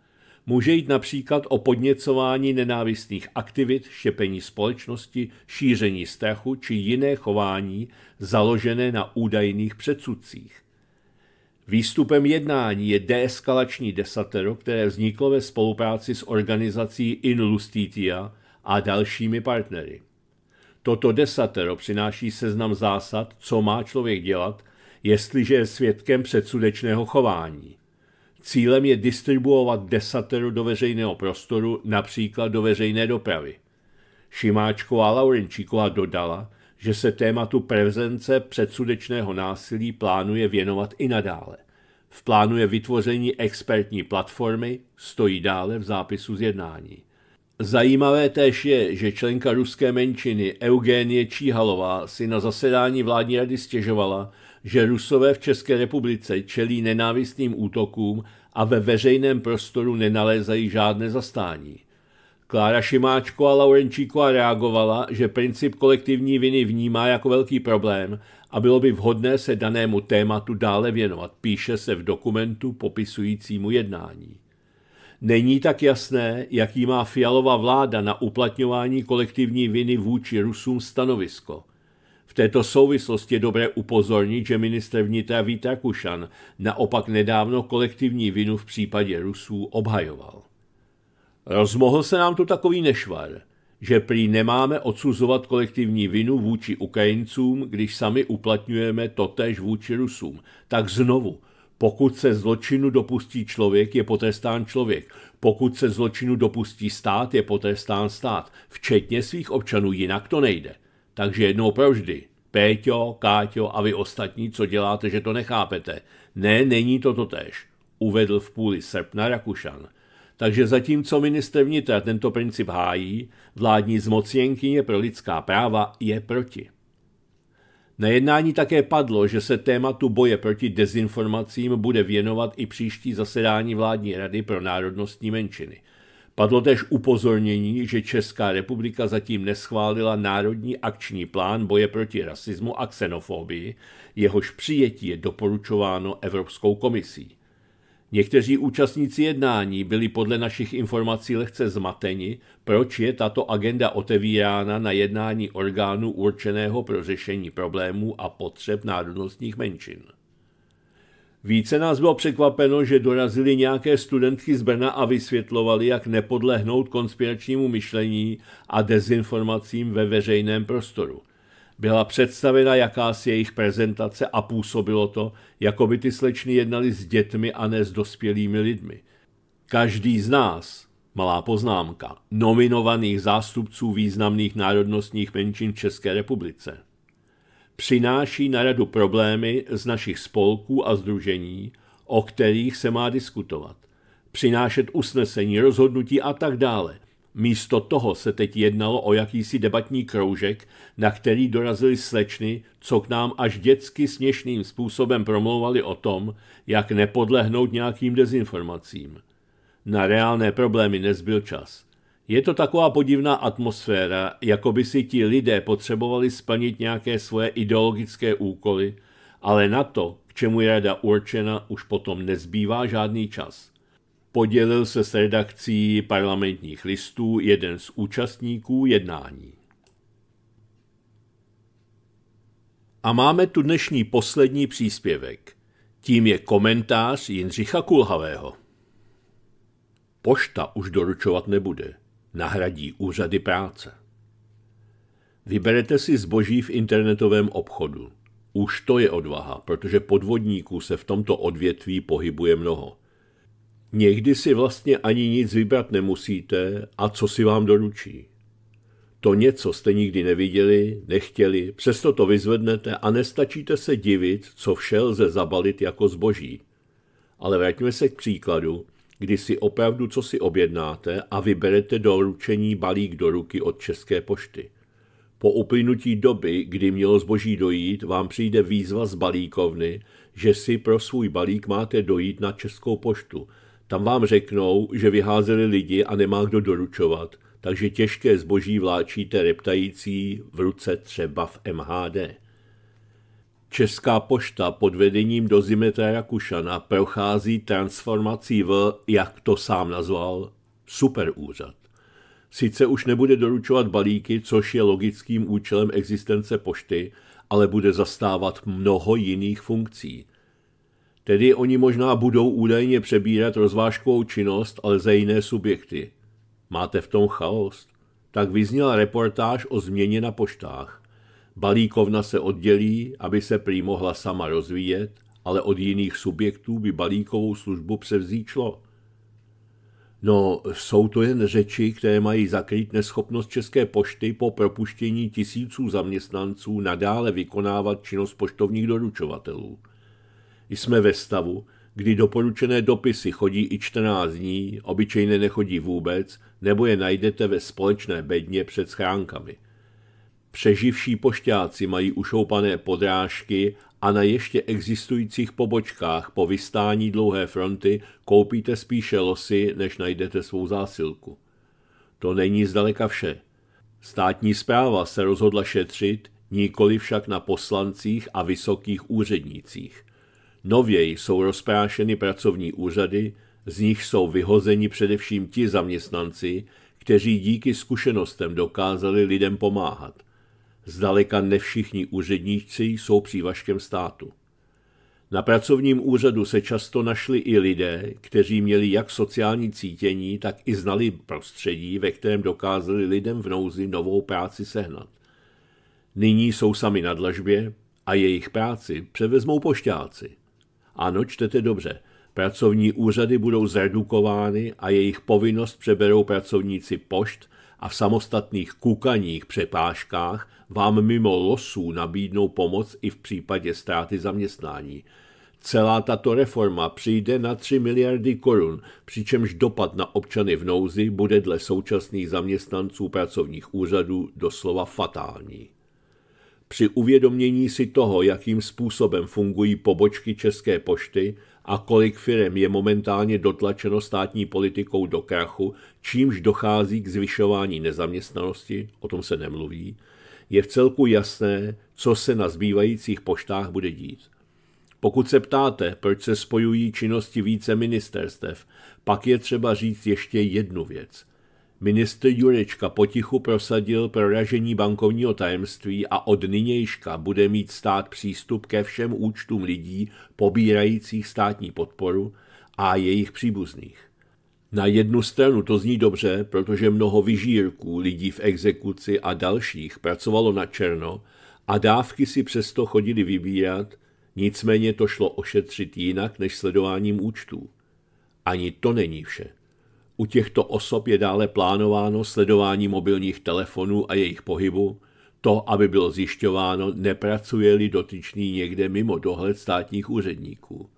Může jít například o podněcování nenávistných aktivit, šepení společnosti, šíření strachu či jiné chování založené na údajných předsudcích. Výstupem jednání je deeskalační desatero, které vzniklo ve spolupráci s organizací In Lustitia a dalšími partnery. Toto desatero přináší seznam zásad, co má člověk dělat, jestliže je svědkem předsudečného chování – Cílem je distribuovat desateru do veřejného prostoru, například do veřejné dopravy. Šimáčková Laurenčíková dodala, že se tématu prevence předsudečného násilí plánuje věnovat i nadále. V plánu je vytvoření expertní platformy, stojí dále v zápisu zjednání. Zajímavé též je, že členka ruské menšiny Eugenie Číhalová si na zasedání vládní rady stěžovala, že Rusové v České republice čelí nenávistným útokům a ve veřejném prostoru nenalézají žádné zastání. Klára Šimáčko a Laurenčíková reagovala, že princip kolektivní viny vnímá jako velký problém a bylo by vhodné se danému tématu dále věnovat, píše se v dokumentu popisujícímu jednání. Není tak jasné, jaký má fialová vláda na uplatňování kolektivní viny vůči Rusům stanovisko – v této souvislosti je dobré upozornit, že ministr vnitra Víta Kušan naopak nedávno kolektivní vinu v případě Rusů obhajoval. Rozmohl se nám tu takový nešvar, že prý nemáme odsuzovat kolektivní vinu vůči Ukrajincům, když sami uplatňujeme totéž vůči Rusům. Tak znovu, pokud se zločinu dopustí člověk, je potrestán člověk. Pokud se zločinu dopustí stát, je potrestán stát, včetně svých občanů, jinak to nejde. Takže jednou provždy. Péťo, Káťo a vy ostatní, co děláte, že to nechápete. Ne, není to totéž, uvedl v půli srpna Rakušan. Takže zatímco minister vnitra tento princip hájí, vládní zmocněnkyně pro lidská práva je proti. Na jednání také padlo, že se tématu boje proti dezinformacím bude věnovat i příští zasedání vládní rady pro národnostní menšiny – Padlo též upozornění, že Česká republika zatím neschválila Národní akční plán boje proti rasismu a xenofobii, jehož přijetí je doporučováno Evropskou komisí. Někteří účastníci jednání byli podle našich informací lehce zmateni, proč je tato agenda otevírána na jednání orgánu určeného pro řešení problémů a potřeb národnostních menšin. Více nás bylo překvapeno, že dorazili nějaké studentky z Brna a vysvětlovali, jak nepodlehnout konspiračnímu myšlení a dezinformacím ve veřejném prostoru. Byla představena jakási jejich prezentace a působilo to, jako by ty slečny jednali s dětmi a ne s dospělými lidmi. Každý z nás, malá poznámka, nominovaných zástupců významných národnostních menšin v České republice, přináší na radu problémy z našich spolků a združení, o kterých se má diskutovat, přinášet usnesení, rozhodnutí a tak dále. Místo toho se teď jednalo o jakýsi debatní kroužek, na který dorazili slečny, co k nám až dětsky směšným způsobem promlouvali o tom, jak nepodlehnout nějakým dezinformacím. Na reálné problémy nezbyl čas. Je to taková podivná atmosféra, jako by si ti lidé potřebovali splnit nějaké svoje ideologické úkoly, ale na to, k čemu je rada určena, už potom nezbývá žádný čas. Podělil se s redakcí parlamentních listů jeden z účastníků jednání. A máme tu dnešní poslední příspěvek. Tím je komentář Jindřicha Kulhavého. Pošta už doručovat nebude nahradí úřady práce. Vyberete si zboží v internetovém obchodu. Už to je odvaha, protože podvodníků se v tomto odvětví pohybuje mnoho. Někdy si vlastně ani nic vybrat nemusíte a co si vám doručí. To něco jste nikdy neviděli, nechtěli, přesto to vyzvednete a nestačíte se divit, co vše lze zabalit jako zboží. Ale vraťme se k příkladu, kdy si opravdu co si objednáte a vyberete ručení balík do ruky od České pošty. Po uplynutí doby, kdy mělo zboží dojít, vám přijde výzva z balíkovny, že si pro svůj balík máte dojít na Českou poštu. Tam vám řeknou, že vyházeli lidi a nemá kdo doručovat, takže těžké zboží vláčíte reptající v ruce třeba v MHD. Česká pošta pod vedením Dozimetra Rakušana prochází transformací v, jak to sám nazval, superúřad. Sice už nebude doručovat balíky, což je logickým účelem existence pošty, ale bude zastávat mnoho jiných funkcí. Tedy oni možná budou údajně přebírat rozvážkovou činnost, ale za jiné subjekty. Máte v tom chaos? Tak vyzněla reportáž o změně na poštách. Balíkovna se oddělí, aby se prý mohla sama rozvíjet, ale od jiných subjektů by balíkovou službu převzíčlo. No, jsou to jen řeči, které mají zakrýt neschopnost České pošty po propuštění tisíců zaměstnanců nadále vykonávat činnost poštovních doručovatelů. Jsme ve stavu, kdy doporučené dopisy chodí i 14 dní, obyčejně nechodí vůbec, nebo je najdete ve společné bedně před schránkami – Přeživší pošťáci mají ušoupané podrážky a na ještě existujících pobočkách po vystání dlouhé fronty koupíte spíše losy, než najdete svou zásilku. To není zdaleka vše. Státní zpráva se rozhodla šetřit, nikoli však na poslancích a vysokých úřednících. Nověj jsou rozprášeny pracovní úřady, z nich jsou vyhozeni především ti zaměstnanci, kteří díky zkušenostem dokázali lidem pomáhat – Zdaleka ne všichni úředníci jsou přívažkem státu. Na pracovním úřadu se často našli i lidé, kteří měli jak sociální cítění, tak i znali prostředí, ve kterém dokázali lidem v nouzi novou práci sehnat. Nyní jsou sami na dlažbě a jejich práci převezmou pošťáci. Ano, čtete dobře. Pracovní úřady budou zredukovány a jejich povinnost přeberou pracovníci pošt – a v samostatných kukaních přepážkách vám mimo losů nabídnou pomoc i v případě ztráty zaměstnání. Celá tato reforma přijde na 3 miliardy korun, přičemž dopad na občany v nouzi bude dle současných zaměstnanců pracovních úřadů doslova fatální. Při uvědomění si toho, jakým způsobem fungují pobočky České pošty, a kolik firm je momentálně dotlačeno státní politikou do krachu, čímž dochází k zvyšování nezaměstnanosti, o tom se nemluví, je v celku jasné, co se na zbývajících poštách bude dít. Pokud se ptáte, proč se spojují činnosti více ministerstev, pak je třeba říct ještě jednu věc – Ministr Jurečka potichu prosadil proražení bankovního tajemství a od nynějška bude mít stát přístup ke všem účtům lidí pobírajících státní podporu a jejich příbuzných. Na jednu stranu to zní dobře, protože mnoho vyžírků, lidí v exekuci a dalších pracovalo na černo a dávky si přesto chodili vybírat, nicméně to šlo ošetřit jinak než sledováním účtů. Ani to není vše. U těchto osob je dále plánováno sledování mobilních telefonů a jejich pohybu, to, aby bylo zjišťováno, nepracuje-li dotyčný někde mimo dohled státních úředníků.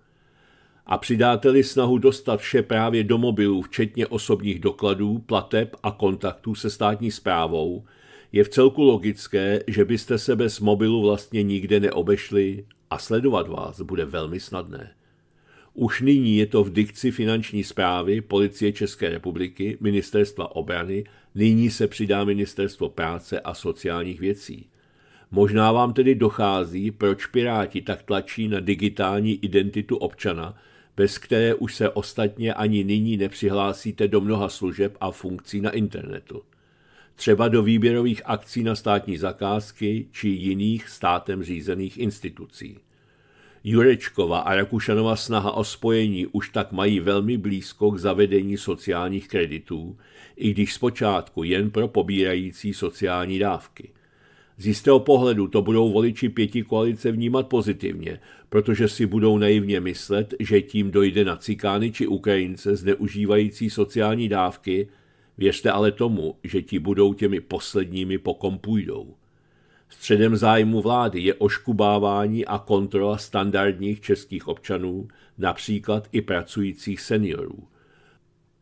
A přidáte-li snahu dostat vše právě do mobilů, včetně osobních dokladů, plateb a kontaktů se státní zprávou, je v celku logické, že byste se bez mobilu vlastně nikde neobešli a sledovat vás bude velmi snadné. Už nyní je to v dikci finanční zprávy Policie České republiky, Ministerstva obrany, nyní se přidá Ministerstvo práce a sociálních věcí. Možná vám tedy dochází, proč Piráti tak tlačí na digitální identitu občana, bez které už se ostatně ani nyní nepřihlásíte do mnoha služeb a funkcí na internetu. Třeba do výběrových akcí na státní zakázky či jiných státem řízených institucí. Jurečkova a Rakušanova snaha o spojení už tak mají velmi blízko k zavedení sociálních kreditů, i když zpočátku jen pro pobírající sociální dávky. Z jistého pohledu to budou voliči pěti koalice vnímat pozitivně, protože si budou naivně myslet, že tím dojde na cikány či Ukrajince zneužívající sociální dávky, věřte ale tomu, že ti budou těmi posledními, po kom půjdou. Středem zájmu vlády je oškubávání a kontrola standardních českých občanů, například i pracujících seniorů.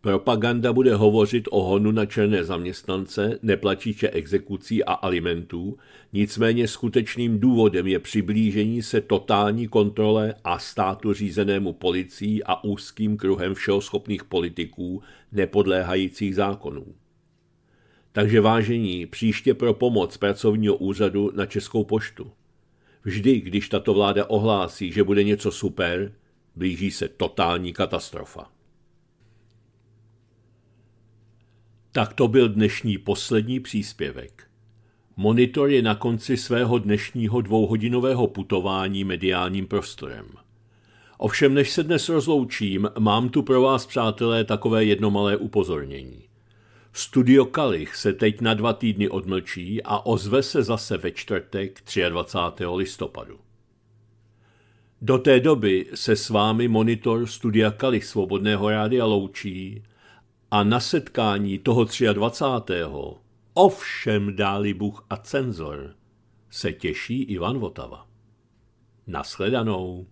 Propaganda bude hovořit o honu na černé zaměstnance, neplatíče exekucí a alimentů, nicméně skutečným důvodem je přiblížení se totální kontrole a státu řízenému policií a úzkým kruhem všeho schopných politiků nepodléhajících zákonům. Takže vážení, příště pro pomoc pracovního úřadu na Českou poštu. Vždy, když tato vláda ohlásí, že bude něco super, blíží se totální katastrofa. Tak to byl dnešní poslední příspěvek. Monitor je na konci svého dnešního dvouhodinového putování mediálním prostorem. Ovšem, než se dnes rozloučím, mám tu pro vás, přátelé, takové jedno malé upozornění. Studio Kalich se teď na dva týdny odmlčí a ozve se zase ve čtvrtek 23. listopadu. Do té doby se s vámi monitor Studia Kalich Svobodného rádia loučí a na setkání toho 23. ovšem dáli Bůh a cenzor se těší Ivan Votava. Nashledanou.